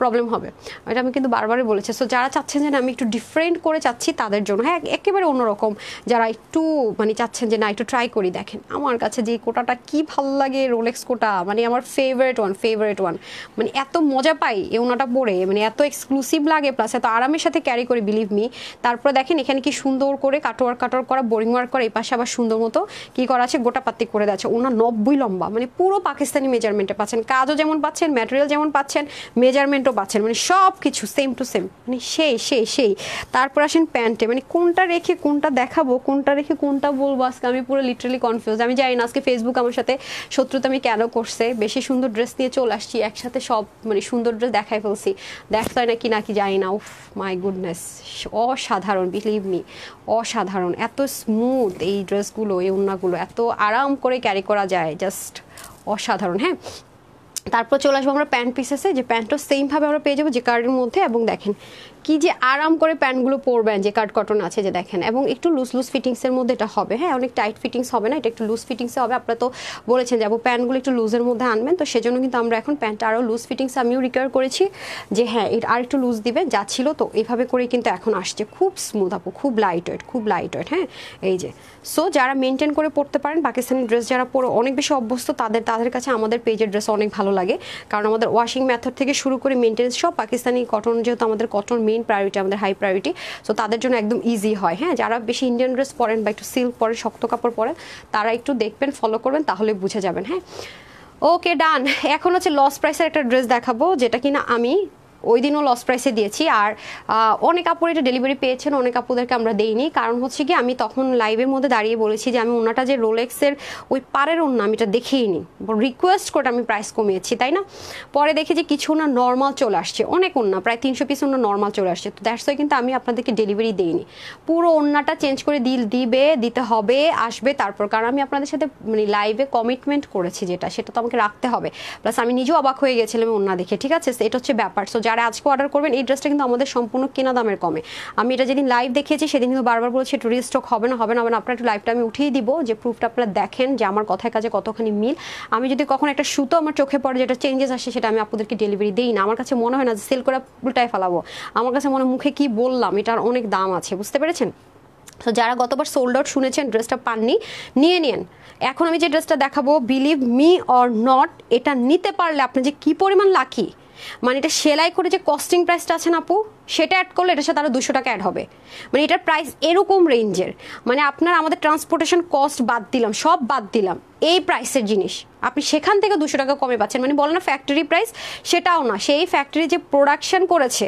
প্রবলেম হবে এটা আমি কিন্তু বারবারই বলেছি সো যারা চাচ্ছেন যে না আমি একটু ডিফারেন্ট করে চাচ্ছি তাদের জন্য হ্যাঁ একেবারে অন্যরকম যারা একটু মানে চাচ্ছেন যে না একটু ট্রাই করি দেখেন আমার কাছে যে কোটাটা কি ভালো লাগে রোলেক্স কোটা মানে আমার ফেভারেট ওয়ান ফেভারেট ওয়ান মানে এত মজা পাই এ ওনাটা পরে মানে এত এক্সক্লুসিভ লাগে প্লাস এত আরামের সাথে ক্যারি করি বিলিভ মি তারপর দেখেন এখানে কি সুন্দর করে কাটোয়ার কাটোয়ার করা বোরিং ওয়ার্ক করা এই পাশে আবার সুন্দর মতো কি করা আছে গোটা পাত্তি করে দেওয়া আছে ওনার নব্বই লম্বা মানে পুরো পাকিস্তানি মেজারমেন্টে পাচ্ছেন কাজও যেমন পাচ্ছেন ম্যাটেরিয়াল যেমন পাচ্ছেন মেজারমেন্টও পাচ্ছেন মানে সব কিছু সেম টু সেম মানে সেই সেই সেই তারপর আসেন প্যান্টে মানে কোনটা রেখে কোনটা দেখাবো কোনটা রেখে কোনটা বলবো আজকে আমি পুরো লিটারালি কনফিউজ আমি জানি না আজকে ফেসবুক আমার সাথে শত্রুতা আমি কেন করছে বেশি সুন্দর ড্রেস নিয়ে চলে আসছি একসাথে সব মানে সুন্দর ড্রেস দেখাই ফেলছি দেখতে হয় না কি যাই না উফ মাই গুডনেস অসাধারণ বিলিভ মি অসাধারণ এত স্মুথ এই ড্রেসগুলো এই উন্নাগুলো এত আরাম করে ক্যারি করা যায় জাস্ট অসাধারণ হ্যাঁ তারপর চলে আসবো আমরা প্যান্ট আছে যে প্যান্টটা সেমভাবে আমরা পেয়ে যাবো যে কার্ডের মধ্যে এবং দেখেন কি যে আরাম করে প্যান্টগুলো পরবেন যে কাট কটন আছে যে দেখেন এবং একটু লুজ লুজ ফিটিংসের মধ্যে এটা হবে হ্যাঁ অনেক টাইট ফিটিংস হবে না এটা একটু লুজ ফিটিংসে হবে আপনারা তো বলেছেন যাবো প্যান্টগুলো একটু লুজের মধ্যে আনবেন তো সেজন্য কিন্তু আমরা এখন প্যান্টটা আরও লুজ ফিটিংস আমিও রিকোয়ার করেছি যে হ্যাঁ এটা আর একটু লুজ দিবেন যা ছিল তো এইভাবে করে কিন্তু এখন আসছে খুব স্মুথ আপু খুব লাইট ওয়েট খুব লাইট ওয়েট হ্যাঁ এই যে সো যারা মেনটেন করে পড়তে পারেন পাকিস্তানি ড্রেস যারা পরে অনেক বেশি অভ্যস্ত তাদের তাদের কাছে আমাদের পেজের ড্রেস অনেক ভালো লাগে কারণ আমাদের ওয়াশিং মেথড থেকে শুরু করে মেনটেন্স সব পাকিস্তানি কটন যেহেতু আমাদের কটন মেইন প্রায়োরিটি আমাদের হাই প্রায়োরিটি সো তাদের জন্য একদম ইজি হয় হ্যাঁ যারা বেশি ইন্ডিয়ান ড্রেস পরেন বা একটু সিল্ক পরে শক্ত কাপড় পরেন তারা একটু দেখবেন ফলো করবেন তাহলে বুঝে যাবেন হ্যাঁ ওকে ডান এখন হচ্ছে লস প্রাইসের একটা ড্রেস দেখাবো যেটা কিনা আমি ওই দিনও লস প্রাইসে দিয়েছি আর অনেক আপুর এটা ডেলিভারি পেয়েছেন অনেক আপুদেরকে আমরা দেইনি কারণ হচ্ছে কি আমি তখন লাইভের মধ্যে দাঁড়িয়ে বলেছি যে আমি ওনাটা যে রোলেক্সের ওই পারের অন্য আমি এটা দেখেই নি রিকোয়েস্ট করে আমি প্রাইস কমিয়েছি তাই না পরে দেখি যে কিছু না নর্মাল চলে আসছে অনেক ওনা প্রায় তিনশো পিস অন্য নর্মাল চলে আসছে তো দ্যাটস ওই কিন্তু আমি আপনাদেরকে ডেলিভারি দেইনি পুরো অন্যটা চেঞ্জ করে দিল দিবে দিতে হবে আসবে তারপর কারণ আমি আপনাদের সাথে মানে লাইভে কমিটমেন্ট করেছি যেটা সেটা তো আমাকে রাখতে হবে প্লাস আমি নিজেও অবাক হয়ে গেছিলাম অন্য দেখে ঠিক আছে এটা হচ্ছে ব্যাপার সো যারা আজকে অর্ডার করবেন এই ড্রেসটা কিন্তু আমাদের সম্পূর্ণ কেনা দামের কমে আমি এটা যেদিন লাইভ দেখেছি সেদিন কিন্তু বারবার বলছি একটু রিস্টক হবে না হবে না হবে আপনার একটু লাইভটা আমি উঠিয়ে দিব যে প্রুফটা আপনারা দেখেন যে আমার কথায় কাজে কতখানি মিল আমি যদি কখনো একটা সুতো আমার চোখে পড়ে যেটা চেঞ্জেস আসে সেটা আমি আপনাদেরকে ডেলিভারি দিই না আমার কাছে মনে হয় না যে সেল করে উল্টায় ফেলাবো আমার কাছে মনে মুখে কি বললাম এটার অনেক দাম আছে বুঝতে পেরেছেন তো যারা গতবার সোল্ড আউট শুনেছেন ড্রেসটা পাননি নিয়ে নিন এখন আমি যে ড্রেসটা দেখাবো বিলিভ মি অর নট এটা নিতে পারলে আপনি যে কি পরিমাণ লাকি মানে এটা সেলাই করে যে কস্টিং প্রাইসটা আছে না আপু সেটা অ্যাড করলে এটার সাথে আরও দুশো টাকা অ্যাড হবে মানে এটার প্রাইস এরকম রেঞ্জের মানে আপনার আমাদের ট্রান্সপোর্টেশন কস্ট বাদ দিলাম সব বাদ দিলাম এই প্রাইসের জিনিস আপনি সেখান থেকে দুশো টাকা কমে পাচ্ছেন মানে বলে না ফ্যাক্টরি প্রাইস সেটাও না সেই ফ্যাক্টরি যে প্রোডাকশন করেছে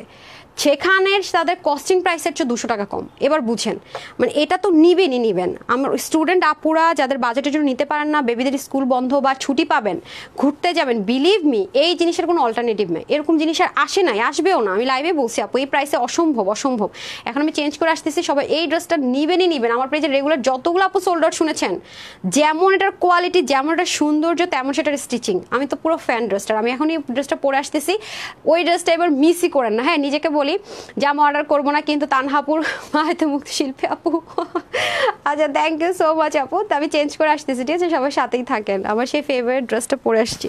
সেখানের তাদের কস্টিং প্রাইসের চেয়ে দুশো টাকা কম এবার বুঝেন মানে এটা তো নিবেনই নিবেন আমার স্টুডেন্ট আপুরা যাদের বাজেটের জন্য নিতে পারেন না বেবিদের স্কুল বন্ধ বা ছুটি পাবেন ঘুরতে যাবেন বিলিভ মি এই জিনিসের কোনো অল্টারনেটিভ নেই এরকম জিনিস আর আসে নাই আসবেও না আমি লাইভে বলছি আপু এই প্রাইসে অসম্ভব অসম্ভব এখন আমি চেঞ্জ করে আসতেছি সবাই এই ড্রেসটা নিবেনই নিবেন আমার পেজে রেগুলার যতগুলো আপু সোল্ডার শুনেছেন যেমন এটার কোয়ালিটি যেমন এটার সৌন্দর্য তেমন সেটার স্টিচিং আমি তো পুরো ফ্যান ড্রেসটার আমি এখন এই ড্রেসটা পরে আসতেছি ওই ড্রেসটা এবার মিসই করেন না হ্যাঁ নিজেকে বলে বলি জামা অর্ডার করবো না কিন্তু তানহাপুর হয়তো মুক্তি শিল্পী আপু আচ্ছা থ্যাংক ইউ সো মাচ আপু আমি চেঞ্জ করে আসতেছি ঠিক আছে সবার সাথেই থাকেন আমার সেই ফেভারিট ড্রেসটা পরে আসছি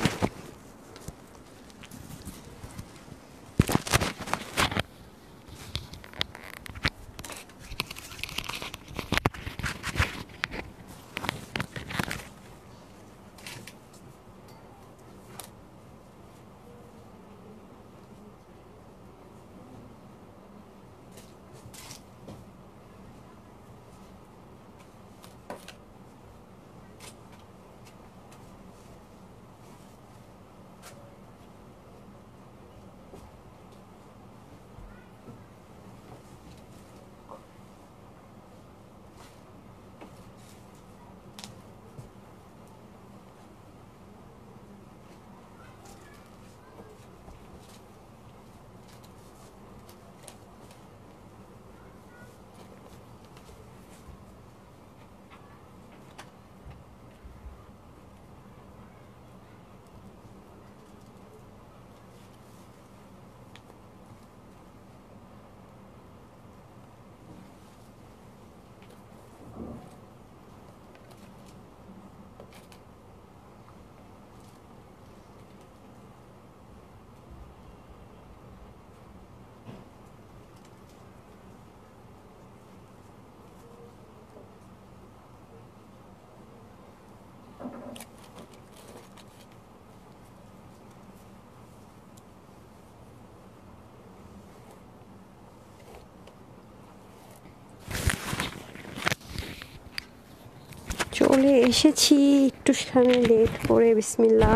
চলে এসেছি একটু সামনে লেট করে বিসমিল্লা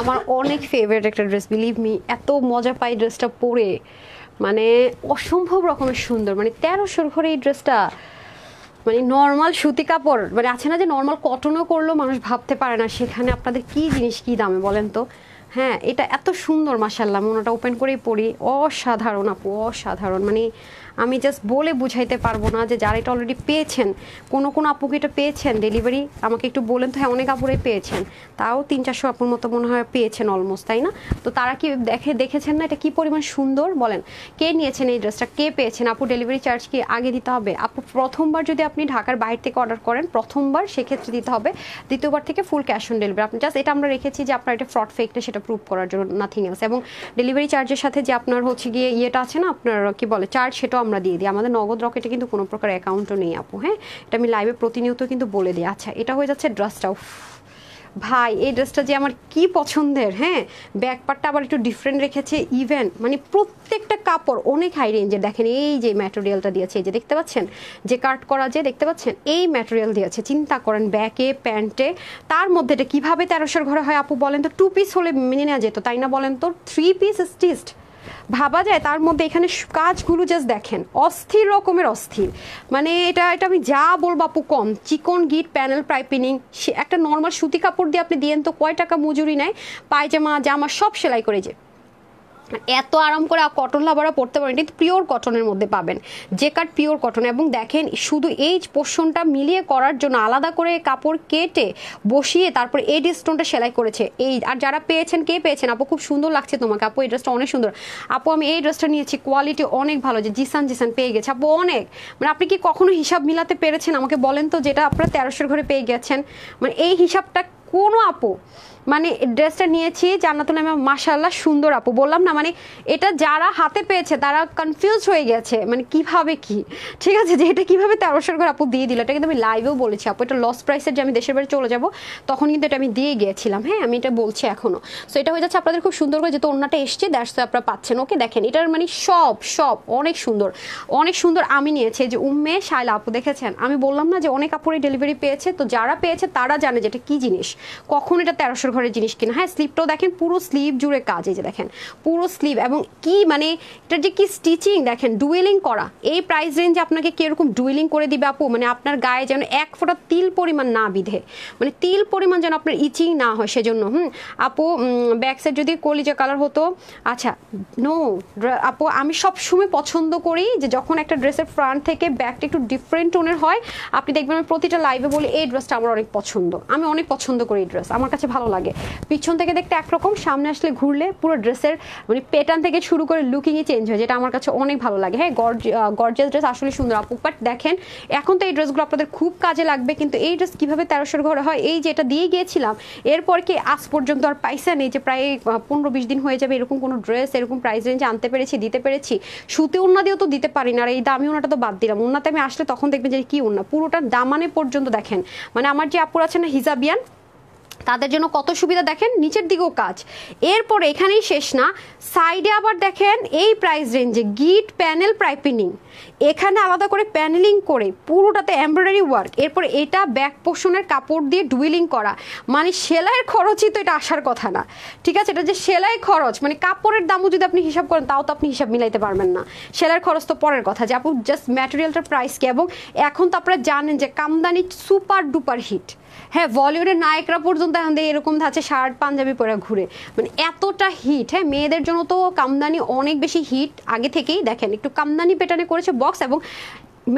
আমার অনেক ফেভারিট একটা ড্রেস বিলিভ মি এত মজা পাই ড্রেসটা পরে মানে অসম্ভব রকমের সুন্দর মানে তেরোশোর ঘরে এই ড্রেসটা মানে নর্মাল সুতি কাপড় মানে আছে না যে নর্মাল কটনও করলেও মানুষ ভাবতে পারে না সেখানে আপনাদের কি জিনিস কি দামে বলেন তো হ্যাঁ এটা এত সুন্দর মাসাল্লাম ওনাটা ওপেন করেই পড়ি অসাধারণ আপু অসাধারণ মানে আমি জাস্ট বলে বুঝাইতে পারবো না যে যারা এটা অলরেডি পেয়েছেন কোনো আপু আপুকে এটা পেয়েছেন ডেলিভারি আমাকে একটু বলেন তো হ্যাঁ অনেক আপুরে পেয়েছেন তাও তিন চারশো আপুর মতো মনে হয় পেয়েছেন অলমোস্ট তাই না তো তারা কি দেখে দেখেছেন না এটা কি পরিমাণ সুন্দর বলেন কে নিয়েছেন এই ড্রেসটা কে পেয়েছেন আপু ডেলিভারি চার্জ কি আগে দিতে হবে আপু প্রথমবার যদি আপনি ঢাকার বাইরে থেকে অর্ডার করেন প্রথমবার সেক্ষেত্রে দিতে হবে দ্বিতীয়বার থেকে ফুল ক্যাশ অন ডেলিভারি আপনি জাস্ট এটা আমরা রেখেছি যে আপনার এটা ফ্রড ফেক না সেটা প্রুভ করার জন্য নাথিং এলস এবং ডেলিভারি চার্জের সাথে যে আপনার হচ্ছে গিয়ে ইয়েটা আছে না আপনার কি বলে চার্জ সেটাও আমরা দিয়ে দিই আমাদের নগদ রকেটে কিন্তু কোনো প্রকার অ্যাকাউন্টও নেই আপু হ্যাঁ এটা আমি লাইভে প্রতিনিয়ত কিন্তু বলে দিই আচ্ছা এটা হয়ে যাচ্ছে ড্রাসটাও ভাই এই ড্রেসটা যে আমার কি পছন্দের হ্যাঁ ব্যাকপারটা আবার একটু ডিফারেন্ট রেখেছে ইভেন মানে প্রত্যেকটা কাপড় অনেক হাই রেঞ্জের দেখেন এই যে ম্যাটেরিয়ালটা দিয়েছে এই যে দেখতে পাচ্ছেন যে কাট করা যে দেখতে পাচ্ছেন এই ম্যাটেরিয়াল দিয়েছে চিন্তা করেন ব্যাকে প্যান্টে তার মধ্যে এটা কীভাবে তেরোশোর ঘরে হয় আপু বলেন তো টু পিস হলে মেনে নেওয়া যেত তাই না বলেন তো থ্রি পিস স্টিচড ভাবা যায় তার মধ্যে এখানে কাজগুলো জাস্ট দেখেন অস্থির রকমের অস্থির মানে এটা এটা আমি যা বলবো আপু কম চিকন গিট প্যানেল পাইপিনিং একটা নর্মাল সুতি কাপড় দিয়ে আপনি দিয়েন তো কয় টাকা মজুরি নেয় পায়জামা জামা সব সেলাই করে যে এত আরাম করে কটন লাভারা পড়তে পারেন কিন্তু পিওর কটনের মধ্যে পাবেন যে কাট পিওর কটন এবং দেখেন শুধু এই পোর্শনটা মিলিয়ে করার জন্য আলাদা করে কাপড় কেটে বসিয়ে তারপর এই ডিস্টোনটা সেলাই করেছে এই আর যারা পেয়েছেন কে পেয়েছেন আপু খুব সুন্দর লাগছে তোমাকে আপু এই ড্রেসটা অনেক সুন্দর আপু আমি এই ড্রেসটা নিয়েছি কোয়ালিটি অনেক ভালো যে জিসান জিসান পেয়ে গেছে আপু অনেক মানে আপনি কি কখনো হিসাব মিলাতে পেরেছেন আমাকে বলেন তো যেটা আপনারা তেরোশোর ঘরে পেয়ে গেছেন মানে এই হিসাবটা কোনো আপু মানে ড্রেসটা নিয়েছি জান্নাতুল আমি মাসাল্লাহ সুন্দর আপু বললাম না মানে এটা যারা হাতে পেয়েছে তারা কনফিউজ হয়ে গেছে মানে কিভাবে কি ঠিক আছে যে এটা কীভাবে তেরোশোর ঘর আপু দিয়ে দিল এটা কিন্তু আমি লাইভেও বলেছি আপু এটা লস প্রাইসের যে আমি দেশের বাইরে চলে যাব তখন কিন্তু এটা আমি দিয়ে গিয়েছিলাম হ্যাঁ আমি এটা বলছি এখনও সো এটা হয়ে যাচ্ছে আপনাদের খুব সুন্দর করে যেহেতু অন্যটা এসছে দ্যাটস আপনারা পাচ্ছেন ওকে দেখেন এটার মানে সব সব অনেক সুন্দর অনেক সুন্দর আমি নিয়েছি যে উম্মে শায়লা আপু দেখেছেন আমি বললাম না যে অনেক আপুরই ডেলিভারি পেয়েছে তো যারা পেয়েছে তারা জানে যে এটা কী জিনিস কখন এটা তেরোশোর ঘর ঘরের জিনিস কিনা হ্যাঁ স্লিপটাও দেখেন পুরো স্লিভ জুড়ে কাজ এই যে দেখেন পুরো স্লিভ এবং কি মানে এটার যে কি স্টিচিং দেখেন ডুয়েলিং করা এই প্রাইস রেঞ্জে আপনাকে এরকম ডুয়েলিং করে দিবে আপু মানে আপনার গায়ে যেন এক ফোঁটা তিল পরিমাণ না বিধে মানে তিল পরিমাণ যেন আপনার ইচিং না হয় সেজন্য হুম আপু ব্যাকসাইড যদি কলিজা কালার হতো আচ্ছা নো আপু আমি সবসময় পছন্দ করি যে যখন একটা ড্রেসের ফ্রন্ট থেকে ব্যাকটা একটু ডিফারেন্ট টোনের হয় আপনি দেখবেন আমি প্রতিটা লাইভে বলি এই ড্রেসটা আমার অনেক পছন্দ আমি অনেক পছন্দ করি এই ড্রেস আমার কাছে ভালো লাগে লাগে পিছন থেকে দেখতে একরকম সামনে আসলে ঘুরলে পুরো ড্রেসের মানে প্যাটার্ন থেকে শুরু করে লুকিংই চেঞ্জ হয় যেটা আমার কাছে অনেক ভালো লাগে হ্যাঁ গর্জিয়াস ড্রেস আসলে সুন্দর আপু বাট দেখেন এখন তো এই ড্রেসগুলো আপনাদের খুব কাজে লাগবে কিন্তু এই ড্রেস কীভাবে তেরোশোর ঘরে হয় এই যেটা দিয়ে গিয়েছিলাম এরপর কি আজ পর্যন্ত আর পাইসা নেই যে প্রায় পনেরো বিশ দিন হয়ে যাবে এরকম কোনো ড্রেস এরকম প্রাইস রেঞ্জে আনতে পেরেছি দিতে পেরেছি সুতে ওনা দিয়েও তো দিতে পারি না আর এই দামি ওনাটা তো বাদ দিলাম ওনাতে আমি আসলে তখন দেখবেন যে কি ওনা পুরোটা দামানে পর্যন্ত দেখেন মানে আমার যে আপুর আছে না হিজাবিয়ান তাদের জন্য কত সুবিধা দেখেন নিচের দিকেও কাজ এরপরে এখানেই শেষ না সাইডে আবার দেখেন এই প্রাইস রেঞ্জে গিট প্যানেল প্রাইপিনিং এখানে আলাদা করে প্যানেলিং করে পুরোটাতে এমব্রয়ডারি ওয়ার্ক এরপর এটা ব্যাক পোষণের কাপড় দিয়ে ডুইলিং করা মানে সেলাইয়ের খরচই তো এটা আসার কথা না ঠিক আছে এটা যে সেলাই খরচ মানে কাপড়ের দামও যদি আপনি হিসাব করেন তাও তো আপনি হিসাব মিলাইতে পারবেন না সেলাইয়ের খরচ তো পরের কথা যে আপু জাস্ট ম্যাটেরিয়ালটার প্রাইস কি এবং এখন তো আপনারা জানেন যে কামদানি সুপার ডুপার হিট হ্যাঁ বলিউডের নায়করা পর্যন্ত এখন এরকম থাকছে শার্ট পাঞ্জাবি পরে ঘুরে মানে এতটা হিট হ্যাঁ মেয়েদের জন্য তো কামদানি অনেক বেশি হিট আগে থেকেই দেখেন একটু কামদানি পেটানে করেছে বক্স এবং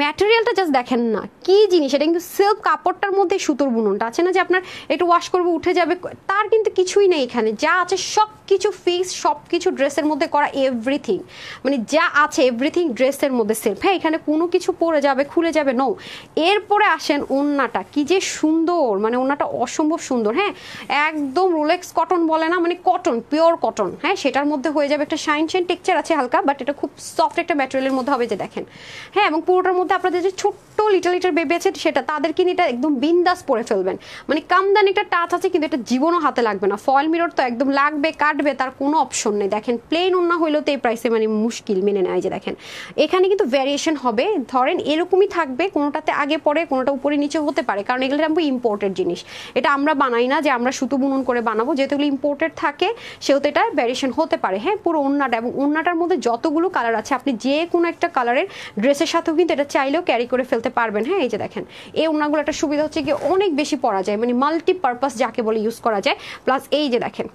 ম্যাটেরিয়ালটা জাস্ট দেখেন না কি জিনিস এটা কিন্তু সিল্ক কাপড়টার মধ্যে সুতোর বুননটা আছে না যে আপনার একটু ওয়াশ করবো উঠে যাবে তার কিন্তু কিছুই নেই এখানে যা আছে সব কিছু ফিক্স সব কিছু ড্রেসের মধ্যে করা এভরিথিং মানে যা আছে এভরিথিং ড্রেসের মধ্যে সেলফ হ্যাঁ এখানে কোনো কিছু পরে যাবে খুলে যাবে নো এরপরে আসেন ওনাটা কি যে সুন্দর মানে ওনাটা অসম্ভব সুন্দর হ্যাঁ একদম রোলেক্স কটন বলে না মানে কটন পিওর কটন হ্যাঁ সেটার মধ্যে হয়ে যাবে একটা শাইন শাইন টেক্সচার আছে হালকা বাট এটা খুব সফট একটা ম্যাটেরিয়ালের মধ্যে হবে যে দেখেন হ্যাঁ এবং পুরোটা এটার মধ্যে আপনাদের যে ছোট্ট লিটল লিটার বেবি আছে সেটা তাদের কিন্তু এটা একদম বিন্দাস পরে ফেলবেন মানে কামদানি একটা টাচ আছে কিন্তু এটা জীবনও হাতে লাগবে না ফয়েল মিরর তো একদম লাগবে কাটবে তার কোনো অপশন নেই দেখেন প্লেন ওনা হইলেও তো এই প্রাইসে মানে মুশকিল মেনে নেয় যে দেখেন এখানে কিন্তু ভ্যারিয়েশন হবে ধরেন এরকমই থাকবে কোনোটাতে আগে পরে কোনোটা উপরে নিচে হতে পারে কারণ এগুলো আমরা ইম্পোর্টেড জিনিস এটা আমরা বানাই না যে আমরা সুতো বুনন করে বানাবো যেহেতু এগুলো ইম্পোর্টেড থাকে সেহেতু এটা ভ্যারিয়েশন হতে পারে হ্যাঁ পুরো ওনাটা এবং ওনাটার মধ্যে যতগুলো কালার আছে আপনি যে কোনো একটা কালারের ড্রেসের সাথেও কিন্তু এটা এটা চাইলেও ক্যারি করে ফেলতে পারবেন হ্যাঁ এই যে দেখেন এই ওনাগুলো একটা সুবিধা হচ্ছে কি অনেক বেশি পরা যায় মানে মাল্টিপারপাস যাকে বলে ইউজ করা যায় প্লাস এই যে দেখেন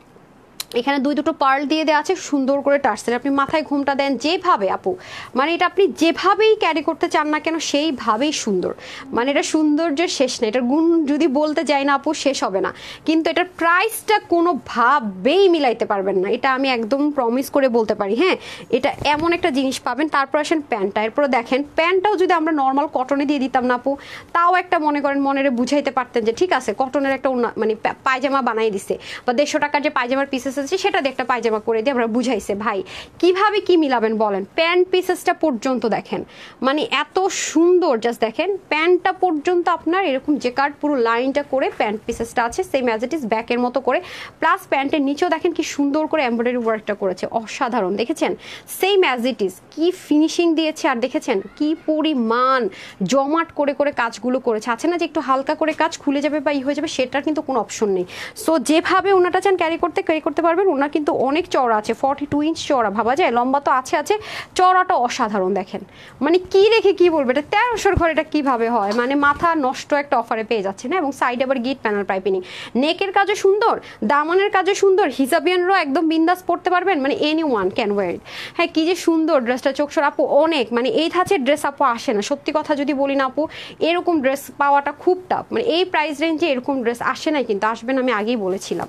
এখানে দুই দুটো পার্ল দিয়ে দেওয়া আছে সুন্দর করে টার্সেল আপনি মাথায় ঘুমটা দেন যেভাবে আপু মানে এটা আপনি যেভাবেই ক্যারি করতে চান না কেন সেইভাবেই সুন্দর মানে এটা সৌন্দর্যের শেষ না এটার গুণ যদি বলতে যাই না আপু শেষ হবে না কিন্তু এটার প্রাইসটা কোনোভাবেই মিলাইতে পারবেন না এটা আমি একদম প্রমিস করে বলতে পারি হ্যাঁ এটা এমন একটা জিনিস পাবেন তারপর আসেন প্যান্টটা এরপর দেখেন প্যান্টটাও যদি আমরা নর্মাল কটনে দিয়ে দিতাম না আপু তাও একটা মনে করেন মনেরে বুঝাইতে পারতেন যে ঠিক আছে কটনের একটা মানে পায়জামা বানাই দিছে বা দেড়শো টাকার যে পায়জামার পিসেস আছে সেটা দিয়ে একটা পায়জামা করে দিয়ে আমরা বুঝাইছে ভাই কিভাবে কি মিলাবেন বলেন প্যান্ট পিসেসটা পর্যন্ত দেখেন মানে এত সুন্দর জাস্ট দেখেন প্যান্টটা পর্যন্ত আপনার এরকম যে কাট পুরো লাইনটা করে প্যান্ট পিসেসটা আছে সেম অ্যাজ ইট ইস ব্যাকের মতো করে প্লাস প্যান্টের নিচেও দেখেন কি সুন্দর করে এমব্রয়ডারি ওয়ার্কটা করেছে অসাধারণ দেখেছেন সেম অ্যাজ ইট ইস কি ফিনিশিং দিয়েছে আর দেখেছেন কি পরিমাণ জমাট করে করে কাজগুলো করেছে আছে না যে একটু হালকা করে কাজ খুলে যাবে বা ই হয়ে যাবে সেটার কিন্তু কোনো অপশন নেই সো যেভাবে ওনাটা চান ক্যারি করতে ক্যারি করতে পারবেন ওনার কিন্তু অনেক চওড়া আছে ফর্টি টু ইঞ্চ চওড়া ভাবা যায় লম্বা তো আছে আছে চড়াটা অসাধারণ দেখেন মানে কি রেখে কি বলবে এটা তেরোশোর ঘর এটা কীভাবে হয় মানে মাথা নষ্ট একটা অফারে পেয়ে যাচ্ছে না হ্যাঁ? এবং সাইডে আবার গিট প্যানেল পাইপিনি নেকের কাজও সুন্দর দামনের কাজও সুন্দর হিসাবিয়ানরাও একদম বিন্দাস পড়তে পারবেন মানে এনি ওয়ান ক্যান ওয়েট হ্যাঁ কি যে সুন্দর ড্রেসটা চোখ আপু অনেক মানে এই ধাঁচের ড্রেস আপু আসে না সত্যি কথা যদি বলি না আপু এরকম ড্রেস পাওয়াটা খুব টাফ মানে এই প্রাইস রেঞ্জে এরকম ড্রেস আসে নাই কিন্তু আসবেন আমি আগেই বলেছিলাম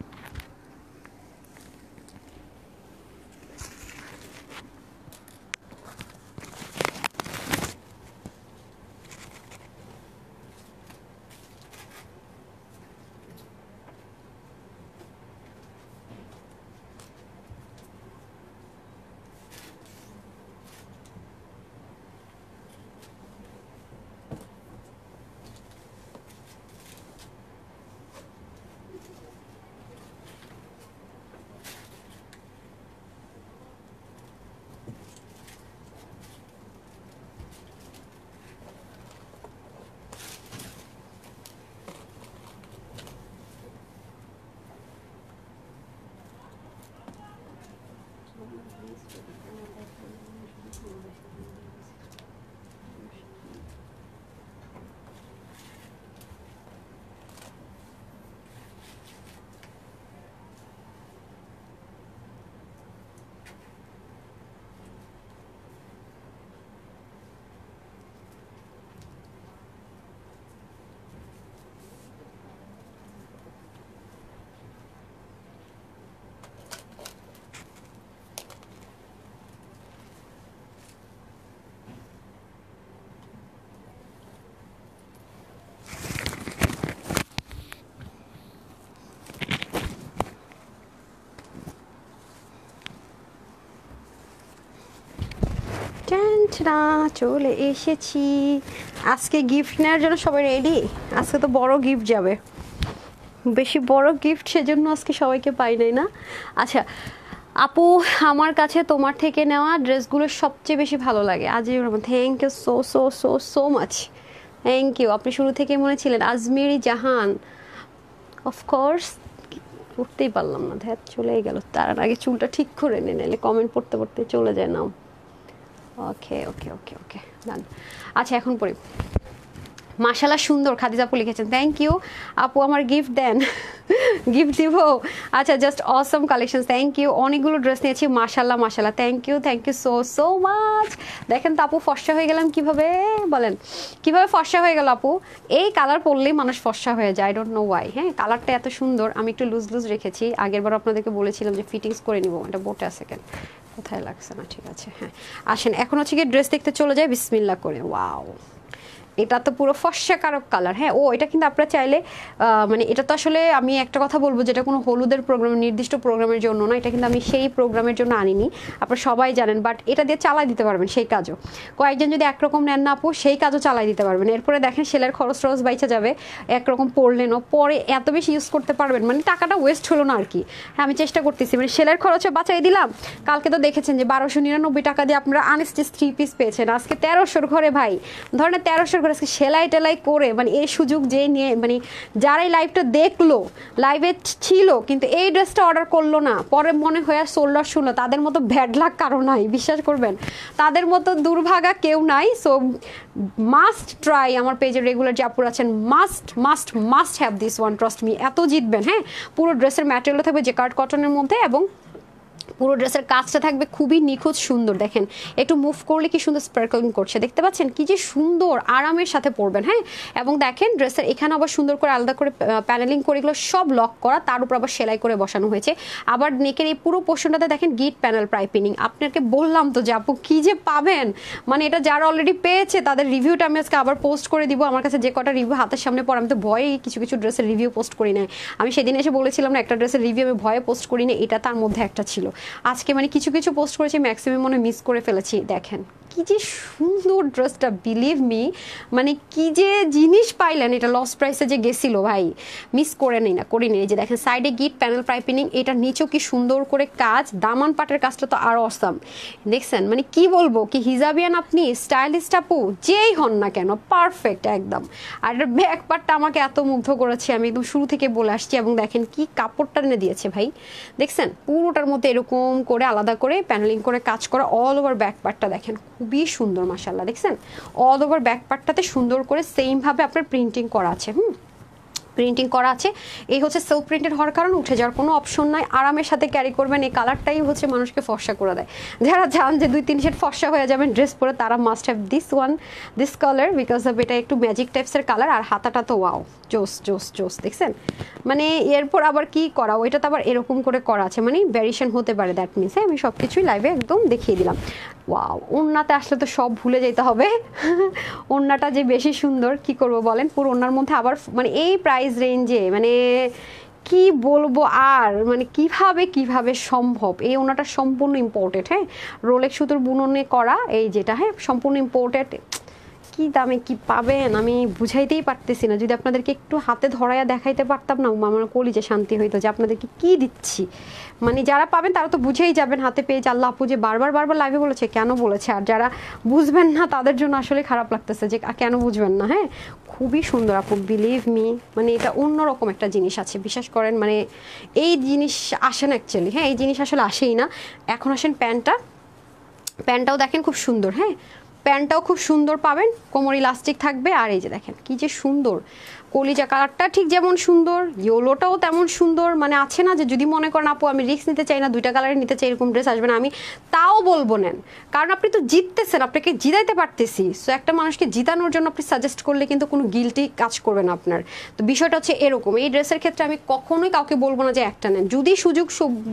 না চলে এসেছি আজকে গিফট নেওয়ার জন্য সবাই রেডি আজকে তো বড় গিফট যাবে বেশি বড় গিফট সেজন্য আজকে সবাইকে পাই নাই না আচ্ছা আপু আমার কাছে তোমার থেকে নেওয়া ড্রেসগুলো সবচেয়ে বেশি ভালো লাগে Azizur Rahman thank you so so so so much thank you আপনি শুরু থেকে মনে ছিলেন আজমেরি জাহান অফকোর্স পড়তেই পারলাম না ধ্যাত চলেই গেল তার আগে চুলটা ঠিক করে নিয়ে নিলে কমেন্ট পড়তে পড়তে চলে যায় না ওকে ওকে ওকে ওকে ডান আচ্ছা এখন পড়ি মাশালা সুন্দর খাদিজা আপু লিখেছেন থ্যাংক ইউ আপু আমার গিফট দেন গিফট দিব আচ্ছা just awesome collection thank you অনেকগুলো ড্রেস নিয়েছি মাশাল্লাহ মাশাল্লাহ thank you thank you so so much দেখেন তো আপু ফর্সা হয়ে গেলাম কিভাবে বলেন কিভাবে ফর্সা হয়ে গেল আপু এই কালার পরলেই মানুষ ফর্সা হয়ে যায় আই ডোন্ট নো ওয়াই হ্যাঁ কালারটা এত সুন্দর আমি একটু লুজ লুজ রেখেছি আগেরবার আপনাদেরকে বলেছিলাম যে ফিটিংস করে নিবো এটা বোটা আছে কেন কোথায় লাগছে না ঠিক আছে হ্যাঁ আসেন এখন হচ্ছে গিয়ে ড্রেস দেখতে চলে যায় বিসমিল্লা করে ওয়াও এটা তো পুরো ফর্সাকারক কালার হ্যাঁ ও এটা কিন্তু আপনারা চাইলে মানে এটা তো আসলে আমি একটা কথা বলবো যেটা কোনো হলুদের প্রোগ্রাম নির্দিষ্ট প্রোগ্রামের জন্য না এটা কিন্তু আমি সেই প্রোগ্রামের জন্য আনিনি আপনারা সবাই জানেন বাট এটা দিয়ে চালাই দিতে পারবেন সেই কাজও কয়েকজন যদি একরকম নেন না আপু সেই কাজও চালাই দিতে পারবেন এরপরে দেখেন সেলের খরচ টরচ বাইচা যাবে একরকম পড়লেনও পরে এত বেশি ইউজ করতে পারবেন মানে টাকাটা ওয়েস্ট হলো না আর কি হ্যাঁ আমি চেষ্টা করতেছি মানে সেলের খরচে বাঁচাই দিলাম কালকে তো দেখেছেন যে বারোশো নিরানব্বই টাকা দিয়ে আপনারা আনস্টিচ থ্রি পিস পেয়েছেন আজকে তেরোশোর ঘরে ভাই ধরেন তেরোশোর করে আজকে সেলাই টেলাই করে মানে এই সুযোগ যে নিয়ে মানে যারা এই লাইভটা দেখলো লাইভে ছিল কিন্তু এই ড্রেসটা অর্ডার করলো না পরে মনে হয় সোল্ড আউট শুনলো তাদের মতো ভ্যাড লাগ কারো নাই বিশ্বাস করবেন তাদের মতো দুর্ভাগা কেউ নাই সো মাস্ট ট্রাই আমার পেজে রেগুলার যে আপুর আছেন must must must have this one trust me এত জিতবেন হ্যাঁ পুরো ড্রেসের ম্যাটেরিয়াল থাকবে যে কার্ড কটনের মধ্যে এবং পুরো ড্রেসের কাজটা থাকবে খুবই নিখুঁত সুন্দর দেখেন একটু মুভ করলে কি সুন্দর স্পার্কলিং করছে দেখতে পাচ্ছেন কি যে সুন্দর আরামের সাথে পরবেন হ্যাঁ এবং দেখেন ড্রেসের এখানে আবার সুন্দর করে আলাদা করে প্যানেলিং করে এগুলো সব লক করা তার উপর আবার সেলাই করে বসানো হয়েছে আবার নেকের এই পুরো পোর্শনটাতে দেখেন গিট প্যানেল প্রায় পিনিং আপনাকে বললাম তো যে আপু কী যে পাবেন মানে এটা যারা অলরেডি পেয়েছে তাদের রিভিউটা আমি আজকে আবার পোস্ট করে দিব আমার কাছে যে কটা রিভিউ হাতের সামনে পর আমি তো ভয়েই কিছু কিছু ড্রেসের রিভিউ পোস্ট করি নেয় আমি সেদিন এসে বলেছিলাম না একটা ড্রেসের রিভিউ আমি ভয়ে পোস্ট করি না এটা তার মধ্যে একটা ছিল আজকে মানে কিছু কিছু পোস্ট করেছি ম্যাক্সিমাম মনে মিস করে ফেলেছি দেখেন কি যে সুন্দর ড্রেসটা বিলিভ মি মানে কি যে জিনিস পাইলেন এটা লস প্রাইসে যে গেছিল ভাই মিস করে নেই না করিনি যে দেখেন সাইডে গিট প্যানেল পাইপিনিং এটা নিচেও কি সুন্দর করে কাজ দামান পাটের কাজটা তো আরও অসাম দেখছেন মানে কি বলবো কি হিজাবিয়ান আপনি স্টাইলিস্ট আপু যেই হন না কেন পারফেক্ট একদম আর ব্যাক পার্টটা আমাকে এত মুগ্ধ করেছে আমি একদম শুরু থেকে বলে আসছি এবং দেখেন কি কাপড়টা এনে দিয়েছে ভাই দেখছেন পুরোটার মধ্যে এরকম করে আলাদা করে প্যানেলিং করে কাজ করা অল ওভার ব্যাক পার্টটা দেখেন খুবই সুন্দর মাসাল্লাহ দেখছেন অল ওভার ব্যাক পার্টটাতে সুন্দর করে সেমভাবে আপনার প্রিন্টিং করা আছে হুম প্রিন্টিং করা আছে এই হচ্ছে সেলফ প্রিন্টেড হওয়ার কারণে উঠে যাওয়ার কোনো অপশন নাই আরামের সাথে ক্যারি করবেন এই কালারটাই হচ্ছে মানুষকে ফর্সা করে দেয় যারা চান যে দুই তিন সেট ফর্সা হয়ে যাবেন ড্রেস পরে তারা must have this one this colour because of এটা একটু ম্যাজিক টাইপসের কালার আর হাতাটা তো ওয়াও জোস জোস জোস দেখছেন মানে এরপর আবার কি করা ওইটা তো আবার এরকম করে করা আছে মানে ভ্যারিয়েশন হতে পারে দ্যাট মিনস হ্যাঁ আমি সব কিছুই লাইভে একদম দেখিয়ে দিলাম ওয়াও ওন্নাতে আসলে তো সব ভুলে যেতে হবে ওন্নাটা যে বেশি সুন্দর কি করব বলেন পুরো ওন্নার মধ্যে আবার মানে এই প্রাইস রেঞ্জে মানে কি বলবো আর মানে কিভাবে কিভাবে সম্ভব এই ওনাটা সম্পূর্ণ ইম্পোর্টেড হ্যাঁ রোলেক সুতোর বুননে করা এই যেটা হ্যাঁ সম্পূর্ণ ইম্পোর্টেড কি দামে কি পাবেন আমি বুঝাইতেই পারতেছি না যদি আপনাদেরকে একটু হাতে ধরাইয়া দেখাইতে পারতাম না আমার যে শান্তি হইতো যে আপনাদেরকে কি দিচ্ছি মানে যারা পাবেন তারা তো বুঝেই যাবেন হাতে পেয়ে আল্লাহ আপু যে বারবার বারবার লাইভে বলেছে কেন বলেছে আর যারা বুঝবেন না তাদের জন্য আসলে খারাপ লাগতেছে যে কেন বুঝবেন না হ্যাঁ খুবই সুন্দর আপু বিলিভ মি মানে এটা অন্যরকম একটা জিনিস আছে বিশ্বাস করেন মানে এই জিনিস আসেন না অ্যাকচুয়ালি হ্যাঁ এই জিনিস আসলে আসেই না এখন আসেন প্যান্টটা প্যান্টটাও দেখেন খুব সুন্দর হ্যাঁ প্যান্টটাও খুব সুন্দর পাবেন কোমর ইলাস্টিক থাকবে আর এই যে দেখেন কি যে সুন্দর কলিজা কালারটা ঠিক যেমন সুন্দর ইয়োলোটাও তেমন সুন্দর মানে আছে না যে যদি মনে করেন আপু আমি রিক্স নিতে চাই না দুইটা কালারে নিতে চাই এরকম ড্রেস আসবে না আমি তাও বলবো নেন কারণ আপনি তো জিততেছেন আপনাকে জিতাইতে পারতেছি সো একটা মানুষকে জিতানোর জন্য আপনি সাজেস্ট করলে কিন্তু কোনো গিলটি কাজ করবে না আপনার তো বিষয়টা হচ্ছে এরকম এই ড্রেসের ক্ষেত্রে আমি কখনোই কাউকে বলবো না যে একটা নেন যদি সুযোগ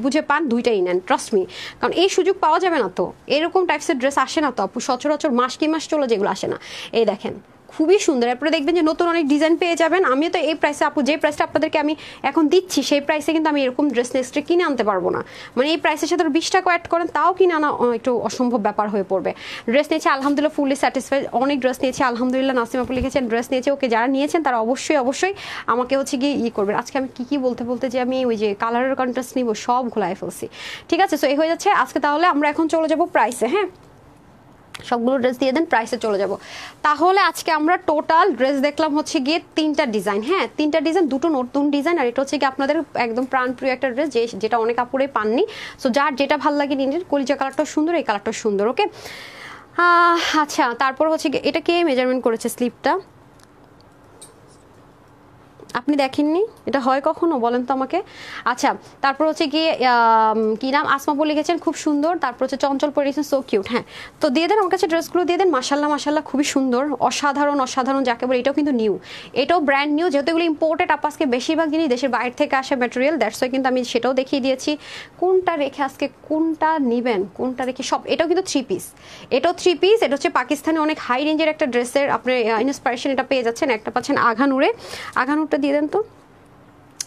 বুঝে পান দুইটাই নেন ট্রাস্ট মি কারণ এই সুযোগ পাওয়া যাবে না তো এরকম টাইপসের ড্রেস আসে না তো আপু সচরাচর মাস কি মাস চলে যেগুলো আসে না এই দেখেন খুবই সুন্দর আপনারা দেখবেন যে নতুন অনেক ডিজাইন পেয়ে যাবেন আমিও তো এই প্রাইসে আপু যে প্রাইসটা আপনাদেরকে আমি এখন দিচ্ছি সেই প্রাইসে কিন্তু আমি এরকম ড্রেস নেক্সটে কিনে আনতে পারবো না মানে এই প্রাইসের সাথে বিশ টাকা অ্যাড করেন তাও কিনে আনা একটু অসম্ভব ব্যাপার হয়ে পড়বে ড্রেস নিয়েছে আলহামদুলিল্লাহ ফুললি স্যাটিসফাই অনেক ড্রেস নিয়েছে আলহামদুলিল্লাহ নাসিম আপু লিখেছেন ড্রেস নিয়েছে ওকে যারা নিয়েছেন তারা অবশ্যই অবশ্যই আমাকে হচ্ছে গিয়ে ই করবেন আজকে আমি কী কী বলতে বলতে যে আমি ওই যে কালারের কন্ট্রাস্ট নিব সব ঘোলায় ফেলছি ঠিক আছে সো এই হয়ে যাচ্ছে আজকে তাহলে আমরা এখন চলে যাবো প্রাইসে হ্যাঁ সবগুলো ড্রেস দিয়ে দেন প্রাইসে চলে যাব তাহলে আজকে আমরা টোটাল ড্রেস দেখলাম হচ্ছে গিয়ে তিনটা ডিজাইন হ্যাঁ তিনটা ডিজাইন দুটো নতুন ডিজাইন আর এটা হচ্ছে গিয়ে আপনাদের একদম প্রাণপ্রিয় একটা ড্রেস যে যেটা অনেক আপুরে পাননি সো যার যেটা ভাল লাগে নিন কলিজা কালারটা সুন্দর এই কালারটা সুন্দর ওকে আচ্ছা তারপর হচ্ছে এটা কে মেজারমেন্ট করেছে স্লিপটা আপনি দেখেননি এটা হয় কখনো বলেন তো আমাকে আচ্ছা তারপর হচ্ছে কি কি নাম আসমাপুর লিখেছেন খুব সুন্দর তারপর হচ্ছে চঞ্চল গেছেন সো কিউট হ্যাঁ তো দিয়ে দেন আমার কাছে ড্রেসগুলো দিয়ে দেন মাসাল্লাহ মাসাল্লাহ খুবই সুন্দর অসাধারণ অসাধারণ যাকে বলে এটাও কিন্তু নিউ এটাও ব্র্যান্ড নিউ যেহেতু এগুলো ইম্পোর্টেড আপাসকে বেশিরভাগ জিনিস দেশের বাইরে থেকে আসে ম্যাটেরিয়াল দ্যাটস ওয়াই কিন্তু আমি সেটাও দেখিয়ে দিয়েছি কোনটা রেখে আজকে কোনটা নেবেন কোনটা রেখে সব এটাও কিন্তু থ্রি পিস এটাও থ্রি পিস এটা হচ্ছে পাকিস্তানে অনেক হাই রেঞ্জের একটা ড্রেসের আপনার ইন্সপিরেশন এটা পেয়ে যাচ্ছেন একটা পাচ্ছেন আঘানুরে আঘানুরটা দিয়ে দেন তো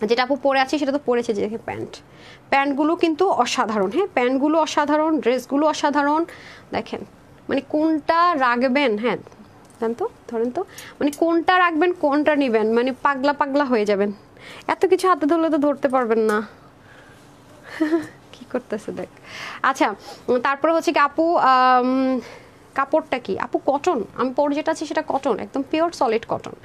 যেটা আপু পরে আছে সেটা তো পরেছে যে প্যান্ট প্যান্টগুলো কিন্তু অসাধারণ হ্যাঁ প্যান্টগুলো অসাধারণ ড্রেসগুলো অসাধারণ দেখেন মানে কোনটা রাখবেন হ্যাঁ জান তো ধরেন তো মানে কোনটা রাখবেন কোনটা নেবেন মানে পাগলা পাগলা হয়ে যাবেন এত কিছু হাতে ধরলে তো ধরতে পারবেন না কি করতেছে দেখ আচ্ছা তারপরে হচ্ছে কি আপু কাপড়টা কি আপু কটন আমি পরে যেটা আছি সেটা কটন একদম পিওর সলিড কটন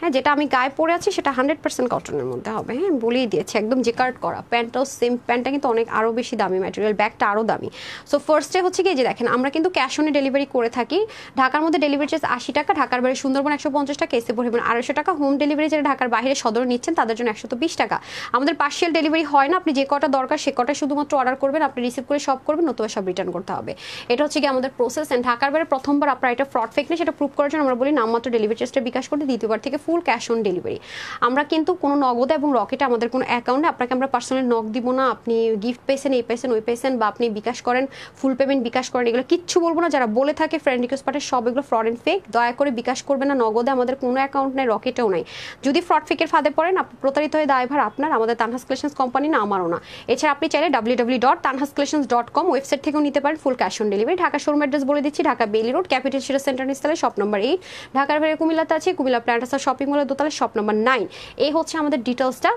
হ্যাঁ যেটা আমি গায়ে পরে আছি সেটা হান্ড্রেড পার্সেন্ট কটনের মধ্যে হবে হ্যাঁ বলেই দিয়েছি একদম জেকার্ড করা প্যান্টটাও সেম প্যান্টটা কিন্তু অনেক আরও বেশি দামি ম্যাটেরিয়াল ব্যাগটা আরও দামি সো ফার্স্টে হচ্ছে কি যে দেখেন আমরা কিন্তু ক্যাশ অনে ডেলিভারি করে থাকি ঢাকার মধ্যে ডেলিভারি চার্জ আশি টাকা ঢাকার বাইরে সুন্দরবন একশো পঞ্চাশ টাকা এসে পড়বেন আড়াইশো টাকা হোম ডেলিভারি যারা ঢাকার বাইরে সদর নিচ্ছেন তাদের জন্য একশো বিশ টাকা আমাদের পার্সিয়াল ডেলিভারি হয় না আপনি যে কটা দরকার সে কটা শুধুমাত্র অর্ডার করবেন আপনি রিসিভ করে সব করবেন নতুবা সব রিটার্ন করতে হবে এটা হচ্ছে কি আমাদের প্রসেস অ্যান্ড ঢাকার একেবারে প্রথমবার আপনার এটা ফ্রড ফেক না সেটা প্রুভ করার জন্য আমরা বলি নামমাত্র ডেলিভারি চার্জটা বিকাশ করতে দ্বিতীয়বার থেকে ফুল ক্যাশ অন ডেলিভারি আমরা কিন্তু কোনো নগদ এবং রকেটে আমাদের কোনো অ্যাকাউন্টে আপনাকে আমরা পার্সোনাল নক দিব না আপনি গিফট পেয়েছেন এই পেয়েছেন ওই পেয়েছেন বা আপনি বিকাশ করেন ফুল পেমেন্ট বিকাশ করেন এগুলো কিচ্ছু বলবো না যারা বলে থাকে ফ্রেন্ড রিকোয়েস্ট পাঠে সব এগুলো ফ্রড অ্যান্ড ফেক দয়া করে বিকাশ করবে না নগদে আমাদের কোনো অ্যাকাউন্ট নেই রকেটেও নাই যদি ফ্রড ফেকের ফাঁদে পড়েন প্রতারিত হয়ে দায়ভার আপনার আমাদের তানহাস কালেকশনস কোম্পানি না আমারও না এছাড়া আপনি চাইলে W W dot Tanhas collections dot com website থেকেও নিতে পারেন full cash on delivery Dhaka showroom address বলে দিচ্ছি Dhaka Bailey road capital city centre নিস্তালে শপ নম্বর এইট ঢাকার বাইরে কুমিল্লাতে আছে কুমিল্লা প্ল্যান্টাসা শপিং মলের দোতলা শপ নম্বর নাইন এই হচ্ছে আমাদের ডিটেলসটা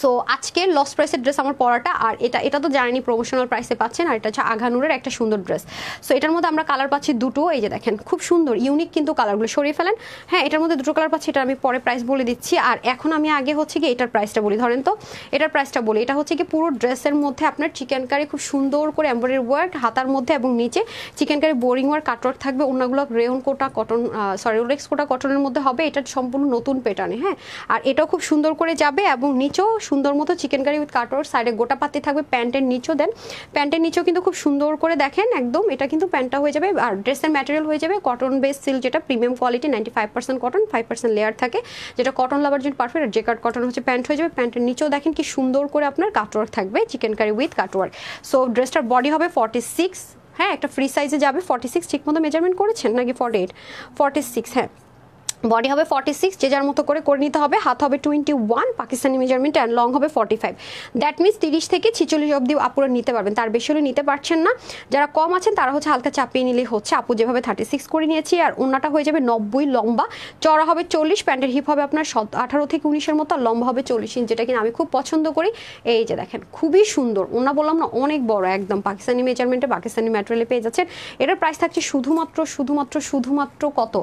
সো আজকে লস প্রাইসের ড্রেস আমার পরাটা আর এটা এটা তো জানেনি প্রমোশনাল প্রাইসে পাচ্ছেন আর এটা হচ্ছে আঘানুরের একটা সুন্দর ড্রেস সো এটার মধ্যে আমরা কালার পাচ্ছি দুটো এই যে দেখেন খুব সুন্দর ইউনিক কিন্তু কালারগুলো সরিয়ে ফেলেন হ্যাঁ এটার মধ্যে দুটো কালার পাচ্ছি এটা আমি পরে প্রাইস বলে দিচ্ছি আর এখন আমি আগে হচ্ছে কি এটার প্রাইসটা বলি ধরেন তো এটার প্রাইসটা বলি এটা হচ্ছে কি পুরো ড্রেসের মধ্যে আপনার চিকেন কারি খুব সুন্দর করে এম্ব্রয়ডারি ওয়ার্ক হাতার মধ্যে এবং নিচে chikankari boring work cutwork থাকবে অন্যগুলো রেউন কোটা কটন সরি রেক্স কোটা কটনের মধ্যে হবে এটা সম্পূর্ণ নতুন প্যাটার্নে হ্যাঁ আর এটাও খুব সুন্দর করে যাবে এবং নিচেও সুন্দর মতো চিকেন কারি উইথ কাটোর সাইডে গোটা পাতি থাকবে প্যান্টের নিচেও দেন প্যান্টের নিচেও কিন্তু খুব সুন্দর করে দেখেন একদম এটা কিন্তু প্যান্টটা হয়ে যাবে আর ড্রেসের ম্যাটেরিয়াল হয়ে যাবে কটন বেস সিল যেটা premium quality ninety five percent cotton five percent layer থাকে যেটা কটন লাভার জন্য পারফেক্ট আর জেকার কটন হচ্ছে প্যান্ট হয়ে যাবে প্যান্টের নিচেও দেখেন কি সুন্দর করে আপনার কাটওয়ার্ক থাকবে chikankari with cutwork so ড্রেসটার বডি হবে ফর্টি সিক্স হ্যাঁ একটা ফ্রি সাইজে যাবে ফর্টি সিক্স ঠিক মতো মেজারমেন্ট করেছেন নাকি ফর্টি এইট ফর্টি সিক্স হ্যাঁ বডি হবে ফর্টি সিক্স যে যার মতো করে করে নিতে হবে হাত হবে twenty one Pakistani measurement and long হবে ফর্টি ফাইভ দ্যাট মিনস তিরিশ থেকে ছিচল্লিশ অব্দি আপুরে নিতে পারবেন তার বেশি হলে নিতে পারছেন না যারা কম আছেন তারা হচ্ছে হালকা চাপিয়ে নিলেই হচ্ছে আপু যেভাবে থার্টি সিক্স করে নিয়েছি আর ওনাটা হয়ে যাবে নব্বই লম্বা চড়া হবে চল্লিশ প্যান্টের হিপ হবে আপনার আঠারো থেকে উনিশের মতো আর লম্বা হবে চল্লিশ ইঞ্চ যেটা কিনা আমি খুব পছন্দ করি এই যে দেখেন খুবই সুন্দর ওনা বললাম না অনেক বড় একদম পাকিস্তানি মেজারমেন্টে পাকিস্তানি ম্যাটেরিয়ালে পেয়ে যাচ্ছেন এটার প্রাইস থাকছে শুধুমাত্র শুধুমাত্র শুধুমাত্র কত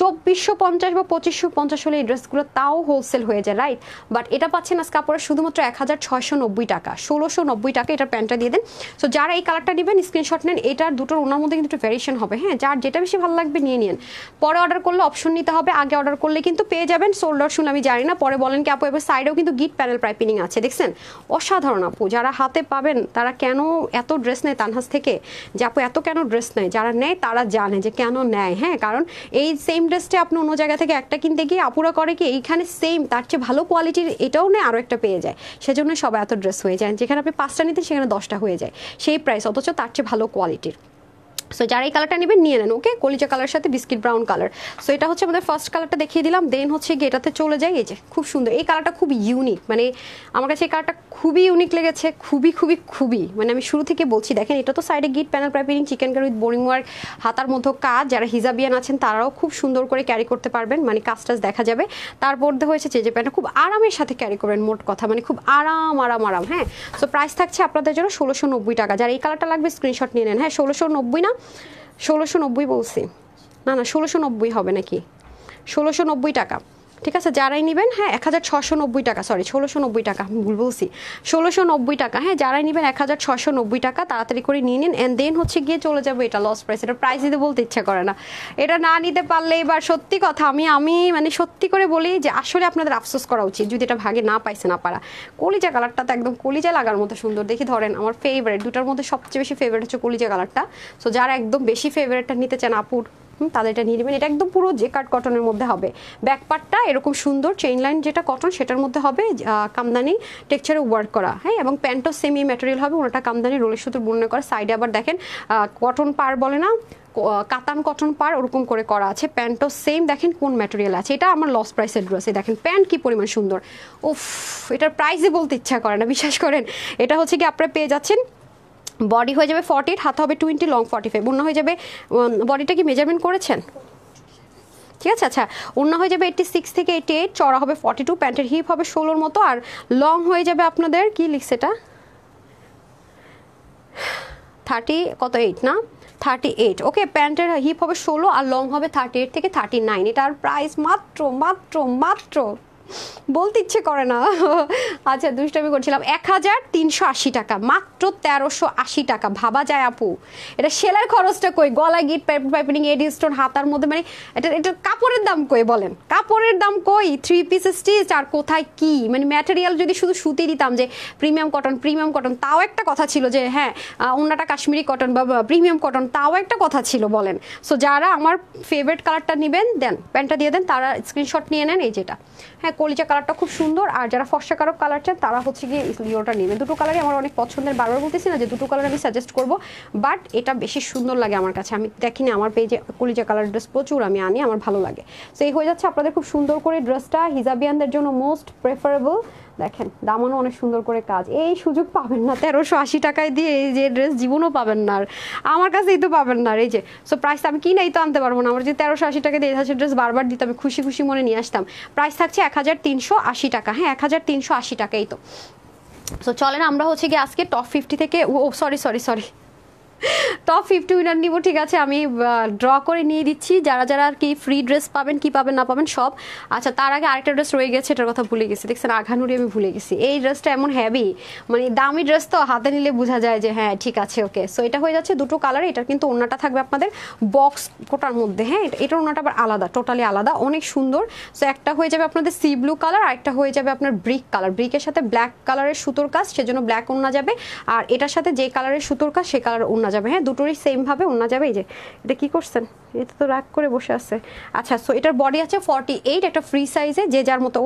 চব্বিশশো পঞ্চাশ বা পঁচিশশো পঞ্চাশ হলে এই ড্রেসগুলো তাও হোলসেল হয়ে যায় রাইট বাট এটা পাচ্ছেন আজকে আপনারা শুধুমাত্র এক হাজার ছয়শো নব্বই টাকা ষোলোশো নব্বই টাকা এটার প্যান্টটা দিয়ে দেন সো যারা এই কালারটা নেবেন স্ক্রিনশট নেন এটার দুটোর ওনার মধ্যে কিন্তু ভ্যারিয়েশন হবে হ্যাঁ যার যেটা বেশি ভালো লাগবে নিয়ে নিন পরে অর্ডার করলে অপশন নিতে হবে আগে অর্ডার করলে কিন্তু পেয়ে যাবেন সোল্ড শুন আমি জানি না পরে বলেন কি আপু এবার সাইডেও কিন্তু গিট প্যানেল প্রাইপিনিং আছে দেখছেন অসাধারণ আপু যারা হাতে পাবেন তারা কেন এত ড্রেস নেয় তানহাস থেকে যে আপু এত কেন ড্রেস নেয় যারা নেয় তারা জানে যে কেন নেয় হ্যাঁ কারণ এই সেম ড্রেসটা আপনি অন্য জায়গায় জায়গা থেকে একটা কিনতে গিয়ে আপুরা করে কি এইখানে সেম তার চেয়ে ভালো কোয়ালিটির এটাও নেই আরও একটা পেয়ে যায় সেজন্য সবাই এত ড্রেস হয়ে যায় যেখানে আপনি পাঁচটা নিতেন সেখানে দশটা হয়ে যায় সেই প্রাইস অথচ তার চেয়ে ভালো কোয়ালিটির সো যারা এই কালারটা নেবেন নিয়ে নেন ওকে কলিজা কালার সাথে বিস্কিট ব্রাউন কালার সো এটা হচ্ছে আমাদের ফার্স্ট কালারটা দেখিয়ে দিলাম দেন হচ্ছে গিয়ে এটাতে চলে যাই এই যে খুব সুন্দর এই কালারটা খুব ইউনিক মানে আমার কাছে এই কালারটা খুবই ইউনিক লেগেছে খুবই খুবই খুবই মানে আমি শুরু থেকে বলছি দেখেন এটা তো সাইডে গিট প্যানেল প্রাইপিং chikankari with boring work হাতার মধ্যে কাজ যারা হিজাবিয়ান আছেন তারাও খুব সুন্দর করে ক্যারি করতে পারবেন মানে কাজ টাজ দেখা যাবে তার মধ্যে হয়েছে চেজে প্যান্টটা খুব আরামের সাথে ক্যারি করবেন মোট কথা মানে খুব আরাম আরাম আরাম হ্যাঁ সো প্রাইস থাকছে আপনাদের জন্য ষোলোশো নব্বই টাকা যারা এই কালারটা লাগবে স্ক্রিনশট নিয়ে নেন হ্যাঁ ষোলোশো নব্বই না না ষোলোশো নব্বই বলছি না না ষোলোশো নব্বই হবে নাকি ষোলোশো নব্বই টাকা ঠিক আছে যারাই নেবেন হ্যাঁ এক হাজার ছশো নব্বই টাকা সরি ষোলোশো নব্বই টাকা আমি ভুল বলছি ষোলোশো নব্বই টাকা হ্যাঁ যারাই নেবেন এক হাজার ছশো নব্বই টাকা তাড়াতাড়ি করে নিয়ে নিন অ্যান্ড দেন হচ্ছে গিয়ে চলে যাবে এটা লস প্রাইস এটা প্রাইস দিতে বলতে ইচ্ছা করে না এটা না নিতে পারলে এবার সত্যি কথা আমি আমি মানে সত্যি করে বলি যে আসলে আপনাদের আফসোস করা উচিত যদি এটা ভাগে না পাইছে না পারা কলিজা কালারটা তো একদম কলিজা লাগার মতো সুন্দর দেখি ধরেন আমার ফেভারেট দুটার মধ্যে সবচেয়ে বেশি ফেভারেট হচ্ছে কলিজা কালারটা সো যারা একদম বেশি ফেভারেটটা নিতে চান আপুর তাদের এটা নিয়ে নেবেন এটা একদম পুরো যে কাট কটনের মধ্যে হবে ব্যাকপার্টটা এরকম সুন্দর চেইন লাইন যেটা কটন সেটার মধ্যে হবে কামদানি টেক্সচারে ওয়ার্ক করা হ্যাঁ এবং প্যান্টও সেমি ম্যাটেরিয়াল হবে ওটা কামদানি রোলের সুতোর বুননে করা সাইডে আবার দেখেন কটন পার বলে না কাতান কটন পার ওরকম করে করা আছে প্যান্টও সেম দেখেন কোন ম্যাটেরিয়াল আছে এটা আমার লস প্রাইসের ড্রেস দেখেন প্যান্ট কি পরিমাণ সুন্দর উফ এটার প্রাইসে বলতে ইচ্ছা করে না বিশ্বাস করেন এটা হচ্ছে কি আপনারা পেয়ে যাচ্ছেন বডি হয়ে যাবে ফর্টি এইট হাত হবে টোয়েন্টি লং ফর্টি ফাইভ অন্য হয়ে যাবে বডিটা কি মেজারমেন্ট করেছেন ঠিক আছে আচ্ছা অন্য হয়ে যাবে এইটটি সিক্স থেকে এইটি এইট চড়া হবে ফর্টি টু প্যান্টের হিপ হবে ষোলোর মতো আর লং হয়ে যাবে আপনাদের কি লিখছে এটা থার্টি কত এইট না থার্টি এইট ওকে প্যান্টের হিপ হবে ষোলো আর লং হবে থার্টি এইট থেকে থার্টি নাইন এটার প্রাইস মাত্র মাত্র মাত্র বলতে ইচ্ছে করে না আচ্ছা দুষ্টামি করছিলাম এক হাজার তিনশো আশি টাকা মাত্র তেরোশো আশি টাকা ভাবা যায় আপু এটা সেলার খরচটা কই গলা গিট পাইপিং এডি স্টোন হাতার মধ্যে মানে এটা এটা কাপড়ের দাম কই বলেন কাপড়ের দাম কই থ্রি পিস স্টিচ আর কোথায় কি মানে ম্যাটেরিয়াল যদি শুধু সুতি দিতাম যে প্রিমিয়াম কটন প্রিমিয়াম কটন তাও একটা কথা ছিল যে হ্যাঁ অন্যটা কাশ্মীরি কটন বা প্রিমিয়াম কটন তাও একটা কথা ছিল বলেন সো যারা আমার ফেভারিট কালারটা নেবেন দেন প্যান্টটা দিয়ে দেন তারা স্ক্রিনশট নিয়ে নেন এই যেটা হ্যাঁ কলিজা কালারটা খুব সুন্দর আর যারা ফর্সাকারক কালার চান তারা হচ্ছে গিয়ে লিওটা নেবেন দুটো কালারই আমার অনেক পছন্দের বারবার বলতেছি না যে দুটো কালার আমি সাজেস্ট করবো বাট এটা বেশি সুন্দর লাগে আমার কাছে আমি দেখি না আমার পেজে কলিজা কালার ড্রেস প্রচুর আমি আনি আমার ভালো লাগে সো এই হয়ে যাচ্ছে আপনাদের খুব সুন্দর করে ড্রেসটা হিজাবিয়ানদের জন্য মোস্ট প্রেফারেবল দেখেন দামানো অনেক সুন্দর করে কাজ এই সুযোগ পাবেন না তেরোশো আশি টাকায় দিয়ে এই যে ড্রেস জীবনও পাবেন না আর আমার এই তো পাবেন না আর এই যে সো প্রাইস আমি কিনেই তো আনতে পারবো না আমার যে তেরোশো আশি টাকা দিয়ে এই ড্রেস বারবার দিতে আমি খুশি খুশি মনে নিয়ে আসতাম প্রাইস থাকছে এক হাজার তিনশো আশি টাকা হ্যাঁ এক হাজার তিনশো আশি টাকাই তো সো চলেন আমরা হচ্ছে গিয়ে আজকে টপ ফিফটি থেকে ও sorry sorry sorry top fifty winner নিব ঠিক আছে আমি ড্র করে নিয়ে দিচ্ছি যারা যারা আর কি ফ্রি ড্রেস পাবেন কি পাবেন না পাবেন সব আচ্ছা তার আগে আরেকটা ড্রেস রয়ে গেছে এটার কথা ভুলে গেছি দেখছেন আঘানুরি আমি ভুলে গেছি এই ড্রেসটা এমন হ্যাভি মানে দামি ড্রেস তো হাতে নিলে বোঝা যায় যে হ্যাঁ ঠিক আছে ওকে সো এটা হয়ে যাচ্ছে দুটো কালার এটার কিন্তু ওনাটা থাকবে আপনাদের বক্স কোটার মধ্যে হ্যাঁ এটার ওনাটা আবার আলাদা টোটালি আলাদা অনেক সুন্দর সো একটা হয়ে যাবে আপনাদের সি ব্লু কালার আর একটা হয়ে যাবে আপনার ব্রিক কালার ব্রিকের সাথে ব্ল্যাক কালারের সুতোর কাজ সেজন্য ব্ল্যাক ওনা যাবে আর এটার সাথে যে কালারের সুতোর কাজ সে কালার ওনা ওনা যাবে হ্যাঁ দুটোরই সেমভাবে ওনা যাবে এই যে এটা কি করছেন এটা তো রাগ করে বসে আছে আচ্ছা সো এটার বডি আছে ফর্টি এইট একটা ফ্রি সাইজে যে যার মতো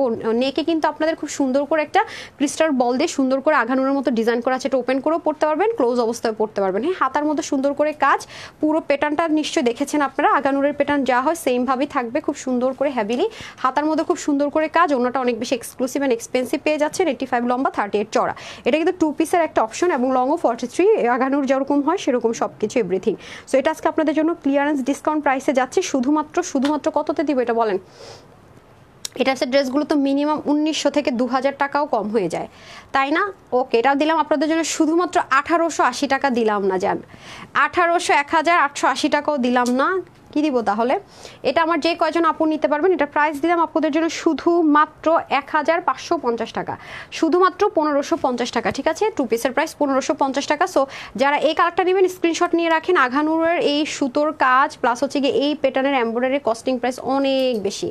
নেকে কিন্তু আপনাদের খুব সুন্দর করে একটা ক্রিস্টাল বল দিয়ে সুন্দর করে আঘানোর মতো ডিজাইন করা আছে এটা ওপেন করেও পড়তে পারবেন ক্লোজ অবস্থায় পড়তে পারবেন হ্যাঁ হাতার মতো সুন্দর করে কাজ পুরো প্যাটার্নটা নিশ্চয়ই দেখেছেন আপনারা আগানুরের প্যাটার্ন যা হয় সেমভাবেই থাকবে খুব সুন্দর করে হ্যাভিলি হাতার মধ্যে খুব সুন্দর করে কাজ ওনাটা অনেক বেশি এক্সক্লুসিভ অ্যান্ড এক্সপেন্সিভ পেয়ে যাচ্ছেন এইটি ফাইভ লম্বা থার্টি এইট চড়া এটা কিন্তু টু পিসের একটা অপশন এবং লংও ফর্টি থ্রি আগানুর যেরকম হয় এরকম সব কিছু এভরিথিং সো এটা আজকে আপনাদের জন্য ক্লিয়ারেন্স ডিসকাউন্ট প্রাইসে যাচ্ছে শুধুমাত্র শুধুমাত্র কততে দিব এটা বলেন এটা হচ্ছে ড্রেসগুলো তো মিনিমাম উনিশশো থেকে দু হাজার টাকাও কম হয়ে যায় তাই না ওকে এটা দিলাম আপনাদের জন্য শুধুমাত্র আঠারোশো আশি টাকা দিলাম না যান আঠারোশো এক হাজার আটশো আশি টাকাও দিলাম না কি দিব তাহলে এটা আমার যে কয়জন আপু নিতে পারবেন এটা প্রাইস দিলাম আপুদের জন্য শুধুমাত্র এক হাজার পাঁচশো পঞ্চাশ টাকা শুধুমাত্র পনেরোশো পঞ্চাশ টাকা ঠিক আছে টু পিসের প্রাইস পনেরোশো পঞ্চাশ টাকা সো যারা এই কালারটা নেবেন স্ক্রিনশট নিয়ে রাখেন আঘানুরের এই সুতোর কাজ প্লাস হচ্ছে গিয়ে এই প্যাটার্নের এমব্রয়ডারি কস্টিং প্রাইস অনেক বেশি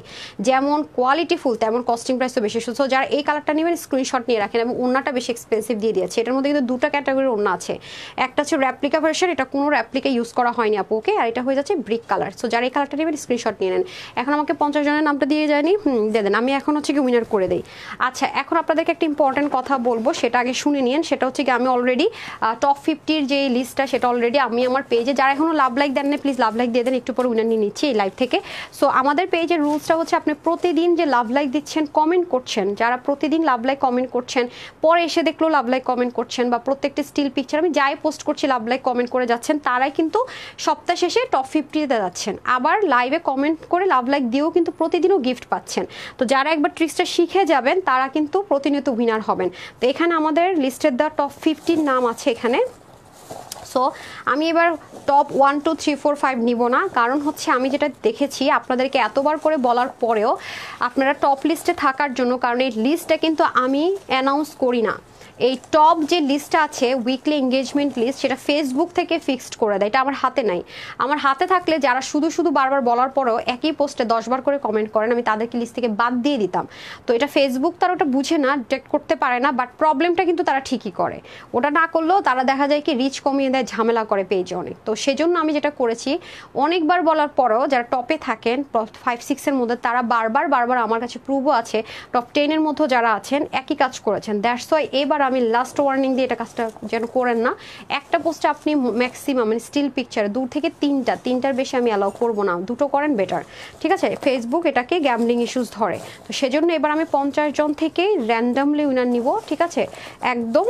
যেমন কোয়ালিটি ফুল তেমন কস্টিং প্রাইসও বেশি সো যারা এই কালারটা নেবেন স্ক্রিনশট নিয়ে রাখেন এবং ওনাটা বেশি এক্সপেন্সিভ দিয়ে দিয়েছে এটার মধ্যে কিন্তু দুটো ক্যাটাগরির ওনা আছে একটা হচ্ছে র্যাপ্লিকা ভার্সন এটা কোনো র্যাপ্লিকা ইউজ করা হয়নি আপু ওকে আর এটা হয়ে যাচ্ছে ব্রিক কালার সো যারা এই কালারটা নেবেন স্ক্রিনশট নিয়ে নেন এখন আমাকে পঞ্চাশ জনের নামটা দিয়ে যায়নি দিয়ে দেন আমি এখন হচ্ছে কি উইনার করে দিই আচ্ছা এখন আপনাদেরকে একটা ইম্পর্টেন্ট কথা বলবো সেটা আগে শুনে নিন সেটা হচ্ছে কি আমি অলরেডি টপ ফিফটির যে লিস্টটা সেটা অলরেডি আমি আমার পেজে যারা এখনও লাভ লাইক দেন না প্লিজ লাভ লাইক দিয়ে দেন একটু পরে উইনার নিয়ে নিচ্ছি এই লাইভ থেকে সো আমাদের পেজের রুলসটা হচ্ছে আপনি প্রতিদিন যে লাভ লাইক দিচ্ছেন কমেন্ট করছেন যারা প্রতিদিন লাভ লাইক কমেন্ট করছেন পরে এসে দেখলো লাভ লাইক কমেন্ট করছেন বা প্রত্যেকটা স্টিল পিকচার আমি যাই পোস্ট করছি লাভ লাইক কমেন্ট করে যাচ্ছেন তারাই কিন্তু সপ্তাহ শেষে টপ ফিফটিতে যাচ্ছে পাচ্ছেন আবার লাইভে কমেন্ট করে লাভ লাইক দিয়েও কিন্তু প্রতিদিনও গিফট পাচ্ছেন তো যারা একবার ট্রিক্সটা শিখে যাবেন তারা কিন্তু প্রতিনিয়ত উইনার হবেন তো এখানে আমাদের লিস্টের দ্য টপ ফিফটির নাম আছে এখানে সো আমি এবার top one two three four five নিব না কারণ হচ্ছে আমি যেটা দেখেছি আপনাদেরকে এতবার করে বলার পরেও আপনারা টপ লিস্টে থাকার জন্য কারণ এই লিস্টটা কিন্তু আমি অ্যানাউন্স করি না এই টপ যে লিস্টটা আছে উইকলি এঙ্গেজমেন্ট লিস্ট সেটা ফেসবুক থেকে ফিক্সড করে দেয় এটা আমার হাতে নাই আমার হাতে থাকলে যারা শুধু শুধু বারবার বলার পরেও একই পোস্টে দশবার করে কমেন্ট করেন আমি তাদেরকে লিস্ট থেকে বাদ দিয়ে দিতাম তো এটা ফেসবুক তারা ওটা বুঝে না ডিটেক্ট করতে পারে না বাট প্রবলেমটা কিন্তু তারা ঠিকই করে ওটা না করলেও তারা দেখা যায় কি রিচ কমিয়ে দেয় ঝামেলা করে পেয়েছে অনেক তো সেজন্য আমি যেটা করেছি অনেকবার বলার পরেও যারা টপে থাকেন ফাইভ সিক্সের মধ্যে তারা বারবার বারবার আমার কাছে প্রুভও আছে টপ টেনের মধ্যেও যারা আছেন একই কাজ করেছেন দ্যাটস ওয়াই এবার আমি লাস্ট ওয়ার্নিং দিয়ে এটা কাজটা যেন করেন না একটা পোস্টে আপনি ম্যাক্সিমাম মানে স্টিল পিকচার দূর থেকে তিনটা তিনটার বেশি আমি অ্যালাউ করবো না দুটো করেন বেটার ঠিক আছে ফেসবুক এটাকে গ্যামলিং ইস্যুস ধরে তো সেজন্য এবার আমি পঞ্চাশ জন থেকেই র্যান্ডামলি উইনার নিব ঠিক আছে একদম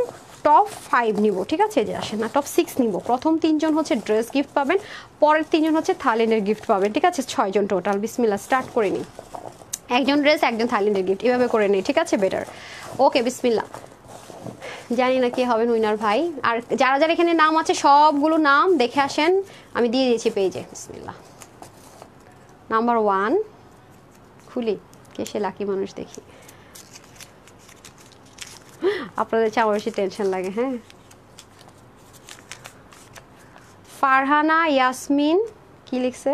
টপ ফাইভ নিব ঠিক আছে যে আসে না টপ সিক্স নিব প্রথম তিনজন হচ্ছে ড্রেস গিফট পাবেন পরের তিনজন হচ্ছে থাইল্যান্ডের গিফট পাবেন ঠিক আছে ছয়জন টোটাল বিসমিল্লা স্টার্ট করে নিই একজন ড্রেস একজন থাইল্যান্ডের গিফট এভাবে করে নিই ঠিক আছে বেটার ওকে বিসমিল্লা জানি না কে হবেন উইনার ভাই আর যারা যারা এখানে নাম আছে সবগুলো নাম দেখে আসেন আমি দিয়ে দিয়েছি পেজে বিসমিল্লা নাম্বার ওয়ান খুলি কেসে লাকি মানুষ দেখি আপনাদের চেয়ে বেশি টেনশন লাগে হ্যাঁ ফারহানা ইয়াসমিন কি লিখছে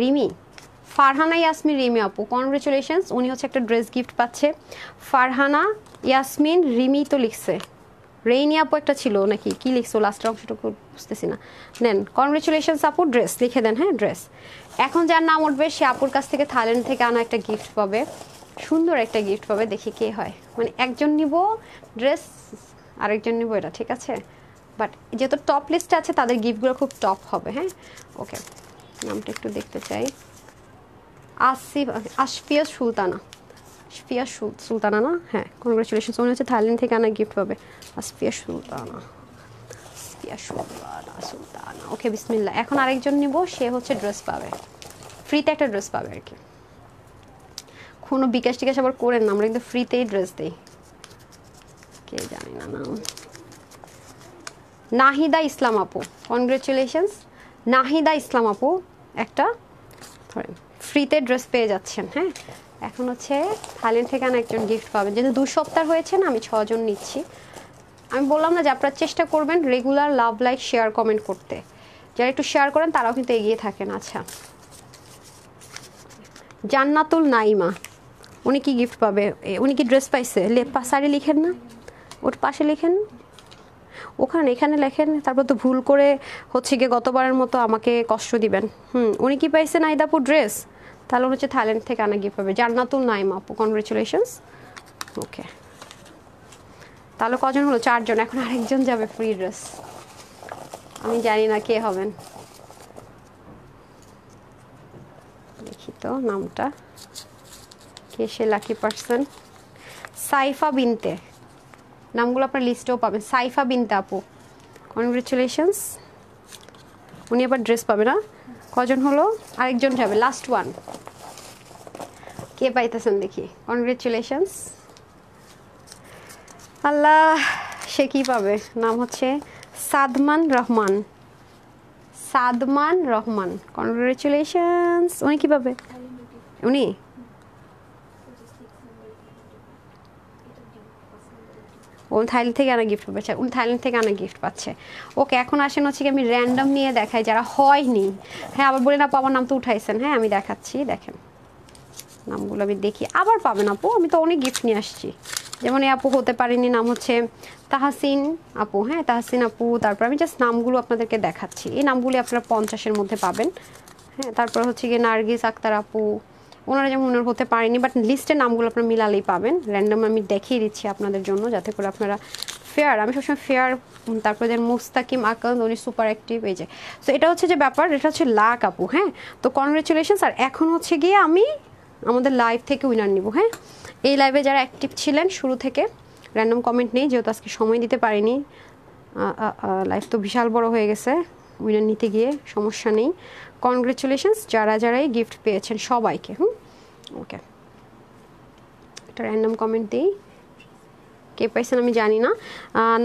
রিমি ফারহানা ইয়াসমিন রিমি আপু কনগ্রেচুলেশনস উনি হচ্ছে একটা ড্রেস গিফট পাচ্ছে ফারহানা ইয়াসমিন রিমি তো লিখছে রেইনি আপু একটা ছিল নাকি কি লিখছো লাস্টের অংশটুকু বুঝতেছি না নেন কনগ্রেচুলেশন আপু ড্রেস লিখে দেন হ্যাঁ ড্রেস এখন যার নাম উঠবে সে আপুর কাছ থেকে থাইল্যান্ড থেকে আনা একটা গিফট পাবে সুন্দর একটা গিফট পাবে দেখি কে হয় মানে একজন নিব ড্রেস আরেকজন নিব এটা ঠিক আছে বাট যেহেতু টপ লিস্টে আছে তাদের গিফটগুলো খুব টপ হবে হ্যাঁ ওকে নামটা একটু দেখতে চাই আসিফ আশফিয়া সুলতানা ফিয়া সুলতানা না হ্যাঁ কনগ্রাচুলেশন মনে হচ্ছে থাইল্যান্ড থেকে আনা গিফট পাবে আসফিয়া সুলতানা ফিয়া সুলতানা সুলতানা ওকে বিসমিল্লা এখন আরেকজন নিব সে হচ্ছে ড্রেস পাবে ফ্রিতে একটা ড্রেস পাবে আর কি কোনো বিকাশ টিকাশ আবার করেন না আমরা কিন্তু ফ্রিতেই ড্রেস দিই কে জানি না নাম নাহিদা ইসলাম আপু কনগ্রেচুলেশনস নাহিদা ইসলাম আপু একটা ধরেন ফ্রিতে ড্রেস পেয়ে যাচ্ছেন হ্যাঁ এখন হচ্ছে থাইল্যান্ড থেকে আনা একজন গিফট পাবেন যেহেতু দু সপ্তাহ হয়েছে না আমি ছজন নিচ্ছি আমি বললাম না যে আপনারা চেষ্টা করবেন regular love like share comment করতে যারা একটু শেয়ার করেন তারাও কিন্তু এগিয়ে থাকেন আচ্ছা জান্নাতুল নাইমা উনি কি গিফট পাবে উনি কি ড্রেস পাইছে শাড়ি লিখেন না ওর পাশে লিখেন ওখানে এখানে লেখেন তারপর তো ভুল করে হচ্ছে গিয়ে গতবারের মতো আমাকে কষ্ট দিবেন হুম উনি কি পাইছেন আইদাপুর ড্রেস তাহলে হচ্ছে থাইল্যান্ড থেকে আনা গিফট পাবে জান্নাতুল নাইম আপু কনগ্রেচুলেশনস ওকে তাহলে কজন হলো চারজন এখন আরেকজন যাবে ফ্রি ড্রেস আমি জানি না কে হবেন দেখি তো নামটা কে সে লাকি পার্সন সাইফা বিনতে নামগুলো আপনার লিস্টেও পাবেন সাইফা বিনতে আপু কনগ্রেচুলেশনস উনি আবার ড্রেস পাবে না কজন হলো আরেকজন যাবে লাস্ট ওয়ান কে পাইতেছেন দেখি কনগ্রেচুলেশনস আল্লাহ সে কী পাবে নাম হচ্ছে সাদমান রহমান সাদমান রহমান কনগ্রেচুলেশনস উনি কি পাবে উনি ওল থাইল্যান্ড থেকে আনা গিফট পাচ্ছে উল থাইল্যান্ড থেকে আনা গিফট পাচ্ছে ওকে এখন আসেন হচ্ছে কি আমি র্যান্ডম নিয়ে দেখাই যারা হয়নি হ্যাঁ আবার বলি আপু আমার নাম তো উঠাইছেন হ্যাঁ আমি দেখাচ্ছি দেখেন নামগুলো আমি দেখি আবার পাবেন আপু আমি তো অনেক গিফট নিয়ে আসছি যেমন এই আপু হতে পারিনি নাম হচ্ছে তাহাসিন আপু হ্যাঁ তাহাসিন আপু তারপর আমি জাস্ট নামগুলো আপনাদেরকে দেখাচ্ছি এই নামগুলি আপনারা পঞ্চাশের মধ্যে পাবেন হ্যাঁ তারপর হচ্ছে গিয়ে নার্গিস আক্তার আপু ওনারা যেমন ওনার হতে পারেনি বাট লিস্টের নামগুলো আপনারা মিলালেই পাবেন র্যান্ডম আমি দেখিয়ে দিচ্ছি আপনাদের জন্য যাতে করে আপনারা ফেয়ার আমি সবসময় ফেয়ার তারপরে যে মুস্তাকিম আকাল উনি সুপার অ্যাক্টিভ এই যে সো এটা হচ্ছে যে ব্যাপার এটা হচ্ছে লাক আপু হ্যাঁ তো কনগ্রেচুলেশনস আর এখন হচ্ছে গিয়ে আমি আমাদের লাইভ থেকে উইনার নিব হ্যাঁ এই লাইভে যারা অ্যাক্টিভ ছিলেন শুরু থেকে র্যান্ডম কমেন্ট নেই যেহেতু আজকে সময় দিতে পারিনি লাইফ তো বিশাল বড় হয়ে গেছে উইনার নিতে গিয়ে সমস্যা নেই কনগ্রেচুলেশনস যারা যারাই গিফট পেয়েছেন সবাইকে হুম ওকে একটা র্যান্ডম কমেন্ট দিই কে পাইছেন আমি জানি না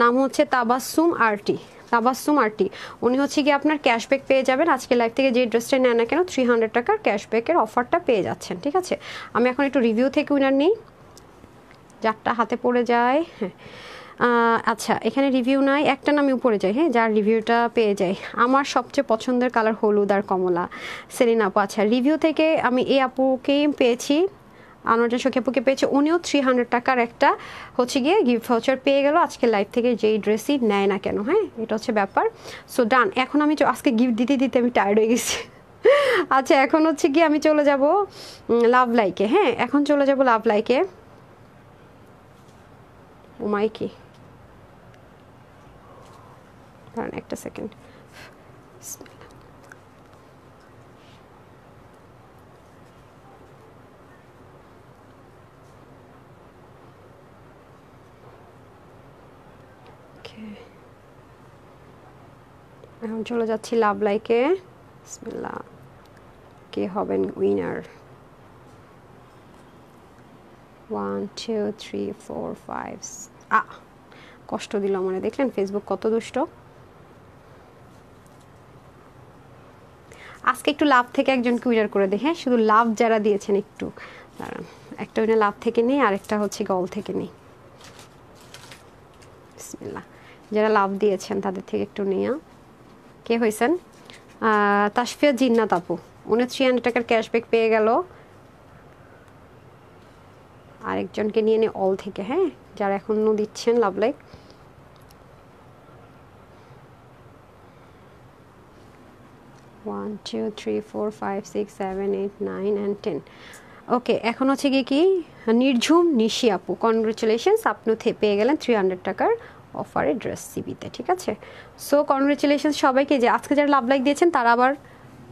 নাম হচ্ছে তাবাসুম আরটি তাবাসুম আরটি উনি হচ্ছে কি আপনার ক্যাশব্যাক পেয়ে যাবেন আজকে লাইভ থেকে যে ড্রেসটা নেয় না কেন থ্রি হান্ড্রেড টাকার ক্যাশব্যাকের অফারটা পেয়ে যাচ্ছেন ঠিক আছে আমি এখন একটু রিভিউ থেকে উনার নিই যারটা হাতে পড়ে যায় হ্যাঁ আচ্ছা এখানে রিভিউ নাই একটা নামে উপরে যাই হ্যাঁ যার রিভিউটা পেয়ে যাই আমার সবচেয়ে পছন্দের কালার হলুদ আর কমলা সেলিনা আপু আচ্ছা রিভিউ থেকে আমি এই আপুকেই পেয়েছি আনোয়ারজান শখী আপুকে পেয়েছে উনিও থ্রি হান্ড্রেড টাকার একটা হচ্ছে গিয়ে গিফট ভাউচার পেয়ে গেল আজকে লাইভ থেকে যেই ড্রেসই নেয় না কেন হ্যাঁ এটা হচ্ছে ব্যাপার সো ডান এখন আমি আজকে গিফট দিতে দিতে আমি টায়ার্ড হয়ে গেছি আচ্ছা এখন হচ্ছে গিয়ে আমি চলে যাব লাভ লাইকে হ্যাঁ এখন চলে যাব লাভ লাইকে ও মাই কি দাঁড়ান একটা সেকেন্ড এখন চলে যাচ্ছি লাভলাইকে বিসমিল্লা কে হবেন winner one two three four five আ কষ্ট দিল মানে দেখলেন ফেসবুক কত দুষ্ট আজকে একটু লাভ থেকে একজন কুইরার করে দেখে হ্যাঁ? শুধু লাভ যারা দিয়েছেন একটু একটা ওইটা লাভ থেকে নেই আরেকটা হচ্ছে গল থেকে নেই যারা লাভ দিয়েছেন তাদের থেকে একটু নেয়া কে হয়েছেন তাসফিয়া জিন্নাত আপু উনি থ্রি হান্ড্রেড টাকার ক্যাশব্যাক পেয়ে গেল আরেকজনকে নিয়ে নে অল থেকে হ্যাঁ যারা এখনও দিচ্ছেন লাভ লাইক 1 2 3 4 5 6 7 8 9 and 10 ওকে এখন হচ্ছে গিয়ে কি নির্ঝুম নিশি আপু কনগ্রেচুলেশনস আপনি পেয়ে গেলেন থ্রি হান্ড্রেড টাকার অফারে ড্রেস সিবিতে ঠিক আছে সো কনগ্রেচুলেশনস সবাইকে যে আজকে যারা লাভ লাইক দিয়েছেন তারা আবার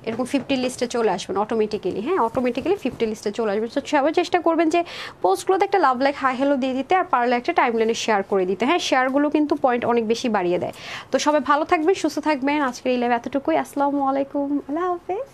এরকম ফিফটি লিস্টে চলে আসবেন অটোমেটিক্যালি হ্যাঁ অটোমেটিক্যালি ফিফটি লিস্টে চলে আসবেন তো সবাই চেষ্টা করবেন যে পোস্টগুলোতে একটা লাভ লাইক হাই হ্যালো দিয়ে দিতে আর পারলে একটা টাইম লাইনে শেয়ার করে দিতে হ্যাঁ শেয়ারগুলো কিন্তু পয়েন্ট অনেক বেশি বাড়িয়ে দেয় তো সবাই ভালো থাকবেন সুস্থ থাকবেন আজকের এই লাইভ এতটুকুই আসসালামু আলাইকুম আল্লাহ হাফেজ